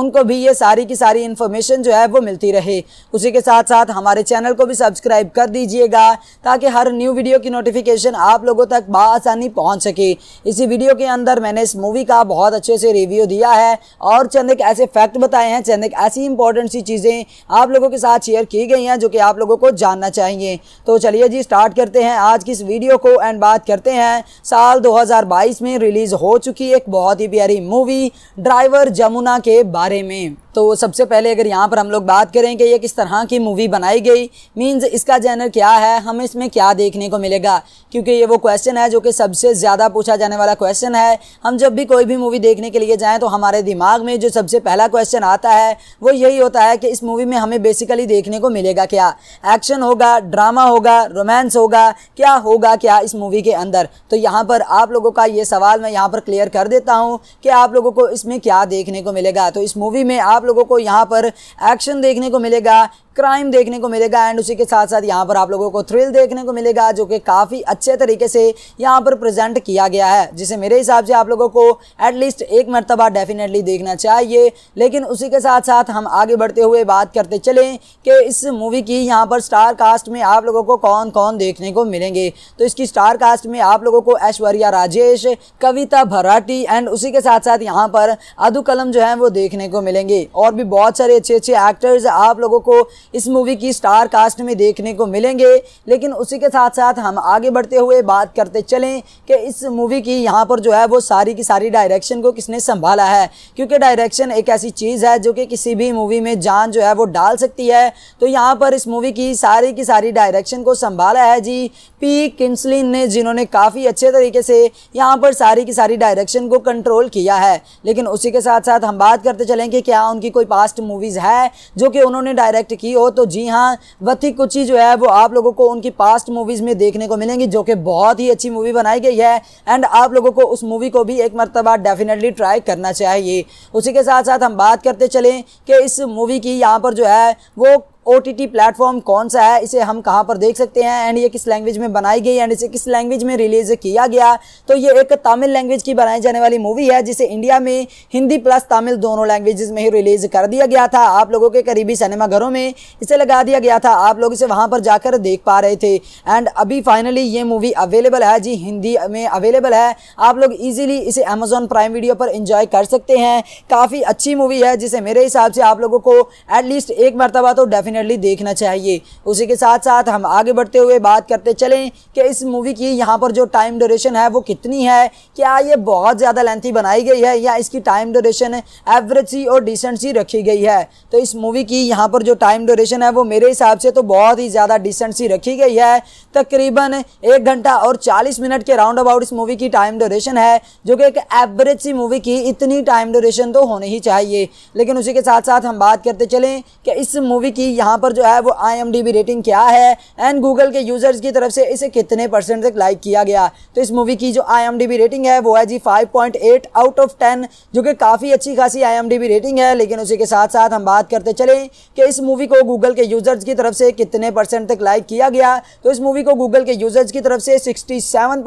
उनको भी ये सारी की सारी इन्फॉर्मेशन जो है वो मिलती रहे उसी के साथ साथ हमारे चैनल को भी सब्सक्राइब कर दीजिएगा ताकि हर न्यू वीडियो की नोटिफिकेशन आप लोगों तक बसानी पहुँच सके इसी वीडियो के अंदर मैंने इस मूवी का बहुत अच्छे से रिव्यू दिया है और चंद एक ऐसे फैक्ट बताए हैं चंद एक ऐसी इंपॉर्टेंट सी चीज़ें आप लोगों के साथ शेयर की गई हैं जो कि आप लोगों को जानना चाहिए तो चलिए जी स्टार्ट करते हैं आज की इस वीडियो को एंड बात करते हैं साल 2022 में रिलीज़ हो चुकी एक बहुत ही प्यारी मूवी ड्राइवर जमुना के बारे में तो सबसे पहले अगर यहाँ पर हम लोग बात करें कि ये किस तरह की मूवी बनाई गई मींस इसका जैनर क्या है हमें इसमें क्या देखने को मिलेगा क्योंकि ये वो क्वेश्चन है जो कि सबसे ज़्यादा पूछा जाने वाला क्वेश्चन है हम जब भी कोई भी मूवी देखने के लिए जाएँ तो हमारे दिमाग में जो सबसे पहला क्वेश्चन आता है वो यही होता है कि इस मूवी में हमें बेसिकली देखने को मिलेगा क्या एक्शन होगा ड्रामा होगा रोमांस होगा क्या होगा क्या इस मूवी के अंदर तो यहाँ पर आप लोगों का ये सवाल मैं यहाँ पर क्लियर कर देता हूँ कि आप लोगों को इसमें क्या देखने को मिलेगा तो इस मूवी में आप आप लोगों को यहाँ पर एक्शन देखने को मिलेगा क्राइम देखने को मिलेगा एंड उसी के साथ साथ यहाँ पर आप लोगों को थ्रिल देखने को मिलेगा जो कि काफ़ी अच्छे तरीके से यहाँ पर प्रेजेंट किया गया है जिसे मेरे हिसाब से आप लोगों को एटलीस्ट एक मरतबा डेफिनेटली देखना चाहिए लेकिन उसी के साथ साथ हम आगे बढ़ते हुए बात करते चलें कि इस मूवी की यहाँ पर स्टार कास्ट में आप लोगों को कौन कौन देखने को मिलेंगे तो इसकी स्टार कास्ट में आप लोगों को ऐश्वर्या राजेश कविता भराठी एंड उसी के साथ साथ यहाँ पर अदू जो है वो देखने को मिलेंगे और भी बहुत सारे अच्छे अच्छे एक्टर्स आप लोगों को इस मूवी की स्टार कास्ट में देखने को मिलेंगे लेकिन उसी के साथ साथ हम आगे बढ़ते हुए बात करते चलें कि इस मूवी की यहाँ पर जो है वो सारी की सारी डायरेक्शन को किसने संभाला है क्योंकि डायरेक्शन एक ऐसी चीज़ है जो कि किसी भी मूवी में जान जो है वो डाल सकती है तो यहाँ पर इस मूवी की सारी की सारी डायरेक्शन को संभाला है जी पी किंसलिन ने जिन्होंने काफ़ी अच्छे तरीके से यहाँ पर सारी की सारी डायरेक्शन को कंट्रोल किया है लेकिन उसी के साथ साथ हम बात करते चलें कि क्या उन उनकी कोई पास्ट मूवीज़ है जो कि उन्होंने डायरेक्ट की हो तो जी हाँ वथी कुची जो है वो आप लोगों को उनकी पास्ट मूवीज़ में देखने को मिलेंगी जो कि बहुत ही अच्छी मूवी बनाई गई है एंड आप लोगों को उस मूवी को भी एक मरतबा डेफिनेटली ट्राई करना चाहिए उसी के साथ साथ हम बात करते चलें कि इस मूवी की यहाँ पर जो है वो ओ प्लेटफॉर्म कौन सा है इसे हम कहाँ पर देख सकते हैं एंड ये किस लैंग्वेज में बनाई गई एंड इसे किस लैंग्वेज में रिलीज किया गया तो ये एक तमिल लैंग्वेज की बनाई जाने वाली मूवी है जिसे इंडिया में हिंदी प्लस तमिल दोनों लैंग्वेजेस में ही रिलीज कर दिया गया था आप लोगों के करीबी सिनेमाघरों में इसे लगा दिया गया था आप लोग इसे वहाँ पर जाकर देख पा रहे थे एंड अभी फाइनली ये मूवी अवेलेबल है जी हिंदी में अवेलेबल है आप लोग ईजिली इसे अमेजोन प्राइम वीडियो पर इंजॉय कर सकते हैं काफ़ी अच्छी मूवी है जिसे मेरे हिसाब से आप लोगों को एटलीस्ट एक मरतबा तो डेफिनेट डेफिनेटली देखना चाहिए उसी के साथ साथ हम आगे बढ़ते हुए बात करते चलें कि इस मूवी की यहाँ पर जो टाइम ड्यूरेशन है वो कितनी है क्या ये बहुत ज़्यादा लेंथी बनाई गई है या इसकी टाइम ड्यूरेशन एवरेज सी और डिसेंट सी रखी गई है तो इस मूवी की यहाँ पर जो टाइम ड्यूरेशन है वो मेरे हिसाब से तो बहुत ही ज़्यादा डिसेंट सी रखी गई है तकरीबन एक घंटा और चालीस मिनट के राउंड अबाउट इस मूवी की टाइम ड्यूरेशन है जो कि एक एवरेज सी मूवी की इतनी टाइम ड्यूरेशन तो होनी ही चाहिए लेकिन उसी के साथ साथ हम बात करते चलें कि इस मूवी की यहाँ पर जो है वो आई रेटिंग क्या है एंड गूगल के यूज़र्स की तरफ से इसे कितने परसेंट तक लाइक किया गया तो इस मूवी की जो आई रेटिंग है वो है जी फाइव आउट ऑफ टेन जो कि काफ़ी अच्छी खासी आई रेटिंग है लेकिन उसी के साथ साथ हम बात करते चलें कि इस मूवी को गूगल के यूज़र्स की तरफ से कितने परसेंट तक लाइक किया गया तो इस मूवी को गूगल के यूज़र्स की तरफ से सिक्सटी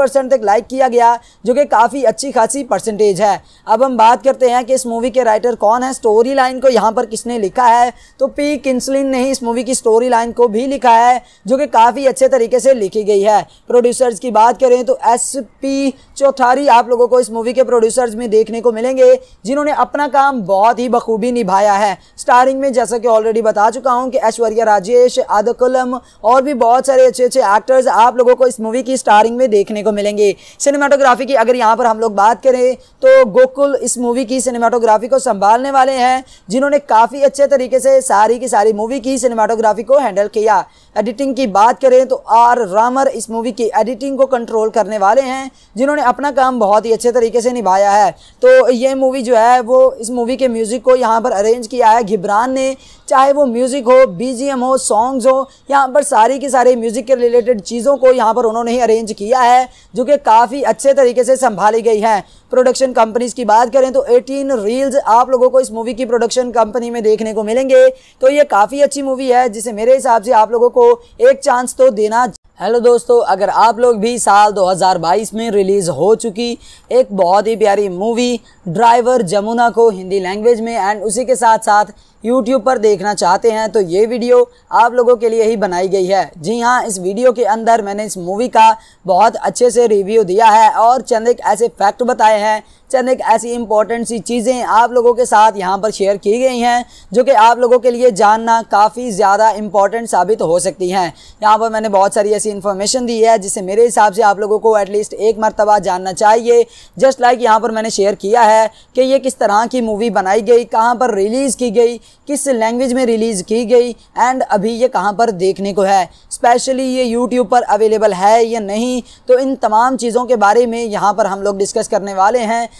परसेंट तक लाइक किया गया जो कि काफ़ी अच्छी खासी परसेंटेज है अब हम बात करते हैं कि इस मूवी के राइटर कौन है स्टोरी लाइन को यहाँ पर किसने लिखा है तो पी किन्सलिन ने ही इस मूवी की स्टोरी लाइन को भी लिखा है जो कि काफ़ी अच्छे तरीके से लिखी गई है प्रोड्यूसर्स की बात करें तो एस पी चौथारी आप लोगों को इस मूवी के प्रोड्यूसर्स में देखने को मिलेंगे जिन्होंने अपना काम बहुत ही बखूबी निभाया है स्टारिंग में जैसा कि ऑलरेडी बता चुका हूँ कि ऐश्वर्या राजेश आदकुलम और भी बहुत सारे अच्छे अच्छे एक्टर्स आप लोगों को इस मूवी की स्टारिंग में देखने को मिलेंगे सिनेमाटोग्राफी की अगर यहाँ पर हम लोग बात करें तो गोकुल इस मूवी की सिनेमाटोग्राफी को संभालने वाले हैं जिन्होंने काफ़ी अच्छे तरीके से सारी की सारी मूवी की की सिनेमाटोग्राफी को हैंडल किया एडिटिंग की बात करें तो आर रामर इस मूवी की एडिटिंग को कंट्रोल करने वाले हैं जिन्होंने अपना काम बहुत ही अच्छे तरीके से निभाया है तो ये मूवी जो है वो इस मूवी के म्यूज़िक को यहाँ पर अरेंज किया है घिब्रान ने चाहे वो म्यूज़िक हो बीजीएम हो सॉन्ग्स हो यहाँ पर सारी की सारी म्यूज़िक के रिलेटेड चीज़ों को यहाँ पर उन्होंने ही अरेंज किया है जो कि काफ़ी अच्छे तरीके से संभाली गई है प्रोडक्शन कंपनीज की बात करें तो 18 रील्स आप लोगों को इस मूवी की प्रोडक्शन कंपनी में देखने को मिलेंगे तो ये काफ़ी अच्छी मूवी है जिसे मेरे हिसाब से आप लोगों को एक चांस तो देना हेलो दोस्तों अगर आप लोग भी साल 2022 में रिलीज़ हो चुकी एक बहुत ही प्यारी मूवी ड्राइवर जमुना को हिंदी लैंग्वेज में एंड उसी के साथ साथ यूट्यूब पर देखना चाहते हैं तो ये वीडियो आप लोगों के लिए ही बनाई गई है जी हाँ इस वीडियो के अंदर मैंने इस मूवी का बहुत अच्छे से रिव्यू दिया है और चंद एक ऐसे फैक्ट बताए हैं चंद एक ऐसी इंपॉर्टेंट सी चीज़ें आप लोगों के साथ यहाँ पर शेयर की गई हैं जो कि आप लोगों के लिए जानना काफ़ी ज़्यादा इंपॉर्टेंट साबित हो सकती हैं यहाँ पर मैंने बहुत सारी ऐसी इन्फॉर्मेशन दी है जिसे मेरे हिसाब से आप लोगों को एटलीस्ट एक मरतबा जानना चाहिए जस्ट लाइक यहाँ पर मैंने शेयर किया है कि ये किस तरह की मूवी बनाई गई कहाँ पर रिलीज़ की गई किस लैंग्वेज में रिलीज़ की गई एंड अभी ये कहाँ पर देखने को है स्पेशली ये यूट्यूब पर अवेलेबल है या नहीं तो इन तमाम चीज़ों के बारे में यहाँ पर हम लोग डिस्कस करने वाले हैं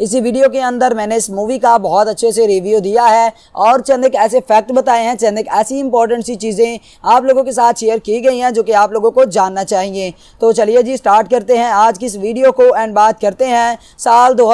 इसी वीडियो के अंदर मैंने इस मूवी का बहुत अच्छे से रिव्यू दिया है और चंद एक ऐसे फैक्ट बताए हैं चंद एक ऐसी इंपॉर्टेंट सी चीज़ें आप लोगों के साथ शेयर की गई हैं जो कि आप लोगों को जानना चाहिए तो चलिए जी स्टार्ट करते हैं आज की इस वीडियो को एंड बात करते हैं साल दो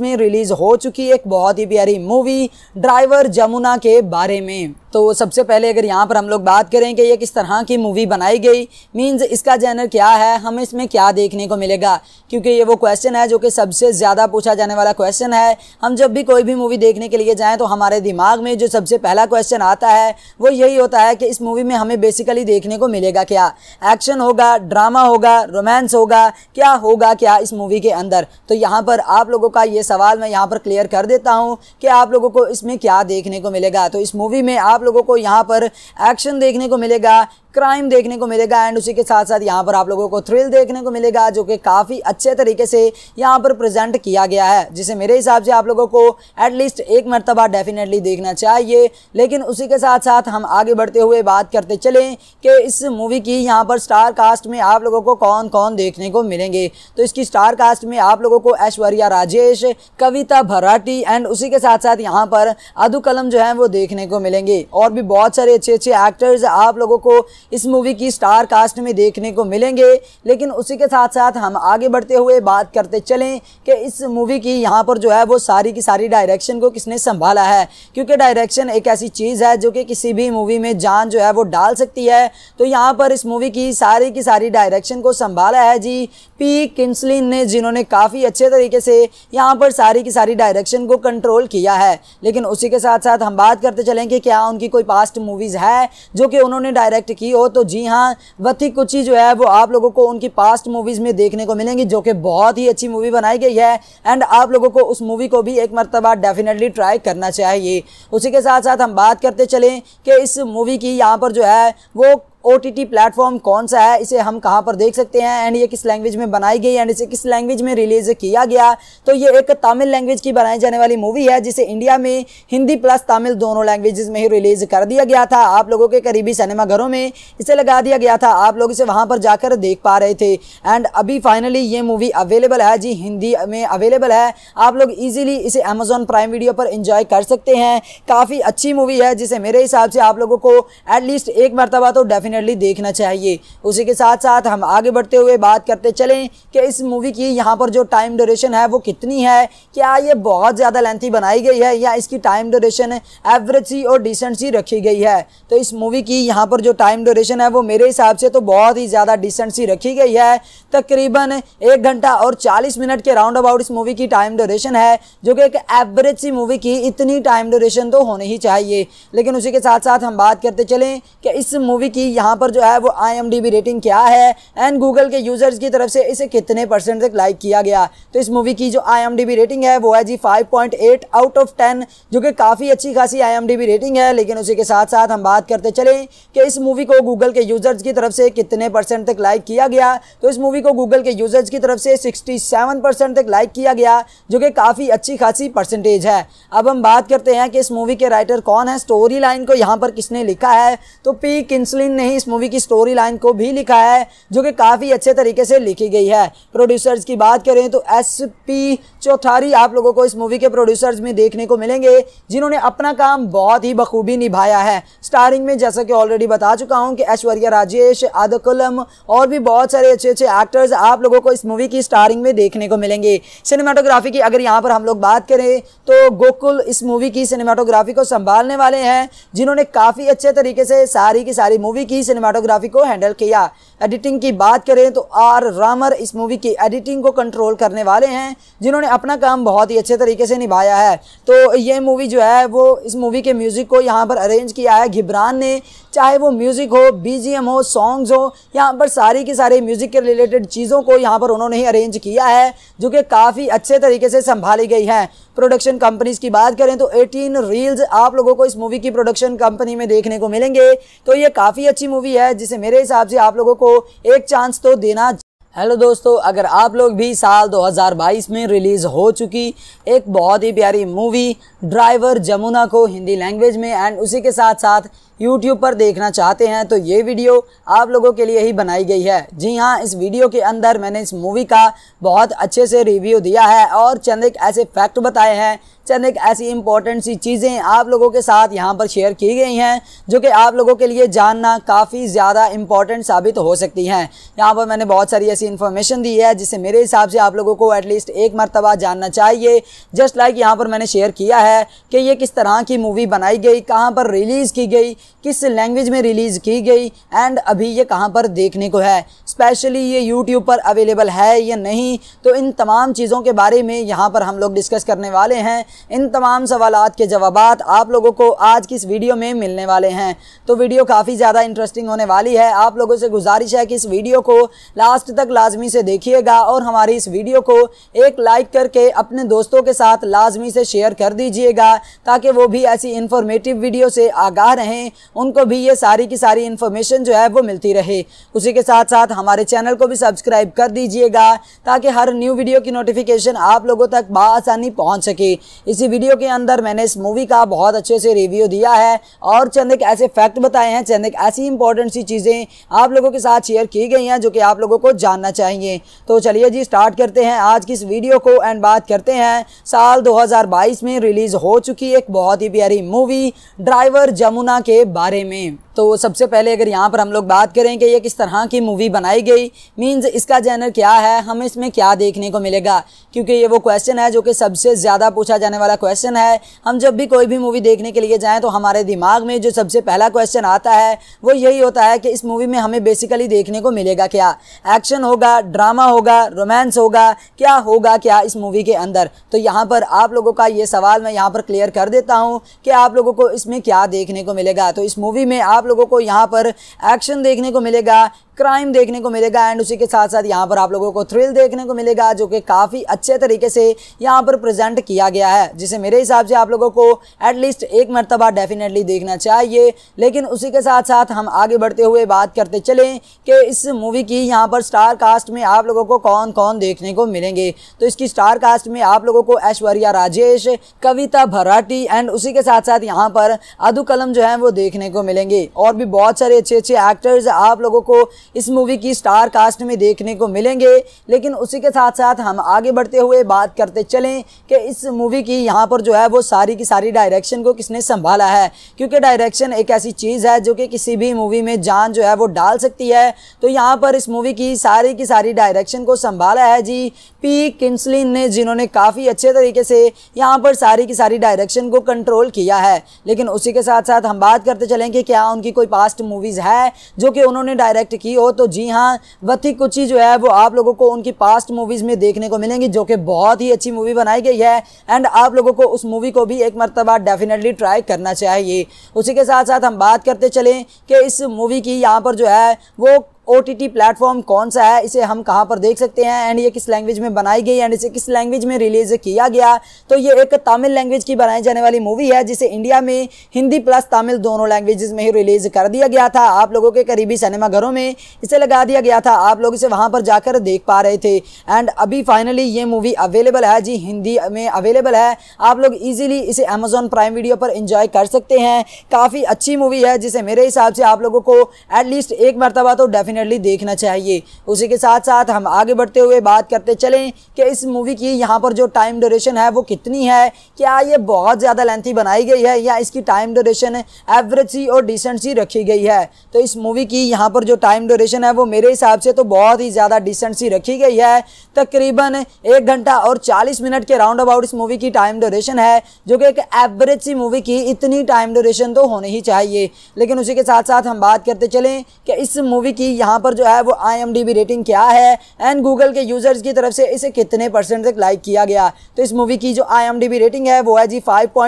में रिलीज़ हो चुकी एक बहुत ही प्यारी मूवी ड्राइवर जमुना के बारे में तो सबसे पहले अगर यहाँ पर हम लोग बात करें कि ये किस तरह की मूवी बनाई गई मीन्स इसका जैनर क्या है हमें इसमें क्या देखने को मिलेगा क्योंकि ये वो क्वेश्चन है जो कि सबसे ज़्यादा पूछा जाने वाला क्वेश्चन है हम जब भी कोई भी मूवी देखने के लिए जाएँ तो हमारे दिमाग में जो सबसे पहला क्वेश्चन आता है वो यही होता है कि इस मूवी में हमें बेसिकली देखने को मिलेगा क्या एक्शन होगा ड्रामा होगा रोमांस होगा क्या होगा क्या इस मूवी के अंदर तो यहाँ पर आप लोगों का ये सवाल मैं यहाँ पर क्लियर कर देता हूँ कि आप लोगों को इसमें क्या देखने को मिलेगा तो इस मूवी में आप लोगों को यहाँ पर एक्शन देखने को मिलेगा क्राइम देखने को मिलेगा एंड उसी के साथ साथ यहाँ पर आप लोगों को थ्रिल देखने को मिलेगा जो कि काफ़ी अच्छे तरीके से यहाँ पर प्रेजेंट किया गया है जिसे मेरे हिसाब से आप लोगों को एटलीस्ट एक मरतबा डेफिनेटली देखना चाहिए लेकिन उसी के साथ साथ हम आगे बढ़ते हुए बात करते चलें कि इस मूवी की यहाँ पर स्टार कास्ट में आप लोगों को कौन कौन देखने को मिलेंगे तो इसकी स्टार कास्ट में आप लोगों को ऐश्वर्या राजेश कविता भराटी एंड उसी के साथ साथ यहाँ पर अदू कलम जो है वो देखने को मिलेंगे और भी बहुत सारे अच्छे अच्छे एक्टर्स आप लोगों को इस मूवी की स्टार कास्ट में देखने को मिलेंगे लेकिन उसी के साथ साथ हम आगे बढ़ते हुए बात करते चलें कि इस मूवी की यहाँ पर जो है वो सारी की सारी डायरेक्शन को किसने संभाला है क्योंकि डायरेक्शन एक ऐसी चीज़ है जो कि किसी भी मूवी में जान जो है वो डाल सकती है तो यहाँ पर इस मूवी की सारी की सारी डायरेक्शन को संभाला है जी पी किंसलिन ने जिन्होंने काफ़ी अच्छे तरीके से यहाँ पर सारी की सारी डायरेक्शन को कंट्रोल किया है लेकिन उसी के साथ साथ हम बात करते चलें कि क्या उनकी कोई पास्ट मूवीज़ है जो कि उन्होंने डायरेक्ट की हो तो जी हाँ वथी कुची जो है वो आप लोगों को उनकी पास्ट मूवीज़ में देखने को मिलेंगी जो कि बहुत ही अच्छी मूवी बनाई गई है एंड आप लोगों को उस मूवी को भी एक मरतबा डेफिनेटली ट्राई करना चाहिए उसी के साथ साथ हम बात करते चलें कि इस मूवी की यहाँ पर जो है वो ओ प्लेटफॉर्म कौन सा है इसे हम कहाँ पर देख सकते हैं एंड ये किस लैंग्वेज में बनाई गई एंड इसे किस लैंग्वेज में रिलीज किया गया तो ये एक तमिल लैंग्वेज की बनाई जाने वाली मूवी है जिसे इंडिया में हिंदी प्लस तमिल दोनों लैंग्वेजेस में ही रिलीज कर दिया गया था आप लोगों के करीबी सिनेमाघरों में इसे लगा दिया गया था आप लोग इसे वहाँ पर जाकर देख पा रहे थे एंड अभी फाइनली ये मूवी अवेलेबल है जी हिंदी में अवेलेबल है आप लोग ईजिली इसे अमेजोन प्राइम वीडियो पर इंजॉय कर सकते हैं काफ़ी अच्छी मूवी है जिसे मेरे हिसाब से आप लोगों को एटलीस्ट एक मरतबा तो डेफिनेट डेफिनेटली देखना चाहिए उसी के साथ साथ हम आगे बढ़ते हुए बात करते चलें कि इस मूवी की यहाँ पर जो टाइम ड्यूरेशन है वो कितनी है क्या ये बहुत ज़्यादा लेंथी बनाई गई है या इसकी टाइम ड्यूरेशन एवरेज सी और डिसेंट सी रखी गई है तो इस मूवी की यहाँ पर जो टाइम ड्यूरेशन है वो मेरे हिसाब से तो बहुत ही ज़्यादा डिसेंट सी रखी गई है तकरीबन एक घंटा और चालीस मिनट के राउंड अबाउट इस मूवी की टाइम ड्यूरेशन है जो कि एक एवरेज सी मूवी की इतनी टाइम ड्यूरेशन तो होनी ही चाहिए लेकिन उसी के साथ साथ हम बात करते चलें कि इस मूवी की यहाँ पर जो है वो आई रेटिंग क्या है एंड गूगल के यूज़र्स की तरफ से इसे कितने परसेंट तक लाइक किया गया तो इस मूवी की जो आई रेटिंग है वो है जी फाइव आउट ऑफ टेन जो कि काफ़ी अच्छी खासी आई रेटिंग है लेकिन उसी के साथ साथ हम बात करते चलें कि इस मूवी को गूगल के यूज़र्स की तरफ से कितने परसेंट तक लाइक किया गया तो इस मूवी को गूगल के यूज़र्स की तरफ से 67 परसेंट तक लाइक किया गया जो कि काफ़ी अच्छी खासी परसेंटेज है अब हम बात करते हैं कि इस मूवी के राइटर कौन है स्टोरी लाइन को यहाँ पर किसने लिखा है तो पी किन्सलिन ने ही इस मूवी की स्टोरी लाइन को भी लिखा है जो कि काफ़ी अच्छे तरीके से लिखी गई है प्रोड्यूसर्स की बात करें तो एस पी चौथारी आप लोगों को इस मूवी के प्रोड्यूसर्स में देखने को मिलेंगे जिन्होंने अपना काम बहुत ही बखूबी निभाया है स्टारिंग में जैसा कि ऑलरेडी बता चुका हूँ कि ऐश्वर्या राजेश आदकुलम और भी बहुत सारे अच्छे अच्छे एक्टर्स आप लोगों को इस मूवी की स्टारिंग में देखने को मिलेंगे सिनेमाटोग्राफी की अगर यहाँ पर हम लोग बात करें तो गोकुल इस मूवी की सिनेमाटोग्राफी को संभालने वाले हैं जिन्होंने काफ़ी अच्छे तरीके से सारी की सारी मूवी की सिनेमाटोग्राफी को हैंडल किया एडिटिंग की बात करें तो आर रामर इस मूवी की एडिटिंग को कंट्रोल करने वाले हैं जिन्होंने अपना काम बहुत ही अच्छे तरीके से निभाया है तो ये मूवी जो है वो इस मूवी के म्यूज़िक को यहाँ पर अरेंज किया है घिब्रान ने चाहे वो म्यूज़िक हो बीजीएम हो सॉन्ग्स हो यहाँ पर सारी की सारी म्यूज़िक के रिलेटेड चीज़ों को यहाँ पर उन्होंने ही अरेंज किया है जो कि काफ़ी अच्छे तरीके से संभाली गई हैं प्रोडक्शन कंपनीज की बात करें तो 18 रील्स आप लोगों को इस मूवी की प्रोडक्शन कंपनी में देखने को मिलेंगे तो ये काफ़ी अच्छी मूवी है जिसे मेरे हिसाब से आप लोगों को एक चांस तो देना हेलो दोस्तों अगर आप लोग भी साल 2022 में रिलीज़ हो चुकी एक बहुत ही प्यारी मूवी ड्राइवर जमुना को हिंदी लैंग्वेज में एंड उसी के साथ साथ यूट्यूब पर देखना चाहते हैं तो ये वीडियो आप लोगों के लिए ही बनाई गई है जी हाँ इस वीडियो के अंदर मैंने इस मूवी का बहुत अच्छे से रिव्यू दिया है और चंद एक ऐसे फैक्ट बताए हैं चंद एक ऐसी इंपॉर्टेंट सी चीज़ें आप लोगों के साथ यहाँ पर शेयर की गई हैं जो कि आप लोगों के लिए जानना काफ़ी ज़्यादा इंपॉर्टेंट साबित हो सकती हैं यहाँ पर मैंने बहुत सारी ऐसी इन्फॉर्मेशन दी है जिसे मेरे हिसाब से आप लोगों को एटलीस्ट एक मरतबा जानना चाहिए जस्ट लाइक यहाँ पर मैंने शेयर किया है कि ये किस तरह की मूवी बनाई गई कहाँ पर रिलीज़ की गई किस लैंग्वेज में रिलीज़ की गई एंड अभी ये कहाँ पर देखने को है स्पेशली ये यूट्यूब पर अवेलेबल है या नहीं तो इन तमाम चीज़ों के बारे में यहाँ पर हम लोग डिस्कस करने वाले हैं इन तमाम सवाल के जवाब आप लोगों को आज की इस वीडियो में मिलने वाले हैं तो वीडियो काफ़ी ज़्यादा इंटरेस्टिंग होने वाली है आप लोगों से गुजारिश है कि इस वीडियो को लास्ट तक लाजमी से देखिएगा और हमारी इस वीडियो को एक लाइक करके अपने दोस्तों के साथ लाजमी से शेयर कर दीजिएगा ताकि वो भी ऐसी इन्फॉर्मेटिव वीडियो से आगाह रहें उनको भी ये सारी की सारी इन्फॉर्मेशन जो है वो मिलती रहे उसी के साथ साथ हमारे चैनल को भी सब्सक्राइब कर दीजिएगा ताकि हर न्यू वीडियो की नोटिफिकेशन आप लोगों तक बसानी पहुँच सके इसी वीडियो के अंदर मैंने इस मूवी का बहुत अच्छे से रिव्यू दिया है और चंद एक ऐसे फैक्ट बताए हैं चंद एक ऐसी इंपॉर्टेंट सी चीज़ें आप लोगों के साथ शेयर की गई हैं जो कि आप लोगों को जानना चाहिए तो चलिए जी स्टार्ट करते हैं आज की इस वीडियो को एंड बात करते हैं साल 2022 में रिलीज़ हो चुकी एक बहुत ही प्यारी मूवी ड्राइवर जमुना के बारे में तो सबसे पहले अगर यहाँ पर हम लोग बात करें कि ये किस तरह की मूवी बनाई गई मीन्स इसका जैनर क्या है हमें इसमें क्या देखने को मिलेगा क्योंकि ये वो क्वेश्चन है जो कि सबसे ज़्यादा पूछा जाने वाला क्वेश्चन है हम जब भी कोई भी मूवी देखने के लिए जाएँ तो हमारे दिमाग में जो सबसे पहला क्वेश्चन आता है वो यही होता है कि इस मूवी में हमें बेसिकली देखने को मिलेगा क्या एक्शन होगा ड्रामा होगा रोमांस होगा क्या होगा क्या इस मूवी के अंदर तो यहाँ पर आप लोगों का ये सवाल मैं यहाँ पर क्लियर कर देता हूँ कि आप लोगों को इसमें क्या देखने को मिलेगा तो इस मूवी में आप लोगों को यहाँ पर एक्शन देखने को मिलेगा क्राइम देखने को मिलेगा एंड उसी के साथ साथ यहाँ पर आप लोगों को थ्रिल देखने को मिलेगा जो कि काफ़ी अच्छे तरीके से यहाँ पर प्रेजेंट किया गया है जिसे मेरे हिसाब से आप लोगों को एटलीस्ट एक मरतबा डेफिनेटली देखना चाहिए लेकिन उसी के साथ साथ हम आगे बढ़ते हुए बात करते चलें कि इस मूवी की यहाँ पर स्टार कास्ट में आप लोगों को कौन कौन देखने को मिलेंगे तो इसकी स्टार कास्ट में आप लोगों को ऐश्वर्या राजेश कविता भराठी एंड उसी के साथ साथ यहाँ पर अदू कलम जो है वो देखने को मिलेंगे और भी बहुत सारे अच्छे अच्छे एक्टर्स आप लोगों को इस मूवी की स्टार कास्ट में देखने को मिलेंगे लेकिन उसी के साथ साथ हम आगे बढ़ते हुए बात करते चलें कि इस मूवी की यहाँ पर जो है वो सारी की सारी डायरेक्शन को किसने संभाला है क्योंकि डायरेक्शन एक ऐसी चीज़ है जो कि किसी भी मूवी में जान जो है वो डाल सकती है तो यहाँ पर इस मूवी की सारी की सारी डायरेक्शन को संभाला है जी पी किन्सलिन ने जिन्होंने काफ़ी अच्छे तरीके से यहाँ पर सारी की सारी डायरेक्शन को कंट्रोल किया है लेकिन उसी के साथ साथ हम बात करते चलें कि क्या उनकी कोई पास्ट मूवीज़ है जो कि उन्होंने डायरेक्ट की हो तो जी हाँ वथी कुची जो है वो आप लोगों को उनकी पास्ट मूवीज़ में देखने को मिलेंगी जो कि बहुत ही अच्छी मूवी बनाई गई है एंड आप लोगों को उस मूवी को भी एक मरतबा डेफिनेटली ट्राई करना चाहिए उसी के साथ साथ हम बात करते चलें कि इस मूवी की यहाँ पर जो है वो ओ प्लेटफॉर्म कौन सा है इसे हम कहाँ पर देख सकते हैं एंड ये किस लैंग्वेज में बनाई गई एंड इसे किस लैंग्वेज में रिलीज किया गया तो ये एक तमिल लैंग्वेज की बनाई जाने वाली मूवी है जिसे इंडिया में हिंदी प्लस तमिल दोनों लैंग्वेज में ही रिलीज कर दिया गया था आप लोगों के करीबी सिनेमाघरों में इसे लगा दिया गया था आप लोग इसे वहाँ पर जाकर देख पा रहे थे एंड अभी फाइनली ये मूवी अवेलेबल है जी हिंदी में अवेलेबल है आप लोग ईजिली इसे अमेजोन प्राइम वीडियो पर इंजॉय कर सकते हैं काफ़ी अच्छी मूवी है जिसे मेरे हिसाब से आप लोगों को एटलीस्ट एक मरतबा तो डेफिनेट डेफिनेटली देखना चाहिए उसी के साथ साथ हम आगे बढ़ते हुए बात करते चलें कि इस मूवी की यहाँ पर जो टाइम ड्यूरेशन है वो कितनी है क्या ये बहुत ज़्यादा लेंथी बनाई गई है या इसकी टाइम ड्यूरेशन एवरेज सी और डिसेंट सी रखी गई है तो इस मूवी की यहाँ पर जो टाइम ड्यूरेशन है वो मेरे हिसाब से तो बहुत ही ज़्यादा डिसेंट सी रखी गई है तकरीबन एक घंटा और चालीस मिनट के राउंड अबाउट इस मूवी की टाइम ड्यूरेशन है जो कि एक एवरेज सी मूवी की इतनी टाइम ड्यूरेशन तो होनी ही चाहिए लेकिन उसी के साथ साथ हम बात करते चलें कि इस मूवी की यहाँ पर जो है वो आई रेटिंग क्या है एंड गूगल के यूज़र्स की तरफ से इसे कितने परसेंट तक लाइक किया गया तो इस मूवी की जो आई रेटिंग है वो है जी फाइव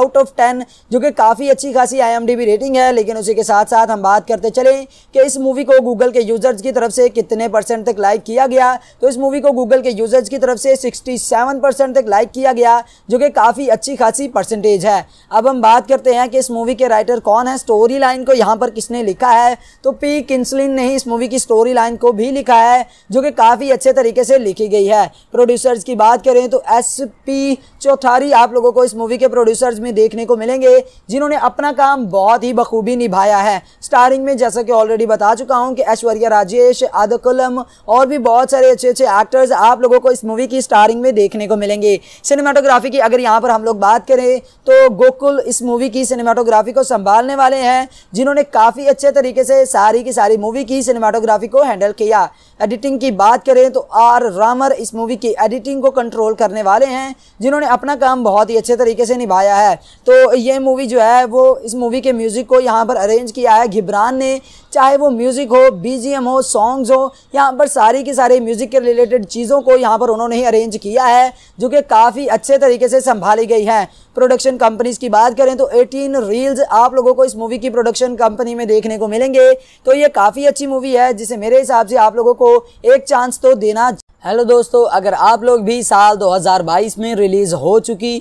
आउट ऑफ टेन जो कि काफ़ी अच्छी खासी आई रेटिंग है लेकिन उसी के साथ साथ हम बात करते चलें कि इस मूवी को गूगल के यूज़र्स की तरफ से कितने परसेंट तक लाइक किया गया तो इस मूवी को गूगल के यूज़र्स की तरफ से 67 परसेंट तक लाइक किया गया जो कि काफ़ी अच्छी खासी परसेंटेज है अब हम बात करते हैं कि इस मूवी के राइटर कौन है स्टोरी लाइन को यहाँ पर किसने लिखा है तो पी किंसलिन ने ही इस मूवी की स्टोरी लाइन को भी लिखा है जो कि काफ़ी अच्छे तरीके से लिखी गई है प्रोड्यूसर्स की बात करें तो एस पी चौथारी आप लोगों को इस मूवी के प्रोड्यूसर्स में देखने को मिलेंगे जिन्होंने अपना काम बहुत ही बखूबी निभाया है स्टारिंग में जैसा कि ऑलरेडी बता चुका हूँ कि ऐश्वर्या राजेश आदकुलम और भी बहुत सारे अच्छे अच्छे एक्टर्स आप लोगों को इस मूवी की स्टारिंग में देखने को मिलेंगे सिनेमाटोग्राफी की अगर यहाँ पर हम लोग बात करें तो गोकुल इस मूवी की सिनेमाटोग्राफी को संभालने वाले हैं जिन्होंने काफ़ी अच्छे तरीके से सारी की सारी मूवी की सिनेमाटोग्राफी को हैंडल किया एडिटिंग की बात करें तो आर रामर इस मूवी की एडिटिंग को कंट्रोल करने वाले हैं जिन्होंने अपना काम बहुत ही अच्छे तरीके से निभाया है तो ये मूवी जो है वो इस मूवी के म्यूज़िक को यहाँ पर अरेंज किया है घिब्रान ने चाहे वो म्यूज़िक हो बीजीएम हो सॉन्ग्स हो यहाँ पर सारी की सारी म्यूज़िक के रिलेटेड चीज़ों को यहाँ पर उन्होंने ही अरेंज किया है जो कि काफ़ी अच्छे तरीके से संभाली गई हैं प्रोडक्शन कंपनीज की बात करें तो 18 रील्स आप लोगों को इस मूवी की प्रोडक्शन कंपनी में देखने को मिलेंगे तो ये काफ़ी अच्छी मूवी है जिसे मेरे हिसाब से आप लोगों को एक चांस तो देना हेलो दोस्तों अगर आप लोग भी साल 2022 में रिलीज़ हो चुकी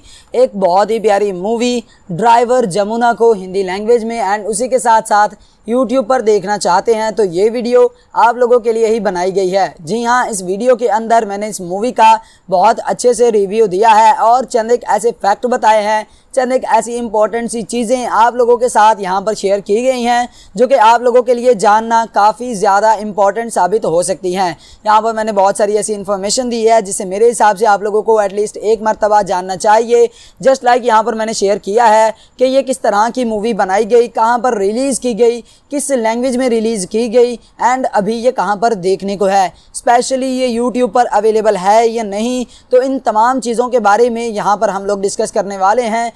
एक बहुत ही प्यारी मूवी ड्राइवर जमुना को हिंदी लैंग्वेज में एंड उसी के साथ साथ यूट्यूब पर देखना चाहते हैं तो ये वीडियो आप लोगों के लिए ही बनाई गई है जी हाँ इस वीडियो के अंदर मैंने इस मूवी का बहुत अच्छे से रिव्यू दिया है और चंद एक ऐसे फैक्ट बताए हैं चंद एक ऐसी इंपॉर्टेंट सी चीज़ें आप लोगों के साथ यहाँ पर शेयर की गई हैं जो कि आप लोगों के लिए जानना काफ़ी ज़्यादा इंपॉर्टेंट साबित हो सकती हैं यहाँ पर मैंने बहुत सारी ऐसी इन्फॉर्मेशन दी है जिसे मेरे हिसाब से आप लोगों को एटलीस्ट एक मरतबा जानना चाहिए जस्ट लाइक यहाँ पर मैंने शेयर किया है कि ये किस तरह की मूवी बनाई गई कहाँ पर रिलीज़ की गई किस लैंग्वेज में रिलीज़ की गई एंड अभी ये कहाँ पर देखने को है स्पेशली ये यूट्यूब पर अवेलेबल है या नहीं तो इन तमाम चीज़ों के बारे में यहाँ पर हम लोग डिस्कस करने वाले हैं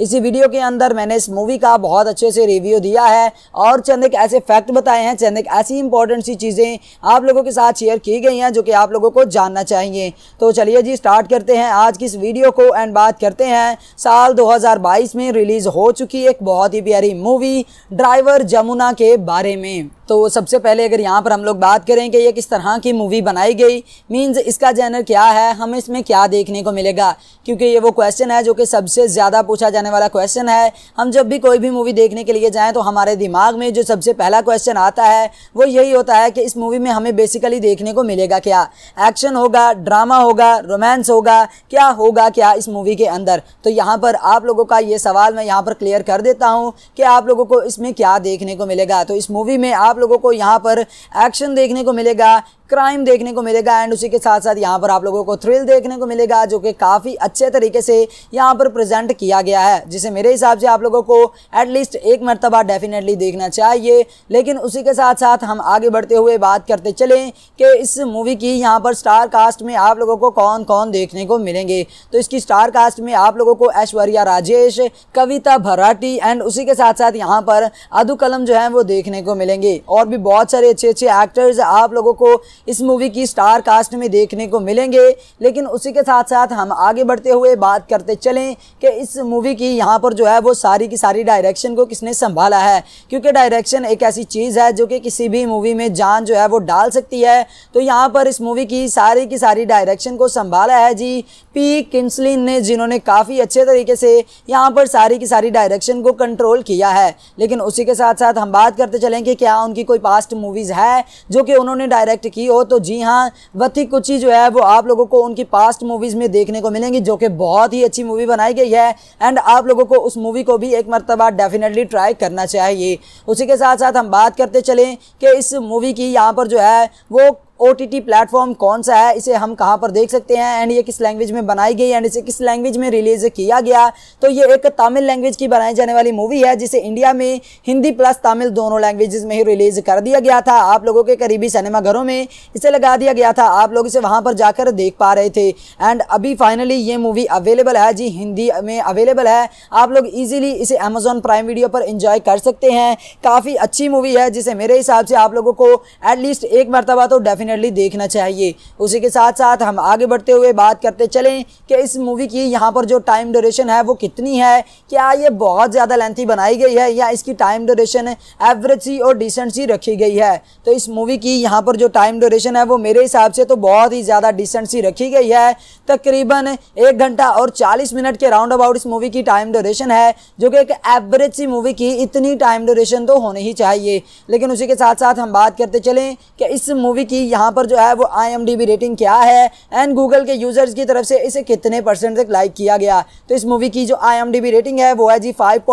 इसी वीडियो के अंदर मैंने इस मूवी का बहुत अच्छे से रिव्यू दिया है और चंद एक ऐसे फैक्ट बताए हैं चंद एक ऐसी इंपॉर्टेंट सी चीज़ें आप लोगों के साथ शेयर की गई हैं जो कि आप लोगों को जानना चाहिए तो चलिए जी स्टार्ट करते हैं आज की इस वीडियो को एंड बात करते हैं साल दो में रिलीज़ हो चुकी एक बहुत ही प्यारी मूवी ड्राइवर जमुना के बारे में तो सबसे पहले अगर यहाँ पर हम लोग बात करें कि ये किस तरह की मूवी बनाई गई मीन्स इसका जैनर क्या है हमें इसमें क्या देखने को मिलेगा क्योंकि ये वो क्वेश्चन है जो कि सबसे ज़्यादा पूछा जाने वाला क्वेश्चन है हम जब भी कोई भी मूवी देखने के लिए जाएँ तो हमारे दिमाग में जो सबसे पहला क्वेश्चन आता है वो यही होता है कि इस मूवी में हमें बेसिकली देखने को मिलेगा क्या एक्शन होगा ड्रामा होगा रोमांस होगा क्या होगा क्या इस मूवी के अंदर तो यहाँ पर आप लोगों का ये सवाल मैं यहाँ पर क्लियर कर देता हूँ कि आप लोगों को इसमें क्या देखने को मिलेगा तो इस मूवी में आप आप लोगों को यहाँ पर एक्शन देखने को मिलेगा क्राइम देखने को मिलेगा एंड उसी के साथ साथ यहाँ पर आप लोगों को थ्रिल देखने को मिलेगा जो कि काफ़ी अच्छे तरीके से यहाँ पर प्रेजेंट किया गया है जिसे मेरे हिसाब से आप लोगों को एटलीस्ट एक मरतबा डेफिनेटली देखना चाहिए लेकिन उसी के साथ साथ हम आगे बढ़ते हुए बात करते चलें कि इस मूवी की यहाँ पर स्टार कास्ट में आप लोगों को कौन कौन देखने को मिलेंगे तो इसकी स्टार कास्ट में आप लोगों को ऐश्वर्या राजेश कविता भराटी एंड उसी के साथ साथ यहाँ पर अदू कलम जो है वो देखने को मिलेंगे और भी बहुत सारे अच्छे अच्छे एक्टर्स आप लोगों को इस मूवी की स्टार कास्ट में देखने को मिलेंगे लेकिन उसी के साथ साथ हम आगे बढ़ते हुए बात करते चलें कि इस मूवी की यहाँ पर जो है वो सारी की सारी डायरेक्शन को किसने संभाला है क्योंकि डायरेक्शन एक ऐसी चीज़ है जो कि किसी भी मूवी में जान जो है वो डाल सकती है तो यहाँ पर इस मूवी की सारी की सारी डायरेक्शन को संभाला है जी पी किंसलिन ने जिन्होंने काफ़ी अच्छे तरीके से यहाँ पर सारी की सारी डायरेक्शन को कंट्रोल किया है लेकिन उसी के साथ साथ हम बात करते चलें कि क्या उनकी कोई पास्ट मूवीज़ है जो कि उन्होंने डायरेक्ट की की हो तो जी हाँ वथी कुछ जो है वो आप लोगों को उनकी पास्ट मूवीज़ में देखने को मिलेंगी जो कि बहुत ही अच्छी मूवी बनाई गई है एंड आप लोगों को उस मूवी को भी एक मरतबा डेफिनेटली ट्राई करना चाहिए उसी के साथ साथ हम बात करते चलें कि इस मूवी की यहाँ पर जो है वो ओ प्लेटफॉर्म कौन सा है इसे हम कहाँ पर देख सकते हैं एंड ये किस लैंग्वेज में बनाई गई एंड इसे किस लैंग्वेज में रिलीज किया गया तो ये एक तमिल लैंग्वेज की बनाई जाने वाली मूवी है जिसे इंडिया में हिंदी प्लस तमिल दोनों लैंग्वेज में ही रिलीज कर दिया गया था आप लोगों के करीबी सिनेमाघरों में इसे लगा दिया गया था आप लोग इसे वहाँ पर जाकर देख पा रहे थे एंड अभी फाइनली ये मूवी अवेलेबल है जी हिंदी में अवेलेबल है आप लोग ईजिली इसे अमेजोन प्राइम वीडियो पर इंजॉय कर सकते हैं काफ़ी अच्छी मूवी है जिसे मेरे हिसाब से आप लोगों को एटलीस्ट एक मरतबा तो डेफिनेट डेफिनेटली देखना चाहिए उसी के साथ साथ हम आगे बढ़ते हुए बात करते चलें कि इस मूवी की यहाँ पर जो टाइम ड्यूरेशन है वो कितनी है क्या ये बहुत ज़्यादा लेंथी बनाई गई है या इसकी टाइम ड्यूरेशन एवरेज सी और डिसेंट सी रखी गई है तो इस मूवी की यहाँ पर जो टाइम ड्यूरेशन है वो मेरे हिसाब से तो बहुत ही ज़्यादा डिसेंट सी रखी गई है तकरीबन एक घंटा और चालीस मिनट के राउंड अबाउट इस मूवी की टाइम ड्यूरेशन है जो कि एक एवरेज सी मूवी की इतनी टाइम ड्यूरेशन तो होनी ही चाहिए लेकिन उसी के साथ साथ हम बात करते चलें कि इस मूवी की यहाँ पर जो है वो आई रेटिंग क्या है एंड गूगल के यूज़र्स की तरफ से इसे कितने परसेंट तक लाइक किया गया तो इस मूवी की जो आई रेटिंग है वो है जी फाइव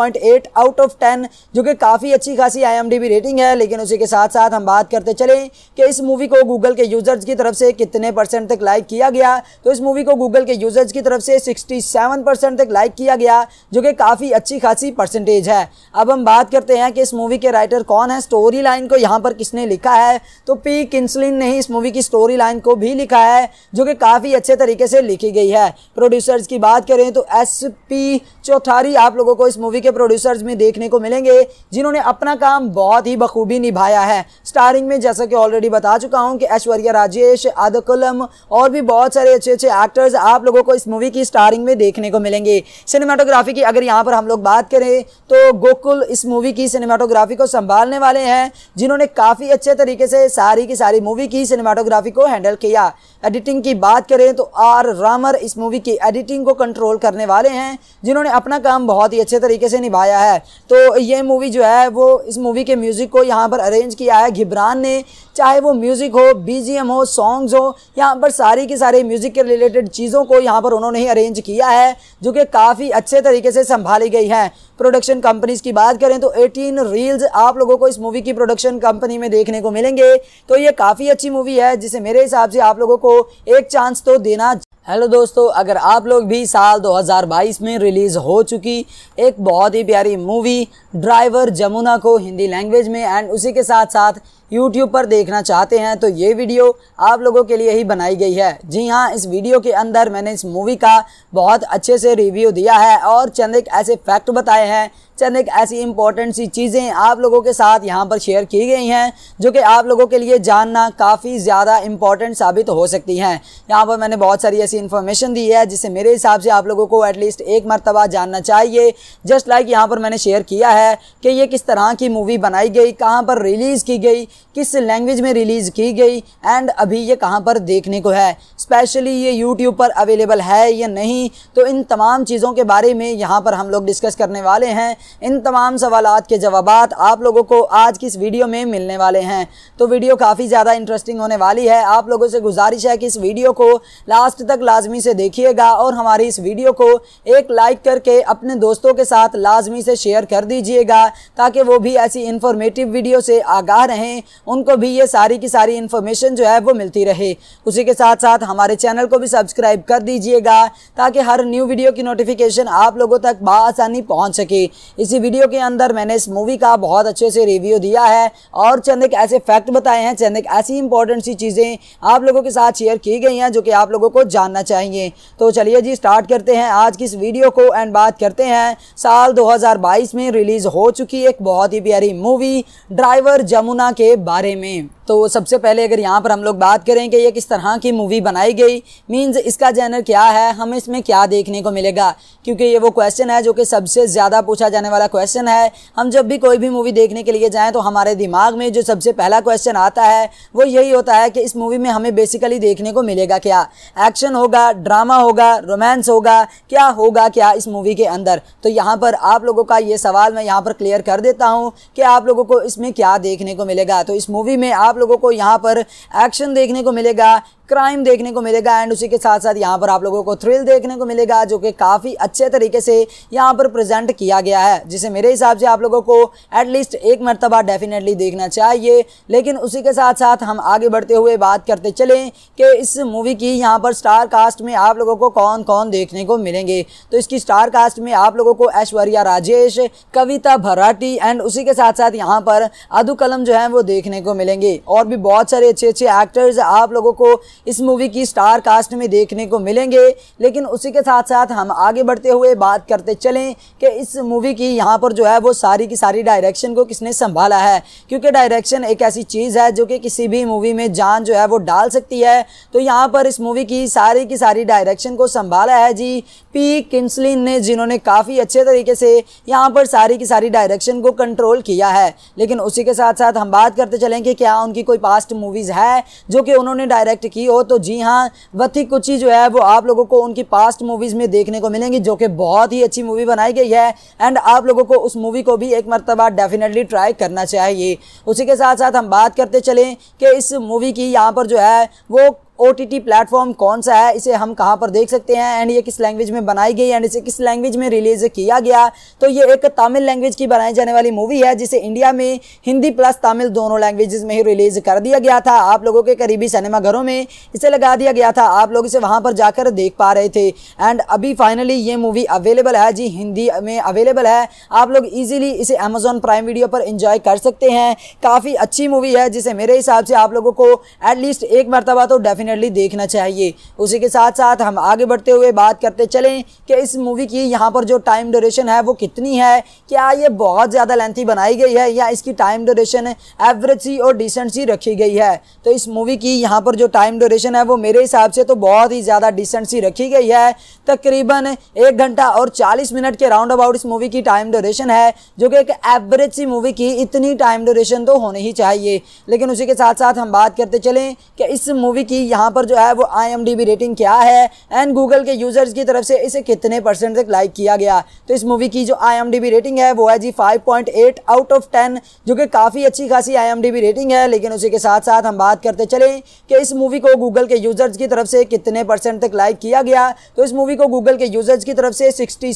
आउट ऑफ टेन जो कि काफ़ी अच्छी खासी आई रेटिंग है लेकिन उसी के साथ साथ हम बात करते चलें कि इस मूवी को गूगल के यूज़र्स की तरफ से कितने परसेंट तक लाइक किया गया तो इस मूवी को गूगल के यूज़र्स की तरफ से सिक्सटी परसेंट तक लाइक किया गया जो कि काफ़ी अच्छी खासी परसेंटेज है अब हम बात करते हैं कि इस मूवी के राइटर कौन है स्टोरी लाइन को यहाँ पर किसने लिखा है तो पी किन्सलिन ने ही इस मूवी की स्टोरी लाइन को भी लिखा है जो कि काफ़ी अच्छे तरीके से लिखी गई है प्रोड्यूसर्स की बात करें तो एस पी चौथारी आप लोगों को इस मूवी के प्रोड्यूसर्स में देखने को मिलेंगे जिन्होंने अपना काम बहुत ही बखूबी निभाया है स्टारिंग में जैसा कि ऑलरेडी बता चुका हूँ कि ऐश्वर्या राजेश आदकुलम और भी बहुत सारे अच्छे अच्छे एक्टर्स आप लोगों को इस मूवी की स्टारिंग में देखने को मिलेंगे सिनेमाटोग्राफी की अगर यहाँ पर हम लोग बात करें तो गोकुल इस मूवी की सिनेमाटोग्राफी को संभालने वाले हैं जिन्होंने काफ़ी अच्छे तरीके से सारी की सारी मूवी की की सिनेमाटोग्राफी को हैंडल किया एडिटिंग की बात करें तो आर रामर इस मूवी की एडिटिंग को कंट्रोल करने वाले हैं जिन्होंने अपना काम बहुत ही अच्छे तरीके से निभाया है तो ये मूवी जो है वो इस मूवी के म्यूज़िक को यहाँ पर अरेंज किया है घिब्रान ने चाहे वो म्यूज़िक हो बीजीएम हो सॉन्ग्स हो यहाँ पर सारी की सारी म्यूज़िक के रिलेटेड चीज़ों को यहाँ पर उन्होंने ही अरेंज किया है जो कि काफ़ी अच्छे तरीके से संभाली गई है प्रोडक्शन कंपनीज की बात करें तो 18 रील्स आप लोगों को इस मूवी की प्रोडक्शन कंपनी में देखने को मिलेंगे तो ये काफ़ी अच्छी मूवी है जिसे मेरे हिसाब से आप लोगों को एक चांस तो देना हेलो दोस्तों अगर आप लोग भी साल 2022 में रिलीज़ हो चुकी एक बहुत ही प्यारी मूवी ड्राइवर जमुना को हिंदी लैंग्वेज में एंड उसी के साथ साथ यूट्यूब पर देखना चाहते हैं तो ये वीडियो आप लोगों के लिए ही बनाई गई है जी हाँ इस वीडियो के अंदर मैंने इस मूवी का बहुत अच्छे से रिव्यू दिया है और चंद एक ऐसे फैक्ट बताए हैं चंद एक ऐसी इंपॉर्टेंट सी चीज़ें आप लोगों के साथ यहाँ पर शेयर की गई हैं जो कि आप लोगों के लिए जानना काफ़ी ज़्यादा इंपॉर्टेंट साबित हो सकती हैं यहाँ पर मैंने बहुत सारी ऐसी इन्फॉर्मेशन दी है जिससे मेरे हिसाब से आप लोगों को एटलीस्ट एक मरतबा जानना चाहिए जस्ट लाइक यहाँ पर मैंने शेयर किया है कि ये किस तरह की मूवी बनाई गई कहाँ पर रिलीज़ की गई किस लैंग्वेज में रिलीज़ की गई एंड अभी ये कहाँ पर देखने को है स्पेशली ये यूट्यूब पर अवेलेबल है या नहीं तो इन तमाम चीज़ों के बारे में यहाँ पर हम लोग डिस्कस करने वाले हैं इन तमाम सवाल के जवाब आप लोगों को आज की इस वीडियो में मिलने वाले हैं तो वीडियो काफ़ी ज़्यादा इंटरेस्टिंग होने वाली है आप लोगों से गुजारिश है कि इस वीडियो को लास्ट तक लाजमी से देखिएगा और हमारी इस वीडियो को एक लाइक करके अपने दोस्तों के साथ लाजमी से शेयर कर दीजिएगा ताकि वो भी ऐसी इंफॉर्मेटिव वीडियो से आगाह रहें उनको भी ये सारी की सारी इन्फॉर्मेशन जो है वो मिलती रहे उसी के साथ साथ हमारे चैनल को भी सब्सक्राइब कर दीजिएगा ताकि हर न्यू वीडियो की नोटिफिकेशन आप लोगों तक बसानी पहुँच सके इसी वीडियो के अंदर मैंने इस मूवी का बहुत अच्छे से रिव्यू दिया है और चंद एक ऐसे फैक्ट बताए हैं चंद एक ऐसी इंपॉर्टेंट सी चीज़ें आप लोगों के साथ शेयर की गई हैं जो कि आप लोगों को जानना चाहिए तो चलिए जी स्टार्ट करते हैं आज की इस वीडियो को एंड बात करते हैं साल 2022 में रिलीज़ हो चुकी एक बहुत ही प्यारी मूवी ड्राइवर जमुना के बारे में तो सबसे पहले अगर यहाँ पर हम लोग बात करें कि ये किस तरह की मूवी बनाई गई मींस इसका जैनर क्या है हमें इसमें क्या देखने को मिलेगा क्योंकि ये वो क्वेश्चन है जो कि सबसे ज़्यादा पूछा जाने वाला क्वेश्चन है हम जब भी कोई भी मूवी देखने के लिए जाएँ तो हमारे दिमाग में जो सबसे पहला क्वेश्चन आता है वो यही होता है कि इस मूवी में हमें बेसिकली देखने को मिलेगा क्या एक्शन होगा ड्रामा होगा रोमांस होगा क्या होगा क्या इस मूवी के अंदर तो यहाँ पर आप लोगों का ये सवाल मैं यहाँ पर क्लियर कर देता हूँ कि आप लोगों को इसमें क्या देखने को मिलेगा तो इस मूवी में आप आप लोगों को यहाँ पर एक्शन देखने को मिलेगा क्राइम देखने को मिलेगा एंड उसी के साथ साथ यहाँ पर आप लोगों को थ्रिल देखने को मिलेगा जो कि काफ़ी अच्छे तरीके से यहाँ पर प्रेजेंट किया गया है जिसे मेरे हिसाब से आप लोगों को एटलीस्ट एक मरतबा डेफिनेटली देखना चाहिए लेकिन उसी के साथ साथ हम आगे बढ़ते हुए बात करते चलें कि इस मूवी की यहाँ पर स्टार कास्ट में आप लोगों को कौन कौन देखने को मिलेंगे तो इसकी स्टार कास्ट में आप लोगों को ऐश्वर्या राजेश कविता भराठी एंड उसी के साथ साथ यहाँ पर अदू कलम जो है वो देखने को मिलेंगे और भी बहुत सारे अच्छे अच्छे एक्टर्स आप लोगों को इस मूवी की स्टार कास्ट में देखने को मिलेंगे लेकिन उसी के साथ साथ हम आगे बढ़ते हुए बात करते चलें कि इस मूवी की यहाँ पर जो है वो सारी की सारी डायरेक्शन को किसने संभाला है क्योंकि डायरेक्शन एक ऐसी चीज़ है जो कि किसी भी मूवी में जान जो है वो डाल सकती है तो यहाँ पर इस मूवी की सारी की सारी डायरेक्शन को संभाला है जी पी किन्सलिन ने जिन्होंने काफ़ी अच्छे तरीके से यहाँ पर सारी की सारी डायरेक्शन को कंट्रोल किया है लेकिन उसी के साथ साथ हम बात करते चलें कि क्या उनकी कोई पास्ट मूवीज़ है जो कि उन्होंने डायरेक्ट की की हो तो जी हाँ वथी कुछ ही जो है वो आप लोगों को उनकी पास्ट मूवीज़ में देखने को मिलेंगी जो कि बहुत ही अच्छी मूवी बनाई गई है एंड आप लोगों को उस मूवी को भी एक मरतबा डेफिनेटली ट्राई करना चाहिए उसी के साथ साथ हम बात करते चलें कि इस मूवी की यहाँ पर जो है वो ओ प्लेटफॉर्म कौन सा है इसे हम कहाँ पर देख सकते हैं एंड ये किस लैंग्वेज में बनाई गई एंड इसे किस लैंग्वेज में रिलीज किया गया तो ये एक तमिल लैंग्वेज की बनाई जाने वाली मूवी है जिसे इंडिया में हिंदी प्लस तमिल दोनों लैंग्वेजेस में ही रिलीज कर दिया गया था आप लोगों के करीबी सिनेमाघरों में इसे लगा दिया गया था आप लोग इसे वहाँ पर जाकर देख पा रहे थे एंड अभी फाइनली ये मूवी अवेलेबल है जी हिंदी में अवेलेबल है आप लोग ईजिली इसे अमेजोन प्राइम वीडियो पर इंजॉय कर सकते हैं काफ़ी अच्छी मूवी है जिसे मेरे हिसाब से आप लोगों को एटलीस्ट एक मरतबा तो डेफिनेट डेफिनेटली देखना चाहिए उसी के साथ साथ हम आगे बढ़ते हुए बात करते चलें कि इस मूवी की यहाँ पर जो टाइम ड्यूरेशन है वो कितनी है क्या ये बहुत ज़्यादा लेंथी बनाई गई है या इसकी टाइम ड्यूरेशन एवरेज सी और डिसेंट सी रखी गई है तो इस मूवी की यहाँ पर जो टाइम ड्यूरेशन है वो मेरे हिसाब से तो बहुत ही ज़्यादा डिसेंट सी रखी गई है तकरीबन एक घंटा और चालीस मिनट के राउंड अबाउट इस मूवी की टाइम ड्यूरेशन है जो कि एक एवरेज सी मूवी की इतनी टाइम ड्यूरेशन तो होनी ही चाहिए लेकिन उसी के साथ साथ हम बात करते चलें कि इस मूवी की यहाँ पर जो है वो आई रेटिंग क्या है एंड गूगल के यूज़र्स की तरफ से इसे कितने परसेंट तक लाइक किया गया तो इस मूवी की जो आई रेटिंग है वो है जी फाइव आउट ऑफ टेन जो कि काफ़ी अच्छी खासी आई रेटिंग है लेकिन उसी के साथ साथ हम बात करते चलें कि इस मूवी को गूगल के यूज़र्स की तरफ से कितने परसेंट तक लाइक किया गया तो इस मूवी को गूगल के यूज़र्स की तरफ से सिक्सटी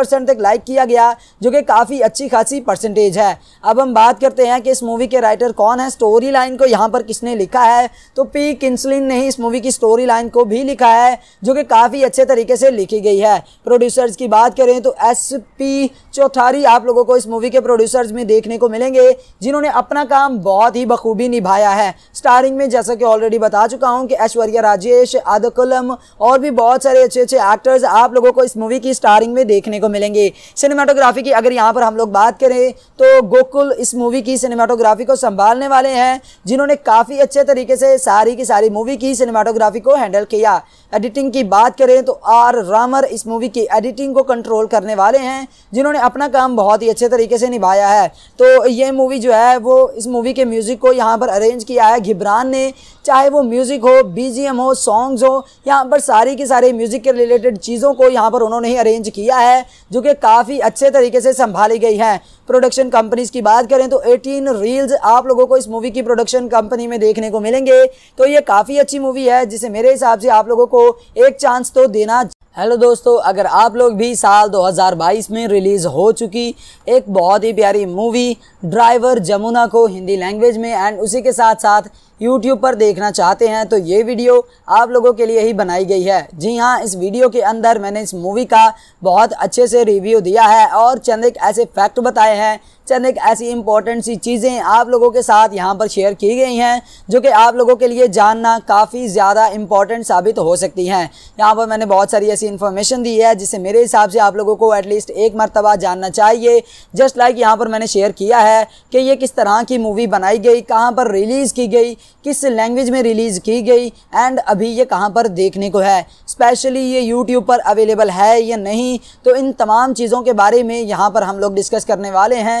परसेंट तक लाइक किया गया जो कि काफ़ी अच्छी खासी परसेंटेज है अब हम बात करते हैं कि इस मूवी के राइटर कौन है स्टोरी लाइन को यहाँ पर किसने लिखा है तो पी किन्सलिन ने ही इस मूवी की स्टोरी लाइन को भी लिखा है जो कि काफ़ी अच्छे तरीके से लिखी गई है प्रोड्यूसर्स की बात करें तो एस पी चौथारी आप लोगों को इस मूवी के प्रोड्यूसर्स में देखने को मिलेंगे जिन्होंने अपना काम बहुत ही बखूबी निभाया है स्टारिंग में जैसा कि ऑलरेडी बता चुका हूँ कि ऐश्वर्या राजेश आदकुलम और भी बहुत सारे अच्छे अच्छे एक्टर्स आप लोगों को इस मूवी की स्टारिंग में देखने को मिलेंगे सिनेमाटोग्राफी की अगर यहाँ पर हम लोग बात करें तो गोकुल इस मूवी की सिनेमाटोग्राफी को संभालने वाले हैं जिन्होंने काफ़ी अच्छे तरीके से सारी की सारी मूवी की की सिनेमाटोग्राफी को हैंडल किया एडिटिंग की बात करें तो आर रामर इस मूवी की एडिटिंग को कंट्रोल करने वाले हैं जिन्होंने अपना काम बहुत ही अच्छे तरीके से निभाया है तो ये मूवी जो है वो इस मूवी के म्यूज़िक को यहाँ पर अरेंज किया है घिब्रान ने चाहे वो म्यूज़िक हो बीजीएम हो सॉन्ग्स हो यहाँ पर सारी की सारी म्यूज़िक के रिलेटेड चीज़ों को यहाँ पर उन्होंने ही अरेंज किया है जो कि काफ़ी अच्छे तरीके से संभाली गई है प्रोडक्शन कंपनीज की बात करें तो 18 रील्स आप लोगों को इस मूवी की प्रोडक्शन कंपनी में देखने को मिलेंगे तो ये काफ़ी अच्छी मूवी है जिसे मेरे हिसाब से आप लोगों को एक चांस तो देना हेलो दोस्तों अगर आप लोग भी साल 2022 में रिलीज़ हो चुकी एक बहुत ही प्यारी मूवी ड्राइवर जमुना को हिंदी लैंग्वेज में एंड उसी के साथ साथ यूट्यूब पर देखना चाहते हैं तो ये वीडियो आप लोगों के लिए ही बनाई गई है जी हाँ इस वीडियो के अंदर मैंने इस मूवी का बहुत अच्छे से रिव्यू दिया है और चंद एक ऐसे फैक्ट बताए हैं चंद एक ऐसी इंपॉर्टेंट सी चीज़ें आप लोगों के साथ यहाँ पर शेयर की गई हैं जो कि आप लोगों के लिए जानना काफ़ी ज़्यादा इंपॉर्टेंट साबित हो सकती हैं यहाँ पर मैंने बहुत सारी ऐसी इन्फॉर्मेशन दी है जिसे मेरे हिसाब से आप लोगों को एटलीस्ट एक मरतबा जानना चाहिए जस्ट लाइक यहाँ पर मैंने शेयर किया है कि ये किस तरह की मूवी बनाई गई कहाँ पर रिलीज़ की गई किस लैंग्वेज में रिलीज़ की गई एंड अभी ये कहाँ पर देखने को है स्पेशली ये यूट्यूब पर अवेलेबल है या नहीं तो इन तमाम चीज़ों के बारे में यहाँ पर हम लोग डिस्कस करने वाले हैं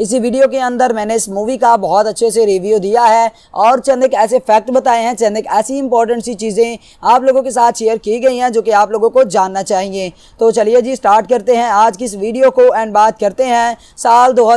इसी वीडियो के अंदर मैंने इस मूवी का बहुत अच्छे से रिव्यू दिया है और चंद एक ऐसे फैक्ट बताए हैं चंद एक ऐसी इंपॉर्टेंट सी चीज़ें आप लोगों के साथ शेयर की गई हैं जो कि आप लोगों को जानना चाहिए तो चलिए जी स्टार्ट करते हैं आज की इस वीडियो को एंड बात करते हैं साल दो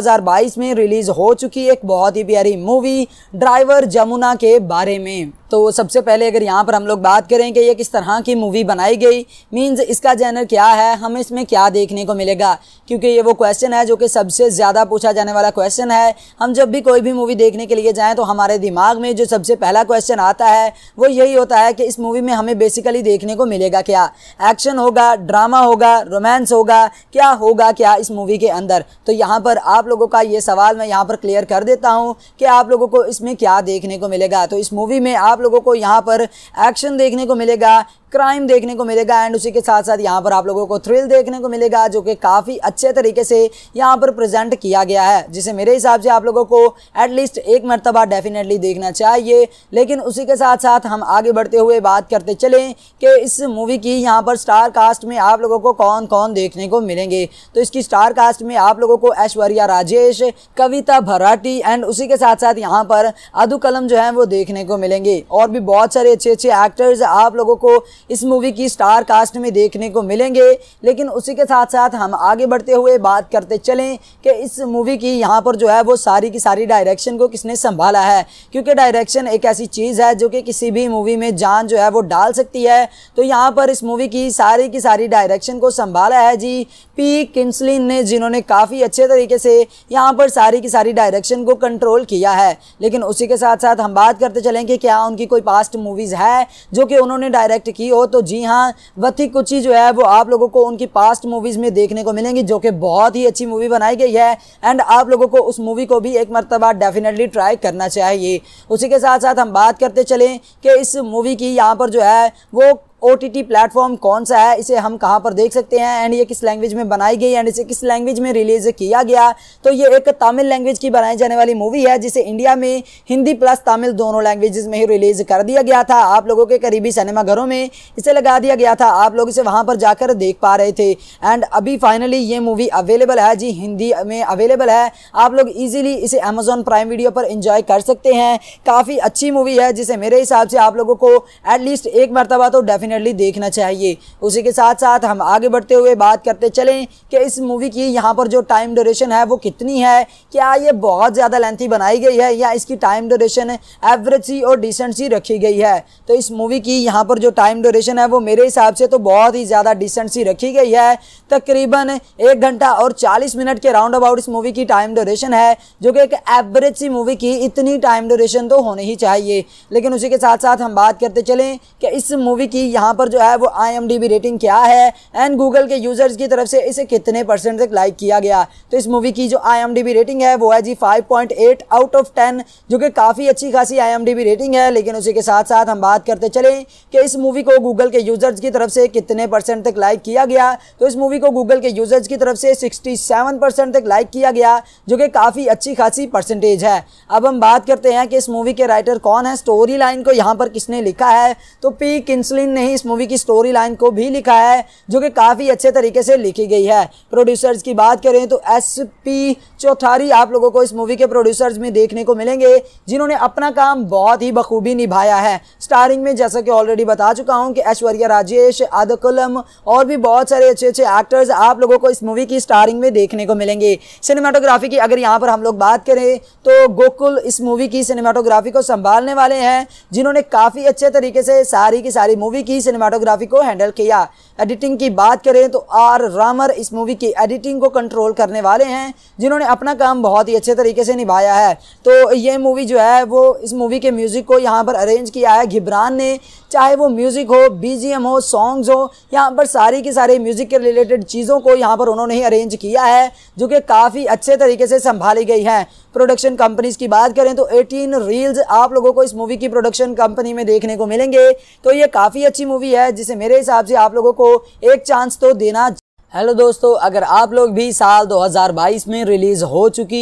में रिलीज़ हो चुकी एक बहुत ही प्यारी मूवी ड्राइवर जमुना के बारे में तो सबसे पहले अगर यहाँ पर हम लोग बात करें कि ये किस तरह की मूवी बनाई गई मींस इसका जैनर क्या है हमें इसमें क्या देखने को मिलेगा क्योंकि ये वो क्वेश्चन है जो कि सबसे ज़्यादा पूछा जाने जाने वाला क्वेश्चन है हम जब भी कोई भी मूवी देखने के लिए जाएं तो हमारे दिमाग में जो सबसे पहला क्वेश्चन आता है वो यही होता है कि इस मूवी में हमें बेसिकली देखने को मिलेगा क्या एक्शन होगा ड्रामा होगा रोमांस होगा क्या होगा क्या इस मूवी के अंदर तो यहाँ पर आप लोगों का ये सवाल मैं यहाँ पर क्लियर कर देता हूँ कि आप लोगों को इसमें क्या देखने को मिलेगा तो इस मूवी में आप लोगों को यहाँ पर एक्शन देखने को मिलेगा क्राइम देखने को मिलेगा एंड उसी के साथ साथ यहाँ पर आप लोगों को थ्रिल देखने को मिलेगा जो कि काफ़ी अच्छे तरीके से यहाँ पर प्रेजेंट किया गया है जिसे मेरे हिसाब से आप लोगों को एटलीस्ट एक मरतबा डेफिनेटली देखना चाहिए लेकिन उसी के साथ साथ हम आगे बढ़ते हुए बात करते चलें कि इस मूवी की यहाँ पर स्टार कास्ट में आप लोगों को कौन कौन देखने को मिलेंगे तो इसकी स्टार कास्ट में आप लोगों को ऐश्वर्या राजेश कविता भराटी एंड उसी के साथ साथ यहाँ पर अदू कलम जो है वो देखने को मिलेंगे और भी बहुत सारे अच्छे अच्छे एक्टर्स आप लोगों को इस मूवी की स्टार कास्ट में देखने को मिलेंगे लेकिन उसी के साथ साथ हम आगे बढ़ते हुए बात करते चलें कि इस मूवी की यहाँ पर जो है वो सारी की सारी डायरेक्शन को किसने संभाला है क्योंकि डायरेक्शन एक ऐसी चीज़ है जो कि किसी भी मूवी में जान जो है वो डाल सकती है तो यहाँ पर इस मूवी की सारी की सारी डायरेक्शन को संभाला है जी पी किन्सलिन ने जिन्होंने काफ़ी अच्छे तरीके से यहाँ पर सारी की सारी डायरेक्शन को कंट्रोल किया है लेकिन उसी के साथ साथ हम बात करते चलें कि क्या उनकी कोई पास्ट मूवीज़ है जो कि उन्होंने डायरेक्ट की हो तो जी हाँ वथी कुची जो है वो आप लोगों को उनकी पास्ट मूवीज़ में देखने को मिलेंगी जो कि बहुत ही अच्छी मूवी बनाई गई है एंड आप लोगों को उस मूवी को भी एक मरतबा डेफिनेटली ट्राई करना चाहिए उसी के साथ साथ हम बात करते चलें कि इस मूवी की यहाँ पर जो है वो ओ प्लेटफॉर्म कौन सा है इसे हम कहाँ पर देख सकते हैं एंड ये किस लैंग्वेज में बनाई गई एंड इसे किस लैंग्वेज में रिलीज किया गया तो ये एक तमिल लैंग्वेज की बनाई जाने वाली मूवी है जिसे इंडिया में हिंदी प्लस तमिल दोनों लैंग्वेजेस में ही रिलीज कर दिया गया था आप लोगों के करीबी सिनेमाघरों में इसे लगा दिया गया था आप लोग इसे वहाँ पर जाकर देख पा रहे थे एंड अभी फाइनली ये मूवी अवेलेबल है जी हिंदी में अवेलेबल है आप लोग ईजिली इसे अमेजोन प्राइम वीडियो पर इंजॉय कर सकते हैं काफ़ी अच्छी मूवी है जिसे मेरे हिसाब से आप लोगों को एटलीस्ट एक मरतबा तो डेफिनेट डेफिनेटली देखना चाहिए उसी के साथ साथ हम आगे बढ़ते हुए बात करते चलें कि इस मूवी की यहाँ पर जो टाइम ड्यूरेशन है वो कितनी है क्या ये बहुत ज़्यादा लेंथी बनाई गई है या इसकी टाइम ड्यूरेशन एवरेज सी और डिसेंट सी रखी गई है तो इस मूवी की यहाँ पर जो टाइम ड्यूरेशन है वो मेरे हिसाब से तो बहुत ही ज़्यादा डिसेंट सी रखी गई है तकरीबन एक घंटा और चालीस मिनट के राउंड अबाउट इस मूवी की टाइम ड्यूरेशन है जो कि एक एवरेज सी मूवी की इतनी टाइम ड्यूरेशन तो होनी ही चाहिए लेकिन उसी के साथ साथ हम बात करते चलें कि इस मूवी की यहाँ पर जो है वो आई रेटिंग क्या है एंड गूगल के यूज़र्स की तरफ से इसे कितने परसेंट तक लाइक किया गया तो इस मूवी की जो आई रेटिंग है वो है जी फाइव आउट ऑफ टेन जो कि काफ़ी अच्छी खासी आई रेटिंग है लेकिन उसी के साथ साथ हम बात करते चलें कि इस मूवी को गूगल के यूज़र्स की तरफ से कितने परसेंट तक लाइक किया गया तो इस मूवी को गूगल के यूज़र्स की तरफ से 67 परसेंट तक लाइक किया गया जो कि काफ़ी अच्छी खासी परसेंटेज है अब हम बात करते हैं कि इस मूवी के राइटर कौन है स्टोरी लाइन को यहाँ पर किसने लिखा है तो पी किन्सलिन ने ही इस मूवी की स्टोरी लाइन को भी लिखा है जो कि काफ़ी अच्छे तरीके से लिखी गई है प्रोड्यूसर्स की बात करें तो एस पी चौथारी आप लोगों को इस मूवी के प्रोड्यूसर्स में देखने को मिलेंगे जिन्होंने अपना काम बहुत ही बखूबी निभाया है स्टारिंग में जैसा कि ऑलरेडी बता चुका हूँ कि ऐश्वर्या राजेश आदकुलम और भी बहुत सारे अच्छे अच्छे एक्टर्स आप लोगों को इस मूवी की स्टारिंग में देखने को मिलेंगे सिनेमाटोग्राफी की अगर यहाँ पर हम लोग बात करें तो गोकुल इस मूवी की सिनेमाटोग्राफी को संभालने वाले हैं जिन्होंने काफ़ी अच्छे तरीके से सारी की सारी मूवी की सिनेमाटोग्राफी को हैंडल किया एडिटिंग की बात करें तो आर रामर इस मूवी की एडिटिंग को कंट्रोल करने वाले हैं जिन्होंने अपना काम बहुत ही अच्छे तरीके से निभाया है तो ये मूवी जो है वो इस मूवी के म्यूज़िक को यहाँ पर अरेंज किया है घिब्रान ने चाहे वो म्यूज़िक हो बीजीएम हो सॉन्ग्स हो यहाँ पर सारी की सारी म्यूज़िक के रिलेटेड चीज़ों को यहाँ पर उन्होंने ही अरेंज किया है जो कि काफ़ी अच्छे तरीके से संभाली गई है प्रोडक्शन कंपनीज की बात करें तो 18 रील्स आप लोगों को इस मूवी की प्रोडक्शन कंपनी में देखने को मिलेंगे तो ये काफ़ी अच्छी मूवी है जिसे मेरे हिसाब से आप लोगों को को एक चांस तो देना हेलो दोस्तों अगर आप लोग भी साल 2022 में रिलीज़ हो चुकी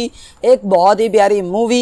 एक बहुत ही प्यारी मूवी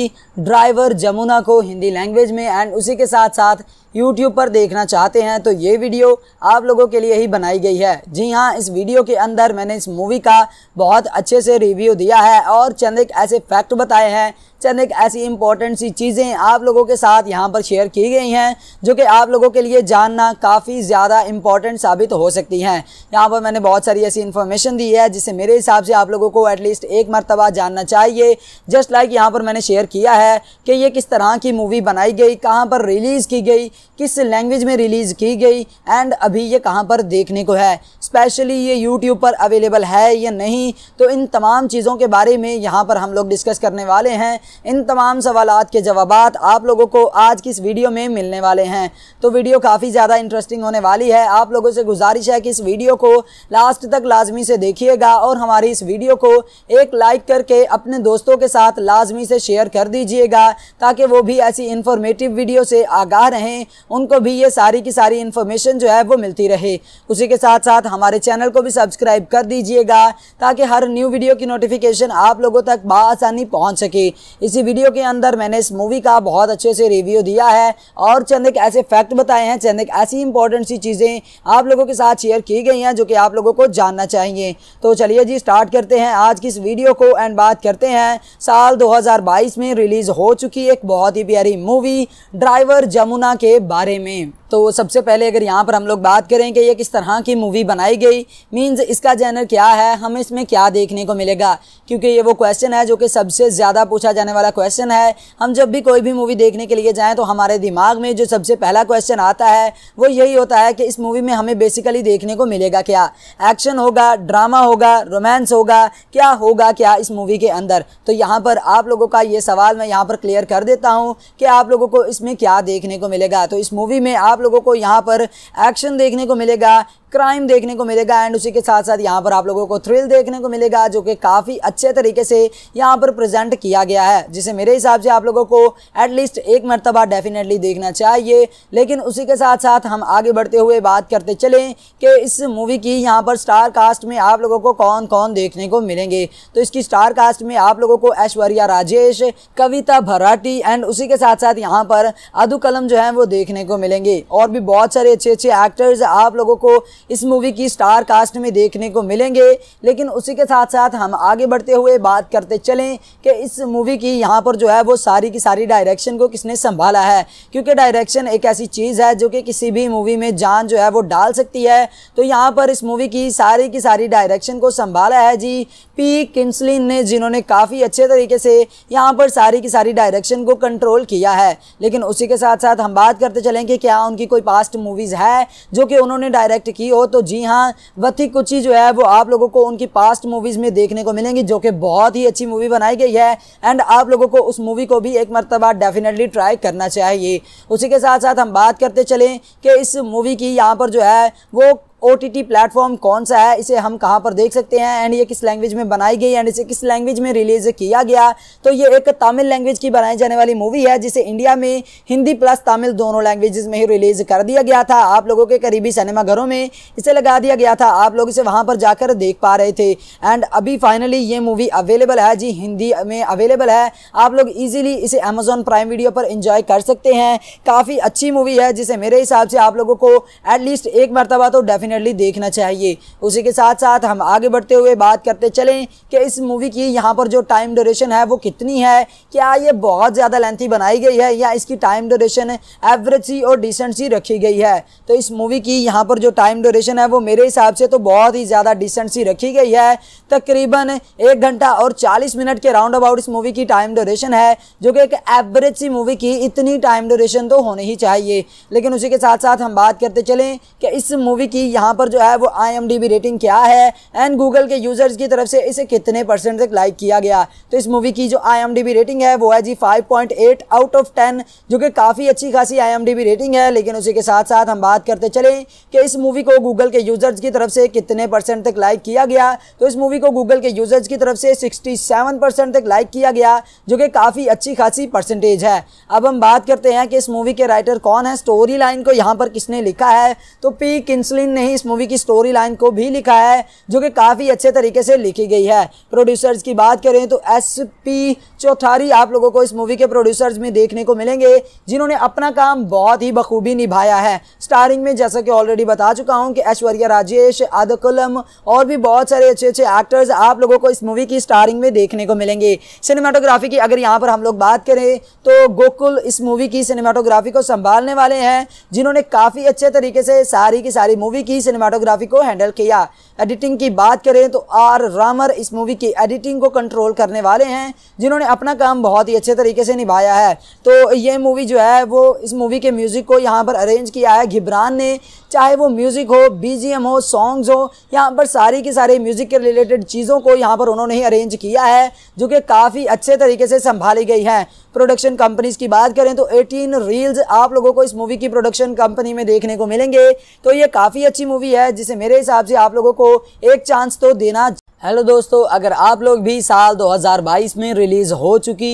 ड्राइवर जमुना को हिंदी लैंग्वेज में एंड उसी के साथ साथ यूट्यूब पर देखना चाहते हैं तो ये वीडियो आप लोगों के लिए ही बनाई गई है जी हाँ इस वीडियो के अंदर मैंने इस मूवी का बहुत अच्छे से रिव्यू दिया है और चंद एक ऐसे फैक्ट बताए हैं चंद एक ऐसी इंपॉर्टेंट सी चीज़ें आप लोगों के साथ यहाँ पर शेयर की गई हैं जो कि आप लोगों के लिए जानना काफ़ी ज़्यादा इंपॉर्टेंट साबित हो सकती हैं यहाँ पर मैंने बहुत सारी ऐसी इन्फॉर्मेशन दी है जिसे मेरे हिसाब से आप लोगों को एटलीस्ट एक मरतबा जानना चाहिए जस्ट लाइक यहाँ पर मैंने शेयर किया है कि ये किस तरह की मूवी बनाई गई कहाँ पर रिलीज़ की गई किस लैंग्वेज में रिलीज़ की गई एंड अभी ये कहाँ पर देखने को है स्पेशली ये यूट्यूब पर अवेलेबल है या नहीं तो इन तमाम चीज़ों के बारे में यहाँ पर हम लोग डिस्कस करने वाले हैं इन तमाम सवाल के जवाब आप लोगों को आज की इस वीडियो में मिलने वाले हैं तो वीडियो काफ़ी ज़्यादा इंटरेस्टिंग होने वाली है आप लोगों से गुजारिश है कि इस वीडियो को लास्ट तक लाजमी से देखिएगा और हमारी इस वीडियो को एक लाइक करके अपने दोस्तों के साथ लाजमी से शेयर कर दीजिएगा ताकि वो भी ऐसी इन्फॉर्मेटिव वीडियो से आगाह रहें उनको भी ये सारी की सारी इन्फॉर्मेशन जो है वो मिलती रहे उसी के साथ साथ हमारे चैनल को भी सब्सक्राइब कर दीजिएगा ताकि हर न्यू वीडियो की नोटिफिकेशन आप लोगों तक बसानी पहुँच सके इसी वीडियो के अंदर मैंने इस मूवी का बहुत अच्छे से रिव्यू दिया है और चंद एक ऐसे फैक्ट बताए हैं चंद एक ऐसी इंपॉर्टेंट सी चीज़ें आप लोगों के साथ शेयर की गई हैं जो कि आप लोगों को जानना चाहिए तो चलिए जी स्टार्ट करते हैं आज की इस वीडियो को एंड बात करते हैं साल 2022 में रिलीज़ हो चुकी एक बहुत ही प्यारी मूवी ड्राइवर जमुना के बारे में तो सबसे पहले अगर यहाँ पर हम लोग बात करें कि ये किस तरह की मूवी बनाई गई मींस इसका जैनर क्या है हमें इसमें क्या देखने को मिलेगा क्योंकि ये वो क्वेश्चन है जो कि सबसे ज़्यादा पूछा जाने वाला क्वेश्चन है हम जब भी कोई भी मूवी देखने के लिए जाएँ तो हमारे दिमाग में जो सबसे पहला क्वेश्चन आता है वो यही होता है कि इस मूवी में हमें बेसिकली देखने को मिलेगा क्या एक्शन होगा ड्रामा होगा रोमांस होगा क्या होगा क्या इस मूवी के अंदर तो यहाँ पर आप लोगों का ये सवाल मैं यहाँ पर क्लियर कर देता हूँ कि आप लोगों को इसमें क्या देखने को मिलेगा तो इस मूवी में आप लोगों को यहाँ पर एक्शन देखने को मिलेगा क्राइम देखने को मिलेगा एंड उसी के साथ साथ यहाँ पर आप लोगों को थ्रिल देखने को मिलेगा जो कि काफ़ी अच्छे तरीके से यहाँ पर प्रेजेंट किया गया है जिसे मेरे हिसाब से आप लोगों को एटलीस्ट एक मरतबा डेफिनेटली देखना चाहिए लेकिन उसी के साथ साथ हम आगे बढ़ते हुए बात करते चलें कि इस मूवी की यहाँ पर स्टार कास्ट में आप लोगों को कौन कौन देखने को मिलेंगे तो इसकी स्टार कास्ट में आप लोगों को ऐश्वर्या राजेश कविता भराठी एंड उसी के साथ साथ यहाँ पर अदू कलम जो है वो देखने को मिलेंगे और भी बहुत सारे अच्छे अच्छे एक्टर्स आप लोगों को इस मूवी की स्टार कास्ट में देखने को मिलेंगे लेकिन उसी के साथ साथ हम आगे बढ़ते हुए बात करते चलें कि इस मूवी की यहाँ पर जो है वो सारी की सारी डायरेक्शन को किसने संभाला है क्योंकि डायरेक्शन एक ऐसी चीज़ है जो कि किसी भी मूवी में जान जो है वो डाल सकती है तो यहाँ पर इस मूवी की सारी की सारी डायरेक्शन को संभाला है जी पी किन्सलिन ने जिन्होंने काफ़ी अच्छे तरीके से यहाँ पर सारी की सारी डायरेक्शन को कंट्रोल किया है लेकिन उसी के साथ साथ हम बात करते चलें कि क्या उनकी कोई पास्ट मूवीज़ है जो कि उन्होंने डायरेक्ट की हो तो जी हाँ वथी कुची जो है वो आप लोगों को उनकी पास्ट मूवीज़ में देखने को मिलेंगी जो कि बहुत ही अच्छी मूवी बनाई गई है एंड आप लोगों को उस मूवी को भी एक मरतबा डेफिनेटली ट्राई करना चाहिए उसी के साथ साथ हम बात करते चलें कि इस मूवी की यहाँ पर जो है वो ओ प्लेटफॉर्म कौन सा है इसे हम कहाँ पर देख सकते हैं एंड ये किस लैंग्वेज में बनाई गई एंड इसे किस लैंग्वेज में रिलीज किया गया तो ये एक तमिल लैंग्वेज की बनाई जाने वाली मूवी है जिसे इंडिया में हिंदी प्लस तमिल दोनों लैंग्वेज में ही रिलीज कर दिया गया था आप लोगों के करीबी सिनेमाघरों में इसे लगा दिया गया था आप लोग इसे वहाँ पर जाकर देख पा रहे थे एंड अभी फाइनली ये मूवी अवेलेबल है जी हिंदी में अवेलेबल है आप लोग ईजिली इसे अमेजोन प्राइम वीडियो पर इंजॉय कर सकते हैं काफ़ी अच्छी मूवी है जिसे मेरे हिसाब से आप लोगों को एटलीस्ट एक मरतबा तो डेफिनेट डेफिनेटली देखना चाहिए उसी के साथ साथ हम आगे बढ़ते हुए बात करते चलें कि इस मूवी की यहाँ पर जो टाइम ड्यूरेशन है वो कितनी है क्या ये बहुत ज़्यादा लेंथी बनाई गई है या इसकी टाइम ड्यूरेशन एवरेज सी और डिसेंट सी रखी गई है तो इस मूवी की यहाँ पर जो टाइम ड्यूरेशन है वो मेरे हिसाब से तो बहुत ही ज़्यादा डिसेंट सी रखी गई है तकरीबन एक घंटा और चालीस मिनट के राउंड अबाउट इस मूवी की टाइम ड्यूरेशन है जो कि एक एवरेज सी मूवी की इतनी टाइम ड्यूरेशन तो होनी ही चाहिए लेकिन उसी के साथ साथ हम बात करते चलें कि इस मूवी की यहाँ पर जो है वो आई रेटिंग क्या है एंड गूगल के यूज़र्स की तरफ से इसे कितने परसेंट तक लाइक किया गया तो इस मूवी की जो आई रेटिंग है वो है जी फाइव आउट ऑफ टेन जो कि काफ़ी अच्छी खासी आई रेटिंग है लेकिन उसी के साथ साथ हम बात करते चले कि इस मूवी को गूगल के यूज़र्स की तरफ से कितने परसेंट तक लाइक किया गया तो इस मूवी को गूगल के यूज़र्स की तरफ से 67 परसेंट तक लाइक किया गया जो कि काफ़ी अच्छी खासी परसेंटेज है अब हम बात करते हैं कि इस मूवी के राइटर कौन है स्टोरी लाइन को यहाँ पर किसने लिखा है तो पी किंसलिन ने ही इस मूवी की स्टोरी लाइन को भी लिखा है जो कि काफ़ी अच्छे तरीके से लिखी गई है प्रोड्यूसर्स की बात करें तो एस पी चौथारी आप लोगों को इस मूवी के प्रोड्यूसर्स में देखने को मिलेंगे जिन्होंने अपना काम बहुत ही बखूबी निभाया है स्टारिंग में जैसा कि ऑलरेडी बता चुका हूं कि ऐश्वर्या राजेश आदकुलम और भी बहुत सारे अच्छे अच्छे एक्टर्स आप लोगों को इस मूवी की स्टारिंग में देखने को मिलेंगे सिनेमाटोग्राफी की अगर यहाँ पर हम लोग बात करें तो गोकुल इस मूवी की सिनेमाटोग्राफी को संभालने वाले हैं जिन्होंने काफ़ी अच्छे तरीके से सारी की सारी मूवी की सिनेमाटोग्राफी को हैंडल किया एडिटिंग की बात करें तो आर रामर इस मूवी की एडिटिंग को कंट्रोल करने वाले हैं जिन्होंने अपना काम बहुत ही अच्छे तरीके से निभाया है तो ये मूवी जो है वो इस मूवी के म्यूज़िक को यहाँ पर अरेंज किया है घिब्रान ने चाहे वो म्यूज़िक हो बीजीएम हो सॉन्ग्स हो यहाँ पर सारी की सारी म्यूज़िक के रिलेटेड चीज़ों को यहाँ पर उन्होंने ही अरेंज किया है जो कि काफ़ी अच्छे तरीके से संभाली गई हैं प्रोडक्शन कंपनीज की बात करें तो 18 रील्स आप लोगों को इस मूवी की प्रोडक्शन कंपनी में देखने को मिलेंगे तो ये काफ़ी अच्छी मूवी है जिसे मेरे हिसाब से आप लोगों को एक चांस तो देना हेलो दोस्तों अगर आप लोग भी साल 2022 में रिलीज़ हो चुकी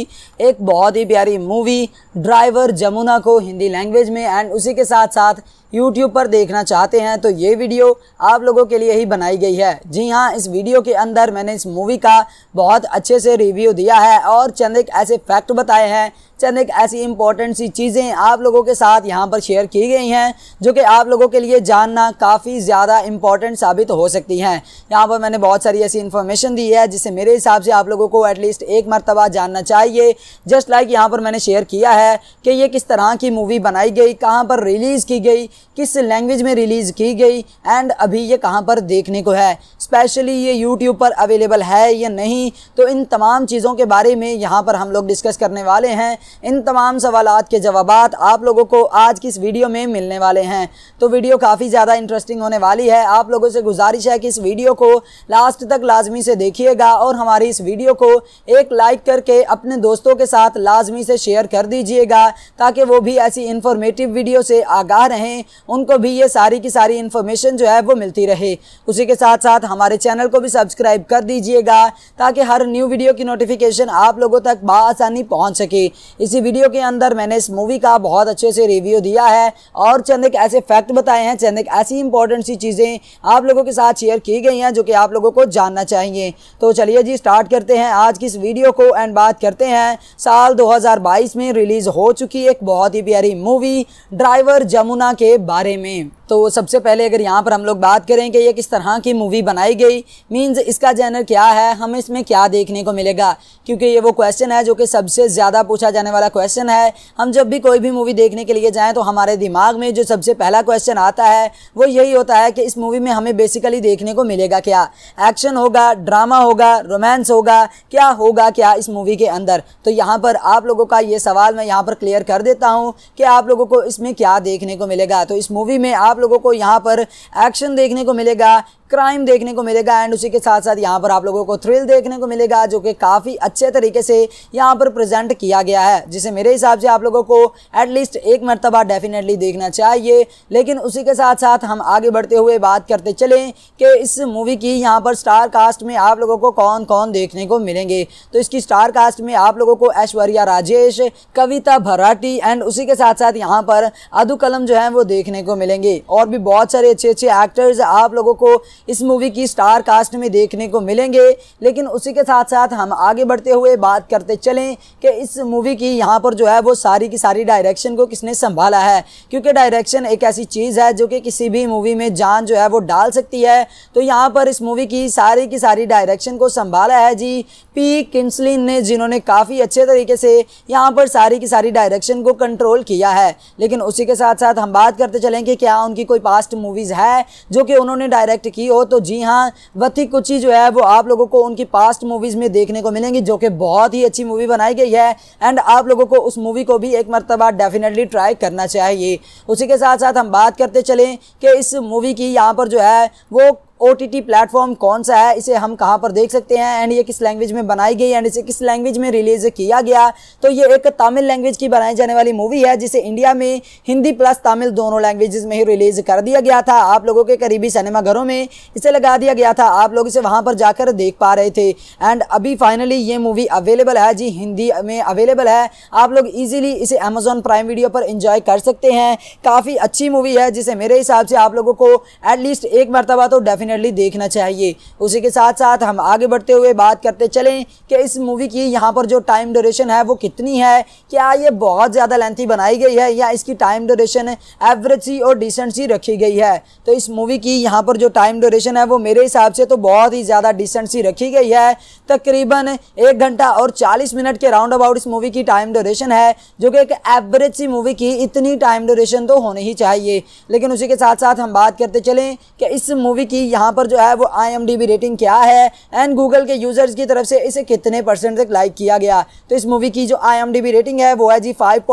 एक बहुत ही प्यारी मूवी ड्राइवर जमुना को हिंदी लैंग्वेज में एंड उसी के साथ साथ यूट्यूब पर देखना चाहते हैं तो ये वीडियो आप लोगों के लिए ही बनाई गई है जी हाँ इस वीडियो के अंदर मैंने इस मूवी का बहुत अच्छे से रिव्यू दिया है और चंद एक ऐसे फैक्ट बताए हैं चंद एक ऐसी इंपॉर्टेंट सी चीज़ें आप लोगों के साथ यहाँ पर शेयर की गई हैं जो कि आप लोगों के लिए जानना काफ़ी ज़्यादा इंपॉर्टेंट साबित हो सकती हैं यहाँ पर मैंने बहुत सारी ऐसी इन्फॉर्मेशन दी है जिसे मेरे हिसाब से आप लोगों को एटलीस्ट एक मरतबा जानना चाहिए जस्ट लाइक यहाँ पर मैंने शेयर किया है कि ये किस तरह की मूवी बनाई गई कहाँ पर रिलीज़ की गई किस लैंग्वेज में रिलीज़ की गई एंड अभी ये कहाँ पर देखने को है स्पेशली ये यूट्यूब पर अवेलेबल है या नहीं तो इन तमाम चीज़ों के बारे में यहाँ पर हम लोग डिस्कस करने वाले हैं इन तमाम सवाल के जवाब आप लोगों को आज की इस वीडियो में मिलने वाले हैं तो वीडियो काफ़ी ज़्यादा इंटरेस्टिंग होने वाली है आप लोगों से गुजारिश है कि इस वीडियो को लास्ट तक लाजमी से देखिएगा और हमारी इस वीडियो को एक लाइक करके अपने दोस्तों के साथ लाजमी से शेयर कर दीजिएगा ताकि वो भी ऐसी इंफॉर्मेटिव वीडियो से आगाह रहें उनको भी ये सारी की सारी इन्फॉर्मेशन जो है वो मिलती रहे उसी के साथ साथ हमारे चैनल को भी सब्सक्राइब कर दीजिएगा ताकि हर न्यू वीडियो की नोटिफिकेशन आप लोगों तक बसानी पहुँच सके इसी वीडियो के अंदर मैंने इस मूवी का बहुत अच्छे से रिव्यू दिया है और चंद एक ऐसे फैक्ट बताए हैं चंद एक ऐसी इंपॉर्टेंट सी चीज़ें आप लोगों के साथ शेयर की गई हैं जो कि आप लोगों को जानना चाहिए तो चलिए जी स्टार्ट करते हैं आज की इस वीडियो को एंड बात करते हैं साल 2022 में रिलीज़ हो चुकी एक बहुत ही प्यारी मूवी ड्राइवर जमुना के बारे में तो सबसे पहले अगर यहाँ पर हम लोग बात करें कि ये किस तरह की मूवी बनाई गई मीन्स इसका जैनर क्या है हमें इसमें क्या देखने को मिलेगा क्योंकि ये वो क्वेश्चन है जो कि सबसे ज़्यादा पूछा जाने वाला क्वेश्चन है हम जब भी कोई भी मूवी देखने के लिए जाएँ तो हमारे दिमाग में जो सबसे पहला क्वेश्चन आता है वो यही होता है कि इस मूवी में हमें बेसिकली देखने को मिलेगा क्या एक्शन होगा ड्रामा होगा रोमांस होगा क्या होगा क्या इस मूवी के अंदर तो यहाँ पर आप लोगों का ये सवाल मैं यहाँ पर क्लियर कर देता हूँ कि आप लोगों को इसमें क्या देखने को मिलेगा तो इस मूवी में आप आप लोगों को यहाँ पर एक्शन देखने को मिलेगा क्राइम देखने को मिलेगा एंड उसी के साथ साथ यहाँ पर आप लोगों को थ्रिल देखने को मिलेगा जो कि काफ़ी अच्छे तरीके से यहाँ पर प्रेजेंट किया गया है जिसे मेरे हिसाब से आप लोगों को एटलीस्ट एक मरतबा डेफिनेटली देखना चाहिए लेकिन उसी के साथ साथ हम आगे बढ़ते हुए बात करते चलें कि इस मूवी की यहाँ पर स्टार कास्ट में आप लोगों को कौन कौन देखने को मिलेंगे तो इसकी स्टार कास्ट में आप लोगों को ऐश्वर्या राजेश कविता भराठी एंड उसी के साथ साथ यहाँ पर अदू कलम जो है वो देखने को मिलेंगे और भी बहुत सारे अच्छे अच्छे एक्टर्स आप लोगों को इस मूवी की स्टार कास्ट में देखने को मिलेंगे लेकिन उसी के साथ साथ हम आगे बढ़ते हुए बात करते चलें कि इस मूवी की यहाँ पर जो है वो सारी की सारी डायरेक्शन को किसने संभाला है क्योंकि डायरेक्शन एक ऐसी चीज़ है जो कि किसी भी मूवी में जान जो है वो डाल सकती है तो यहाँ पर इस मूवी की सारी की सारी डायरेक्शन को संभाला है जी पी किंसलिन ने जिन्होंने काफ़ी अच्छे तरीके से यहाँ पर सारी की सारी डायरेक्शन को कंट्रोल किया है लेकिन उसी के साथ साथ हम बात करते चलें कि क्या उनकी कोई पास्ट मूवीज़ है जो कि उन्होंने डायरेक्ट की रही हो तो जी हाँ वथी कुछ जो है वो आप लोगों को उनकी पास्ट मूवीज़ में देखने को मिलेंगी जो कि बहुत ही अच्छी मूवी बनाई गई है एंड आप लोगों को उस मूवी को भी एक मरतबा डेफिनेटली ट्राई करना चाहिए उसी के साथ साथ हम बात करते चलें कि इस मूवी की यहाँ पर जो है वो ओ प्लेटफॉर्म कौन सा है इसे हम कहाँ पर देख सकते हैं एंड ये किस लैंग्वेज में बनाई गई एंड इसे किस लैंग्वेज में रिलीज किया गया तो ये एक तमिल लैंग्वेज की बनाई जाने वाली मूवी है जिसे इंडिया में हिंदी प्लस तमिल दोनों लैंग्वेज में ही रिलीज कर दिया गया था आप लोगों के करीबी सिनेमाघरों में इसे लगा दिया गया था आप लोग इसे वहाँ पर जाकर देख पा रहे थे एंड अभी फाइनली ये मूवी अवेलेबल है जी हिंदी में अवेलेबल है आप लोग ईजिली इसे अमेजोन प्राइम वीडियो पर इंजॉय कर सकते हैं काफ़ी अच्छी मूवी है जिसे मेरे हिसाब से आप लोगों को एटलीस्ट एक मरतबा तो डेफिनेट डेफिनेटली देखना चाहिए उसी के साथ साथ हम आगे बढ़ते हुए बात करते चलें कि इस मूवी की यहाँ पर जो टाइम ड्यूरेशन है वो कितनी है क्या ये बहुत ज़्यादा लेंथी बनाई गई है या इसकी टाइम ड्यूरेशन एवरेज सी और डिसेंट सी रखी गई है तो इस मूवी की यहाँ पर जो टाइम ड्यूरेशन है वो मेरे हिसाब से तो बहुत ही ज़्यादा डिसेंट सी रखी गई है तकरीबन एक घंटा और चालीस मिनट के राउंड अबाउट इस मूवी की टाइम ड्यूरेशन है जो कि एक एवरेज सी मूवी की इतनी टाइम ड्यूरेशन तो होनी ही चाहिए लेकिन उसी के साथ साथ हम बात करते चलें कि इस मूवी की यहाँ पर जो है वो आई रेटिंग क्या है एंड गूगल के यूज़र्स की तरफ से इसे कितने परसेंट तक लाइक किया गया तो इस मूवी की जो आई रेटिंग है वो है जी फाइव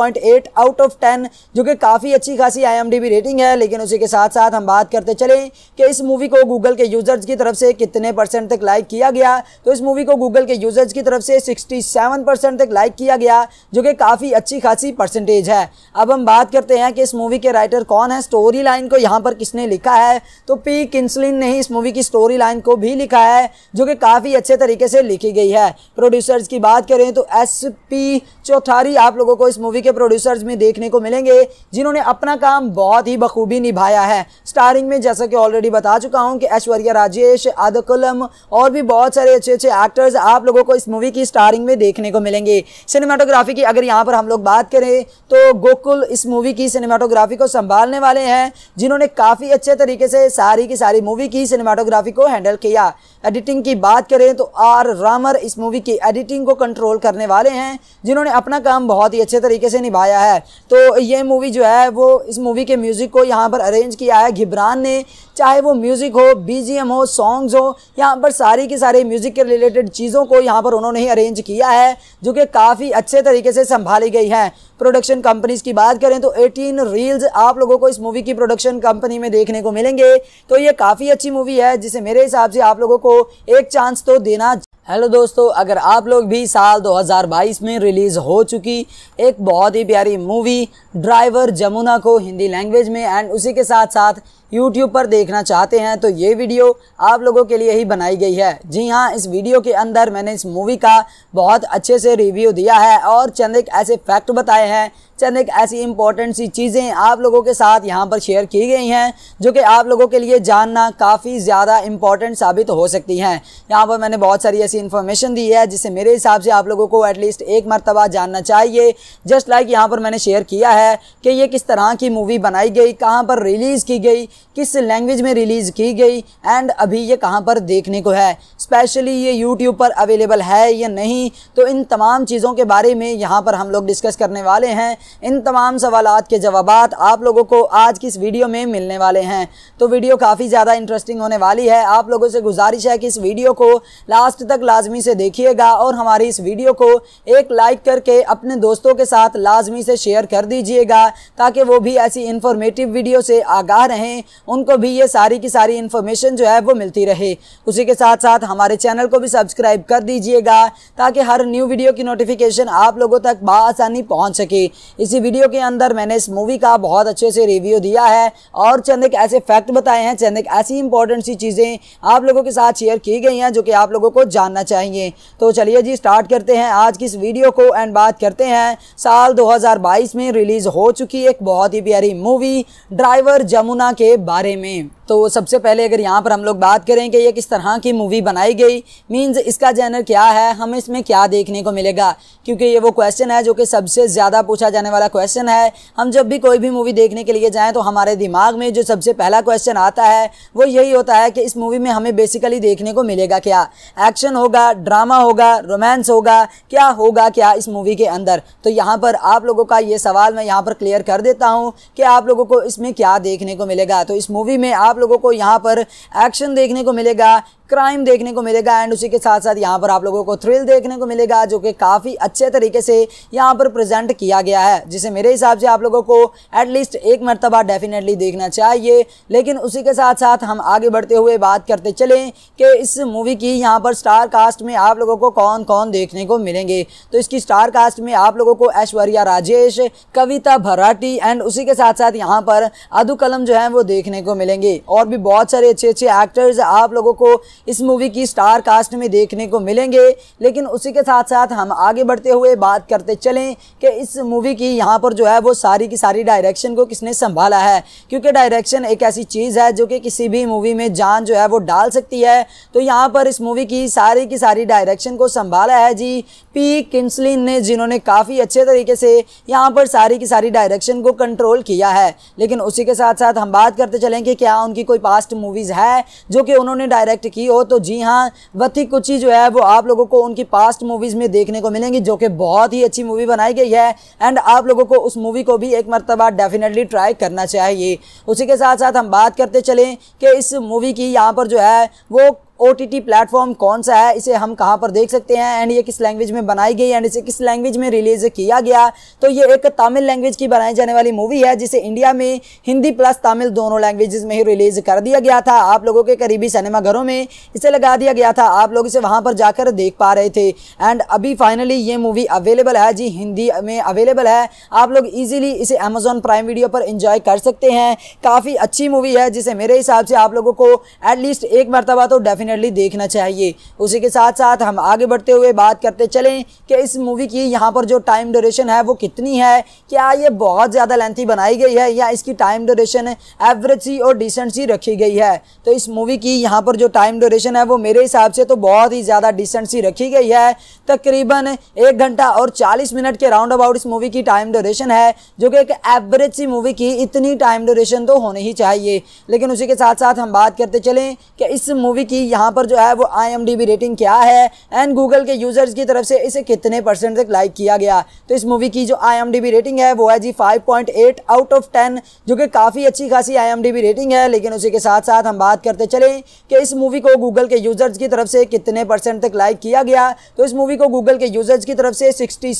आउट ऑफ टेन जो कि काफ़ी अच्छी खासी आई रेटिंग है लेकिन उसी के साथ साथ हम बात करते चलें कि इस मूवी को गूगल के यूज़र्स की तरफ से कितने परसेंट तक लाइक किया गया तो इस मूवी को गूगल के यूज़र्स की तरफ से सिक्सटी परसेंट तक लाइक किया गया जो कि काफ़ी अच्छी खासी परसेंटेज है अब हम बात करते हैं कि इस मूवी के राइटर कौन है स्टोरी लाइन को यहाँ पर किसने लिखा है तो पी किन्सलिन ने ही इस मूवी की स्टोरी लाइन को भी लिखा है जो कि काफ़ी अच्छे तरीके से लिखी गई है प्रोड्यूसर्स की बात करें तो एस पी चौथारी आप लोगों को इस मूवी के प्रोड्यूसर्स में देखने को मिलेंगे जिन्होंने अपना काम बहुत ही बखूबी निभाया है स्टारिंग में जैसा कि ऑलरेडी बता चुका हूँ कि ऐश्वर्या राजेश आदकुलम और भी बहुत सारे अच्छे अच्छे एक्टर्स आप लोगों को इस मूवी की स्टारिंग में देखने को मिलेंगे सिनेमाटोग्राफी की अगर यहाँ पर हम लोग बात करें तो गोकुल इस मूवी की सिनेमाटोग्राफी को संभालने वाले हैं जिन्होंने काफ़ी अच्छे तरीके से सारी की सारी मूवी की की सिनेमाटोग्राफी को हैंडल किया एडिटिंग की बात करें तो आर रामर इस मूवी की एडिटिंग को कंट्रोल करने वाले हैं जिन्होंने अपना काम बहुत ही अच्छे तरीके से निभाया है तो ये मूवी जो है वो इस मूवी के म्यूज़िक को यहाँ पर अरेंज किया है घिब्रान ने चाहे वो म्यूज़िक हो बीजीएम हो सॉन्ग्स हो यहाँ पर सारी की सारी म्यूज़िक के रिलेटेड चीज़ों को यहाँ पर उन्होंने ही अरेंज किया है जो कि काफ़ी अच्छे तरीके से संभाली गई हैं प्रोडक्शन कंपनीज की बात करें तो 18 रील्स आप लोगों को इस मूवी की प्रोडक्शन कंपनी में देखने को मिलेंगे तो ये काफ़ी अच्छी मूवी है जिसे मेरे हिसाब से आप लोगों को एक चांस तो देना हेलो दोस्तों अगर आप लोग भी साल 2022 में रिलीज़ हो चुकी एक बहुत ही प्यारी मूवी ड्राइवर जमुना को हिंदी लैंग्वेज में एंड उसी के साथ साथ यूट्यूब पर देखना चाहते हैं तो ये वीडियो आप लोगों के लिए ही बनाई गई है जी हाँ इस वीडियो के अंदर मैंने इस मूवी का बहुत अच्छे से रिव्यू दिया है और चंद एक ऐसे फैक्ट बताए हैं चंद एक ऐसी इंपॉर्टेंट सी चीज़ें आप लोगों के साथ यहाँ पर शेयर की गई हैं जो कि आप लोगों के लिए जानना काफ़ी ज़्यादा इंपॉर्टेंट साबित हो सकती हैं यहाँ पर मैंने बहुत सारी ऐसी इन्फॉर्मेशन दी है जिसे मेरे हिसाब से आप लोगों को एटलीस्ट एक मरतबा जानना चाहिए जस्ट लाइक यहाँ पर मैंने शेयर किया है कि ये किस तरह की मूवी बनाई गई कहाँ पर रिलीज़ की गई किस लैंग्वेज में रिलीज़ की गई एंड अभी ये कहाँ पर देखने को है स्पेशली ये यूट्यूब पर अवेलेबल है या नहीं तो इन तमाम चीज़ों के बारे में यहाँ पर हम लोग डिस्कस करने वाले हैं इन तमाम सवाल के जवाब आप लोगों को आज की इस वीडियो में मिलने वाले हैं तो वीडियो काफ़ी ज़्यादा इंटरेस्टिंग होने वाली है आप लोगों से गुजारिश है कि इस वीडियो को लास्ट तक लाजमी से देखिएगा और हमारी इस वीडियो को एक लाइक करके अपने दोस्तों के साथ लाजमी से शेयर कर दीजिएगा ताकि वो भी ऐसी इन्फॉर्मेटिव वीडियो से आगाह रहें उनको भी ये सारी की सारी इन्फॉर्मेशन जो है वो मिलती रहे उसी के साथ साथ हमारे चैनल को भी सब्सक्राइब कर दीजिएगा ताकि हर न्यू वीडियो की नोटिफिकेशन आप लोगों तक बसानी पहुँच सके इसी वीडियो के अंदर मैंने इस मूवी का बहुत अच्छे से रिव्यू दिया है और चंद एक ऐसे फैक्ट बताए हैं चंद एक ऐसी इंपॉर्टेंट सी चीज़ें आप लोगों के साथ शेयर की गई हैं जो कि आप लोगों को जानना चाहिए तो चलिए जी स्टार्ट करते हैं आज की इस वीडियो को एंड बात करते हैं साल 2022 में रिलीज़ हो चुकी एक बहुत ही प्यारी मूवी ड्राइवर जमुना के बारे में तो सबसे पहले अगर यहाँ पर हम लोग बात करें कि ये किस तरह की मूवी बनाई गई मींस इसका जैनर क्या है हमें इसमें क्या देखने को मिलेगा क्योंकि ये वो क्वेश्चन है जो कि सबसे ज़्यादा पूछा जाने वाला क्वेश्चन है हम जब भी कोई भी मूवी देखने के लिए जाएँ तो हमारे दिमाग में जो सबसे पहला क्वेश्चन आता है वो यही होता है कि इस मूवी में हमें बेसिकली देखने को मिलेगा क्या एक्शन होगा ड्रामा होगा रोमांस होगा क्या होगा क्या इस मूवी के अंदर तो यहाँ पर आप लोगों का ये सवाल मैं यहाँ पर क्लियर कर देता हूँ कि आप लोगों को इसमें क्या देखने को मिलेगा तो इस मूवी में आप आप लोगों को यहाँ पर एक्शन देखने को मिलेगा क्राइम देखने को मिलेगा एंड उसी के साथ साथ यहाँ पर आप लोगों को थ्रिल देखने को मिलेगा जो कि काफ़ी अच्छे तरीके से यहाँ पर प्रेजेंट किया गया है जिसे मेरे हिसाब से आप लोगों को एटलीस्ट एक मरतबा डेफिनेटली देखना चाहिए लेकिन उसी के साथ साथ हम आगे बढ़ते हुए बात करते चलें कि इस मूवी की यहाँ पर स्टार कास्ट में आप लोगों को कौन कौन देखने को मिलेंगे तो इसकी स्टार कास्ट में आप लोगों को ऐश्वर्या राजेश कविता भराटी एंड उसी के साथ साथ यहाँ पर अदू कलम जो है वो देखने को मिलेंगे और भी बहुत सारे अच्छे अच्छे एक्टर्स आप लोगों को इस मूवी की स्टार कास्ट में देखने को मिलेंगे लेकिन उसी के साथ साथ हम आगे बढ़ते हुए बात करते चलें कि इस मूवी की यहाँ पर जो है वो सारी की सारी डायरेक्शन को किसने संभाला है क्योंकि डायरेक्शन एक ऐसी चीज़ है जो कि किसी भी मूवी में जान जो है वो डाल सकती है तो यहाँ पर इस मूवी की सारी की सारी डायरेक्शन को संभाला है जी पी किन्सलिन ने जिन्होंने काफ़ी अच्छे तरीके से यहाँ पर सारी की सारी डायरेक्शन को कंट्रोल किया है लेकिन उसी के साथ साथ हम बात करते चलें कि क्या उनकी कोई पास्ट मूवीज़ है जो कि उन्होंने डायरेक्ट की हो तो जी हाँ वथी कुची जो है वो आप लोगों को उनकी पास्ट मूवीज़ में देखने को मिलेंगी जो कि बहुत ही अच्छी मूवी बनाई गई है एंड आप लोगों को उस मूवी को भी एक मरतबा डेफिनेटली ट्राई करना चाहिए उसी के साथ साथ हम बात करते चलें कि इस मूवी की यहाँ पर जो है वो ओ प्लेटफॉर्म कौन सा है इसे हम कहाँ पर देख सकते हैं एंड ये किस लैंग्वेज में बनाई गई एंड इसे किस लैंग्वेज में रिलीज किया गया तो ये एक तमिल लैंग्वेज की बनाई जाने वाली मूवी है जिसे इंडिया में हिंदी प्लस तमिल दोनों लैंग्वेजेस में ही रिलीज कर दिया गया था आप लोगों के करीबी सिनेमाघरों में इसे लगा दिया गया था आप लोग इसे वहाँ पर जाकर देख पा रहे थे एंड अभी फाइनली ये मूवी अवेलेबल है जी हिंदी में अवेलेबल है आप लोग ईजिली इसे अमेजोन प्राइम वीडियो पर इंजॉय कर सकते हैं काफ़ी अच्छी मूवी है जिसे मेरे हिसाब से आप लोगों को एटलीस्ट एक मरतबा तो डेफिनेट डेफिनेटली देखना चाहिए उसी के साथ साथ हम आगे बढ़ते हुए बात करते चलें कि इस मूवी की यहाँ पर जो टाइम ड्यूरेशन है वो कितनी है क्या ये बहुत ज़्यादा लेंथी बनाई गई है या इसकी टाइम ड्यूरेशन एवरेज सी और डिसेंट सी रखी गई है तो इस मूवी की यहाँ पर जो टाइम ड्यूरेशन है वो मेरे हिसाब से तो बहुत ही ज़्यादा डिसेंट सी रखी गई है तकरीबन एक घंटा और चालीस मिनट के राउंड अबाउट इस मूवी की टाइम ड्यूरेशन है जो कि एक एवरेज सी मूवी की इतनी टाइम ड्यूरेशन तो होनी ही चाहिए लेकिन उसी के साथ साथ हम बात करते चलें कि इस मूवी की यहाँ पर जो है वो आई रेटिंग क्या है एंड गूगल के यूज़र्स की तरफ से इसे कितने परसेंट तक लाइक किया गया तो इस मूवी की जो आई रेटिंग है वो है जी फाइव आउट ऑफ टेन जो कि काफ़ी अच्छी खासी आई रेटिंग है लेकिन उसी के साथ साथ हम बात करते चलें कि इस मूवी को गूगल के यूज़र्स की तरफ से कितने परसेंट तक लाइक किया गया तो इस मूवी को गूगल के यूज़र्स की तरफ से सिक्सटी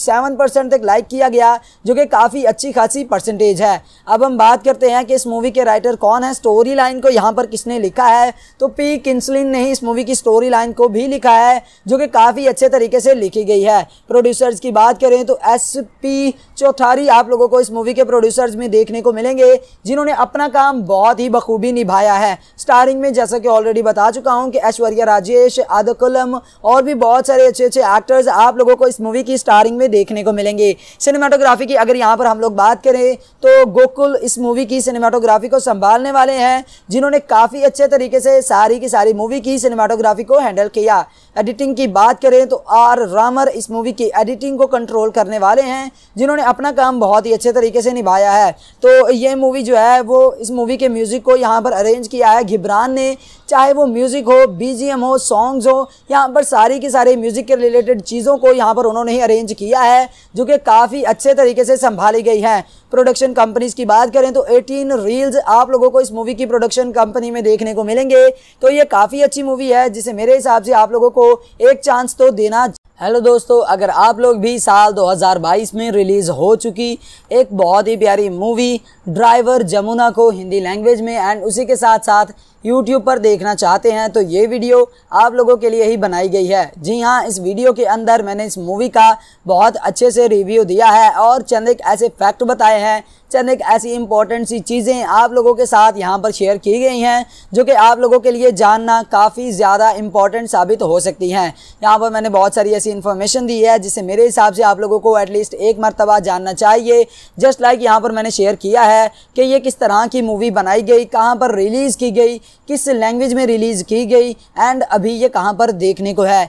परसेंट तक लाइक किया गया जो कि काफ़ी अच्छी खासी परसेंटेज है अब हम बात करते हैं कि इस मूवी के राइटर कौन है स्टोरी लाइन को यहाँ पर किसने लिखा है तो पी किन्सलिन ने ही इस मूवी की स्टोरी लाइन को भी लिखा है जो कि काफ़ी अच्छे तरीके से लिखी गई है प्रोड्यूसर्स की बात करें तो एस पी चौथारी आप लोगों को इस मूवी के प्रोड्यूसर्स में देखने को मिलेंगे जिन्होंने अपना काम बहुत ही बखूबी निभाया है स्टारिंग में जैसा कि ऑलरेडी बता चुका हूँ कि ऐश्वर्या राजेश आदकुलम और भी बहुत सारे अच्छे अच्छे एक्टर्स आप लोगों को इस मूवी की स्टारिंग में देखने को मिलेंगे सिनेमाटोग्राफी की अगर यहाँ पर हम लोग बात करें तो गोकुल इस मूवी की सिनेमाटोग्राफी को संभालने वाले हैं जिन्होंने काफ़ी अच्छे तरीके से सारी की सारी मूवी की सिनेमाटोग्राफी को हैंडल किया एडिटिंग की बात करें तो आर रामर इस मूवी की एडिटिंग को कंट्रोल करने वाले हैं जिन्होंने अपना काम बहुत ही अच्छे तरीके से निभाया है तो ये मूवी जो है वो इस मूवी के म्यूज़िक को यहाँ पर अरेंज किया है घिबरान ने चाहे वो म्यूज़िक हो बीजीएम हो सॉन्ग्स हो यहाँ पर सारी की सारी म्यूज़िक के रिलेटेड चीज़ों को यहाँ पर उन्होंने ही अरेंज किया है जो कि काफ़ी अच्छे तरीके से संभाली गई हैं प्रोडक्शन कंपनीज की बात करें तो 18 रील्स आप लोगों को इस मूवी की प्रोडक्शन कंपनी में देखने को मिलेंगे तो ये काफ़ी अच्छी मूवी है जिसे मेरे हिसाब से आप लोगों को एक चांस तो देना हेलो दोस्तों अगर आप लोग भी साल 2022 में रिलीज़ हो चुकी एक बहुत ही प्यारी मूवी ड्राइवर जमुना को हिंदी लैंग्वेज में एंड उसी के साथ साथ यूट्यूब पर देखना चाहते हैं तो ये वीडियो आप लोगों के लिए ही बनाई गई है जी हाँ इस वीडियो के अंदर मैंने इस मूवी का बहुत अच्छे से रिव्यू दिया है और चंद एक ऐसे फैक्ट बताए हैं चंद एक ऐसी इंपॉर्टेंट सी चीज़ें आप लोगों के साथ यहाँ पर शेयर की गई हैं जो कि आप लोगों के लिए जानना काफ़ी ज़्यादा इंपॉर्टेंट साबित हो सकती हैं यहाँ पर मैंने बहुत सारी ऐसी इन्फॉर्मेशन दी है जिसे मेरे हिसाब से आप लोगों को एटलीस्ट एक मरतबा जानना चाहिए जस्ट लाइक यहाँ पर मैंने शेयर किया है कि ये किस तरह की मूवी बनाई गई कहाँ पर रिलीज़ की गई किस लैंग्वेज में रिलीज़ की गई एंड अभी ये कहाँ पर देखने को है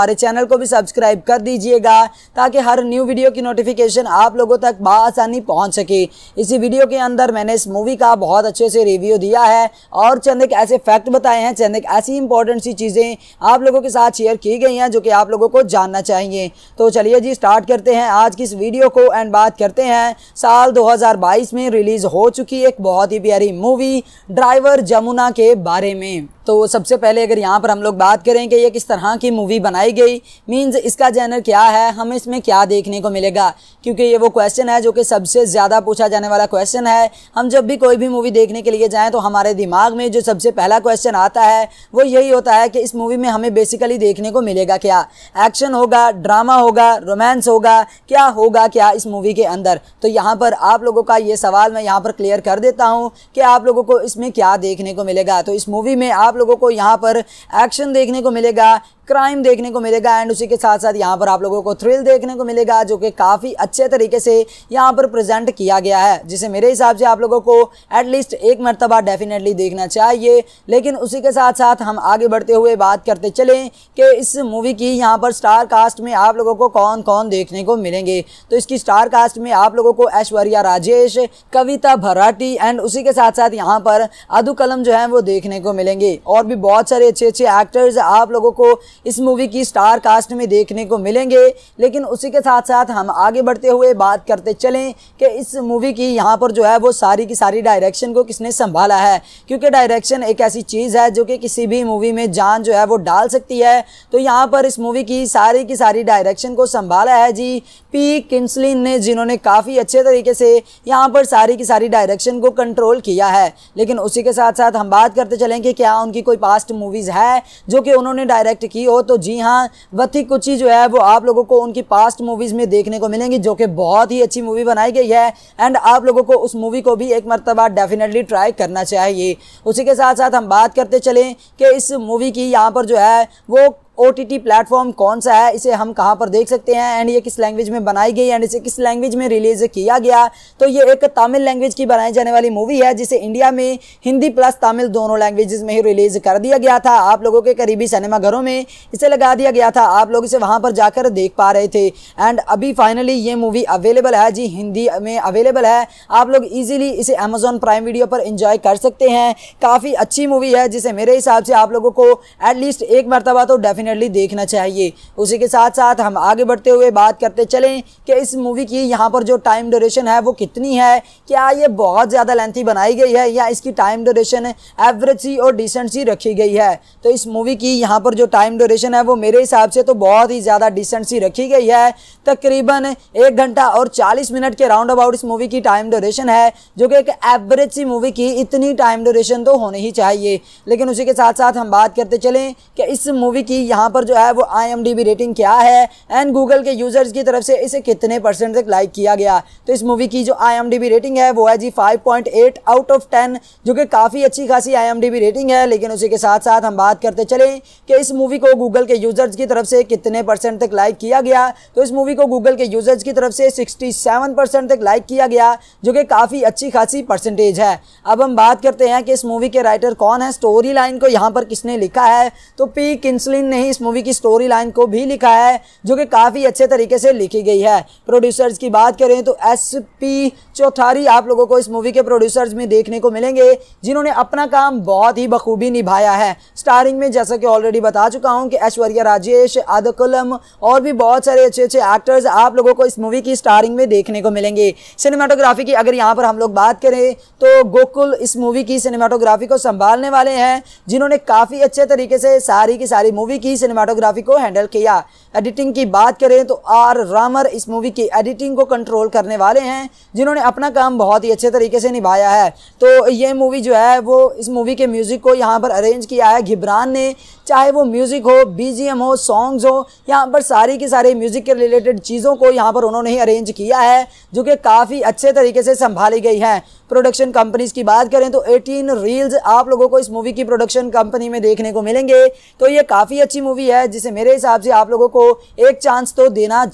हमारे चैनल को भी सब्सक्राइब कर दीजिएगा ताकि हर न्यू वीडियो की नोटिफिकेशन आप लोगों तक बसानी पहुँच सके इसी वीडियो के अंदर मैंने इस मूवी का बहुत अच्छे से रिव्यू दिया है और चंद एक ऐसे फैक्ट बताए हैं चंद एक ऐसी इंपॉर्टेंट सी चीज़ें आप लोगों के साथ शेयर की गई हैं जो कि आप लोगों को जानना चाहिए तो चलिए जी स्टार्ट करते हैं आज की इस वीडियो को एंड बात करते हैं साल 2022 में रिलीज़ हो चुकी एक बहुत ही प्यारी मूवी ड्राइवर जमुना के बारे में तो सबसे पहले अगर यहाँ पर हम लोग बात करें कि ये किस तरह की मूवी बनाई गई मींस इसका जैनर क्या है हमें इसमें क्या देखने को मिलेगा क्योंकि ये वो क्वेश्चन है जो कि सबसे ज़्यादा पूछा जाने वाला क्वेश्चन है हम जब भी कोई भी मूवी देखने के लिए जाएँ तो हमारे दिमाग में जो सबसे पहला क्वेश्चन आता है वो यही होता है कि इस मूवी में हमें बेसिकली देखने को मिलेगा क्या एक्शन होगा ड्रामा होगा रोमांस होगा क्या होगा क्या इस मूवी के अंदर तो यहाँ पर आप लोगों का ये सवाल मैं यहाँ पर क्लियर कर देता हूँ कि आप लोगों को इसमें क्या देखने को मिलेगा तो इस मूवी में आप आप लोगों को यहाँ पर एक्शन देखने को मिलेगा क्राइम देखने को मिलेगा एंड उसी के साथ साथ यहाँ पर आप लोगों को थ्रिल देखने को मिलेगा जो कि काफ़ी अच्छे तरीके से यहाँ पर प्रेजेंट किया गया है जिसे मेरे हिसाब से आप लोगों को एटलीस्ट एक मरतबा डेफिनेटली देखना चाहिए लेकिन उसी के साथ साथ हम आगे बढ़ते हुए बात करते चलें कि इस मूवी की यहाँ पर स्टार कास्ट में आप लोगों को कौन कौन देखने को मिलेंगे तो इसकी स्टार कास्ट में आप लोगों को ऐश्वर्या राजेश कविता भराटी एंड उसी के साथ साथ यहाँ पर अदू कलम जो है वो देखने को मिलेंगे और भी बहुत सारे अच्छे अच्छे एक्टर्स आप लोगों को इस मूवी की स्टार कास्ट में देखने को मिलेंगे लेकिन उसी के साथ साथ हम आगे बढ़ते हुए बात करते चलें कि इस मूवी की यहाँ पर जो है वो सारी की सारी डायरेक्शन को किसने संभाला है क्योंकि डायरेक्शन एक ऐसी चीज़ है जो कि किसी भी मूवी में जान जो है वो डाल सकती है तो यहाँ पर इस मूवी की सारी की सारी डायरेक्शन को संभाला है जी पी किंसलिन ने जिन्होंने काफ़ी अच्छे तरीके से यहाँ पर सारी की सारी डायरेक्शन को कंट्रोल किया है लेकिन उसी के साथ साथ हम बात करते चलें कि क्या उनकी कोई पास्ट मूवीज़ है जो कि उन्होंने डायरेक्ट की की हो तो जी हाँ वथी कुची जो है वो आप लोगों को उनकी पास्ट मूवीज़ में देखने को मिलेंगी जो कि बहुत ही अच्छी मूवी बनाई गई है एंड आप लोगों को उस मूवी को भी एक मरतबा डेफिनेटली ट्राई करना चाहिए उसी के साथ साथ हम बात करते चलें कि इस मूवी की यहाँ पर जो है वो ओ प्लेटफॉर्म कौन सा है इसे हम कहाँ पर देख सकते हैं एंड ये किस लैंग्वेज में बनाई गई एंड इसे किस लैंग्वेज में रिलीज किया गया तो ये एक तमिल लैंग्वेज की बनाई जाने वाली मूवी है जिसे इंडिया में हिंदी प्लस तमिल दोनों लैंग्वेजेस में ही रिलीज कर दिया गया था आप लोगों के करीबी सिनेमाघरों में इसे लगा दिया गया था आप लोग इसे वहाँ पर जाकर देख पा रहे थे एंड अभी फाइनली ये मूवी अवेलेबल है जी हिंदी में अवेलेबल है आप लोग ईजिली इसे अमेजोन प्राइम वीडियो पर इंजॉय कर सकते हैं काफ़ी अच्छी मूवी है जिसे मेरे हिसाब से आप लोगों को एटलीस्ट एक मरतबा तो डेफिनेट डेफिनेटली देखना चाहिए उसी के साथ साथ हम आगे बढ़ते हुए बात करते चलें कि इस मूवी की यहाँ पर जो टाइम ड्यूरेशन है वो कितनी है क्या ये बहुत ज़्यादा लेंथी बनाई गई है या इसकी टाइम ड्यूरेशन एवरेज सी और डिसेंट सी रखी गई है तो इस मूवी की यहाँ पर जो टाइम ड्यूरेशन है वो मेरे हिसाब से तो बहुत ही ज़्यादा डिसेंट सी रखी गई है तकरीबन एक घंटा और चालीस मिनट के राउंड अबाउट इस मूवी की टाइम ड्यूरेशन है जो कि एक एवरेज सी मूवी की इतनी टाइम ड्यूरेशन तो होनी ही चाहिए लेकिन उसी के साथ साथ हम बात करते चलें कि इस मूवी की यहाँ पर जो है वो आई रेटिंग क्या है एंड गूगल के यूज़र्स की तरफ से इसे कितने परसेंट तक लाइक किया गया तो इस मूवी की जो आई रेटिंग है वो है जी 5.8 आउट ऑफ 10 जो कि काफ़ी अच्छी खासी आई रेटिंग है लेकिन उसी के साथ साथ हम बात करते चलें कि इस मूवी को गूगल के यूज़र्स की तरफ से कितने परसेंट तक लाइक किया गया तो इस मूवी को गूगल के यूज़र्स की तरफ से 67 परसेंट तक लाइक किया गया जो कि काफ़ी अच्छी खासी परसेंटेज है अब हम बात करते हैं कि इस मूवी के राइटर कौन है स्टोरी लाइन को यहाँ पर किसने लिखा है तो पी किन्सलिन ने ही इस मूवी की स्टोरी लाइन को भी लिखा है जो कि काफ़ी अच्छे तरीके से लिखी गई है प्रोड्यूसर्स की बात करें तो एस पी चौथारी आप लोगों को इस मूवी के प्रोड्यूसर्स में देखने को मिलेंगे जिन्होंने अपना काम बहुत ही बखूबी निभाया है स्टारिंग में जैसा कि ऑलरेडी बता चुका हूँ कि ऐश्वर्या राजेश आदकुलम और भी बहुत सारे अच्छे अच्छे एक्टर्स आप लोगों को इस मूवी की स्टारिंग में देखने को मिलेंगे सिनेमाटोग्राफी की अगर यहाँ पर हम लोग बात करें तो गोकुल इस मूवी की सिनेमाटोग्राफी को संभालने वाले हैं जिन्होंने काफ़ी अच्छे तरीके से सारी की सारी मूवी की की सिनेमाटोग्राफी को हैंडल किया एडिटिंग की बात करें तो आर रामर इस मूवी की एडिटिंग को कंट्रोल करने वाले हैं जिन्होंने अपना काम बहुत ही अच्छे तरीके से निभाया है तो ये मूवी जो है वो इस मूवी के म्यूज़िक को यहाँ पर अरेंज किया है घिब्रान ने चाहे वो म्यूज़िक हो बीजीएम हो सॉन्ग्स हो यहाँ पर सारी की सारी म्यूज़िक के रिलेटेड चीज़ों को यहाँ पर उन्होंने ही अरेंज किया है जो कि काफ़ी अच्छे तरीके से संभाली गई है प्रोडक्शन कंपनीज की बात करें तो 18 रील्स आप लोगों को इस मूवी की प्रोडक्शन कंपनी में देखने को मिलेंगे तो ये काफ़ी अच्छी मूवी है जिसे मेरे हिसाब से आप लोगों को एक चांस तो देना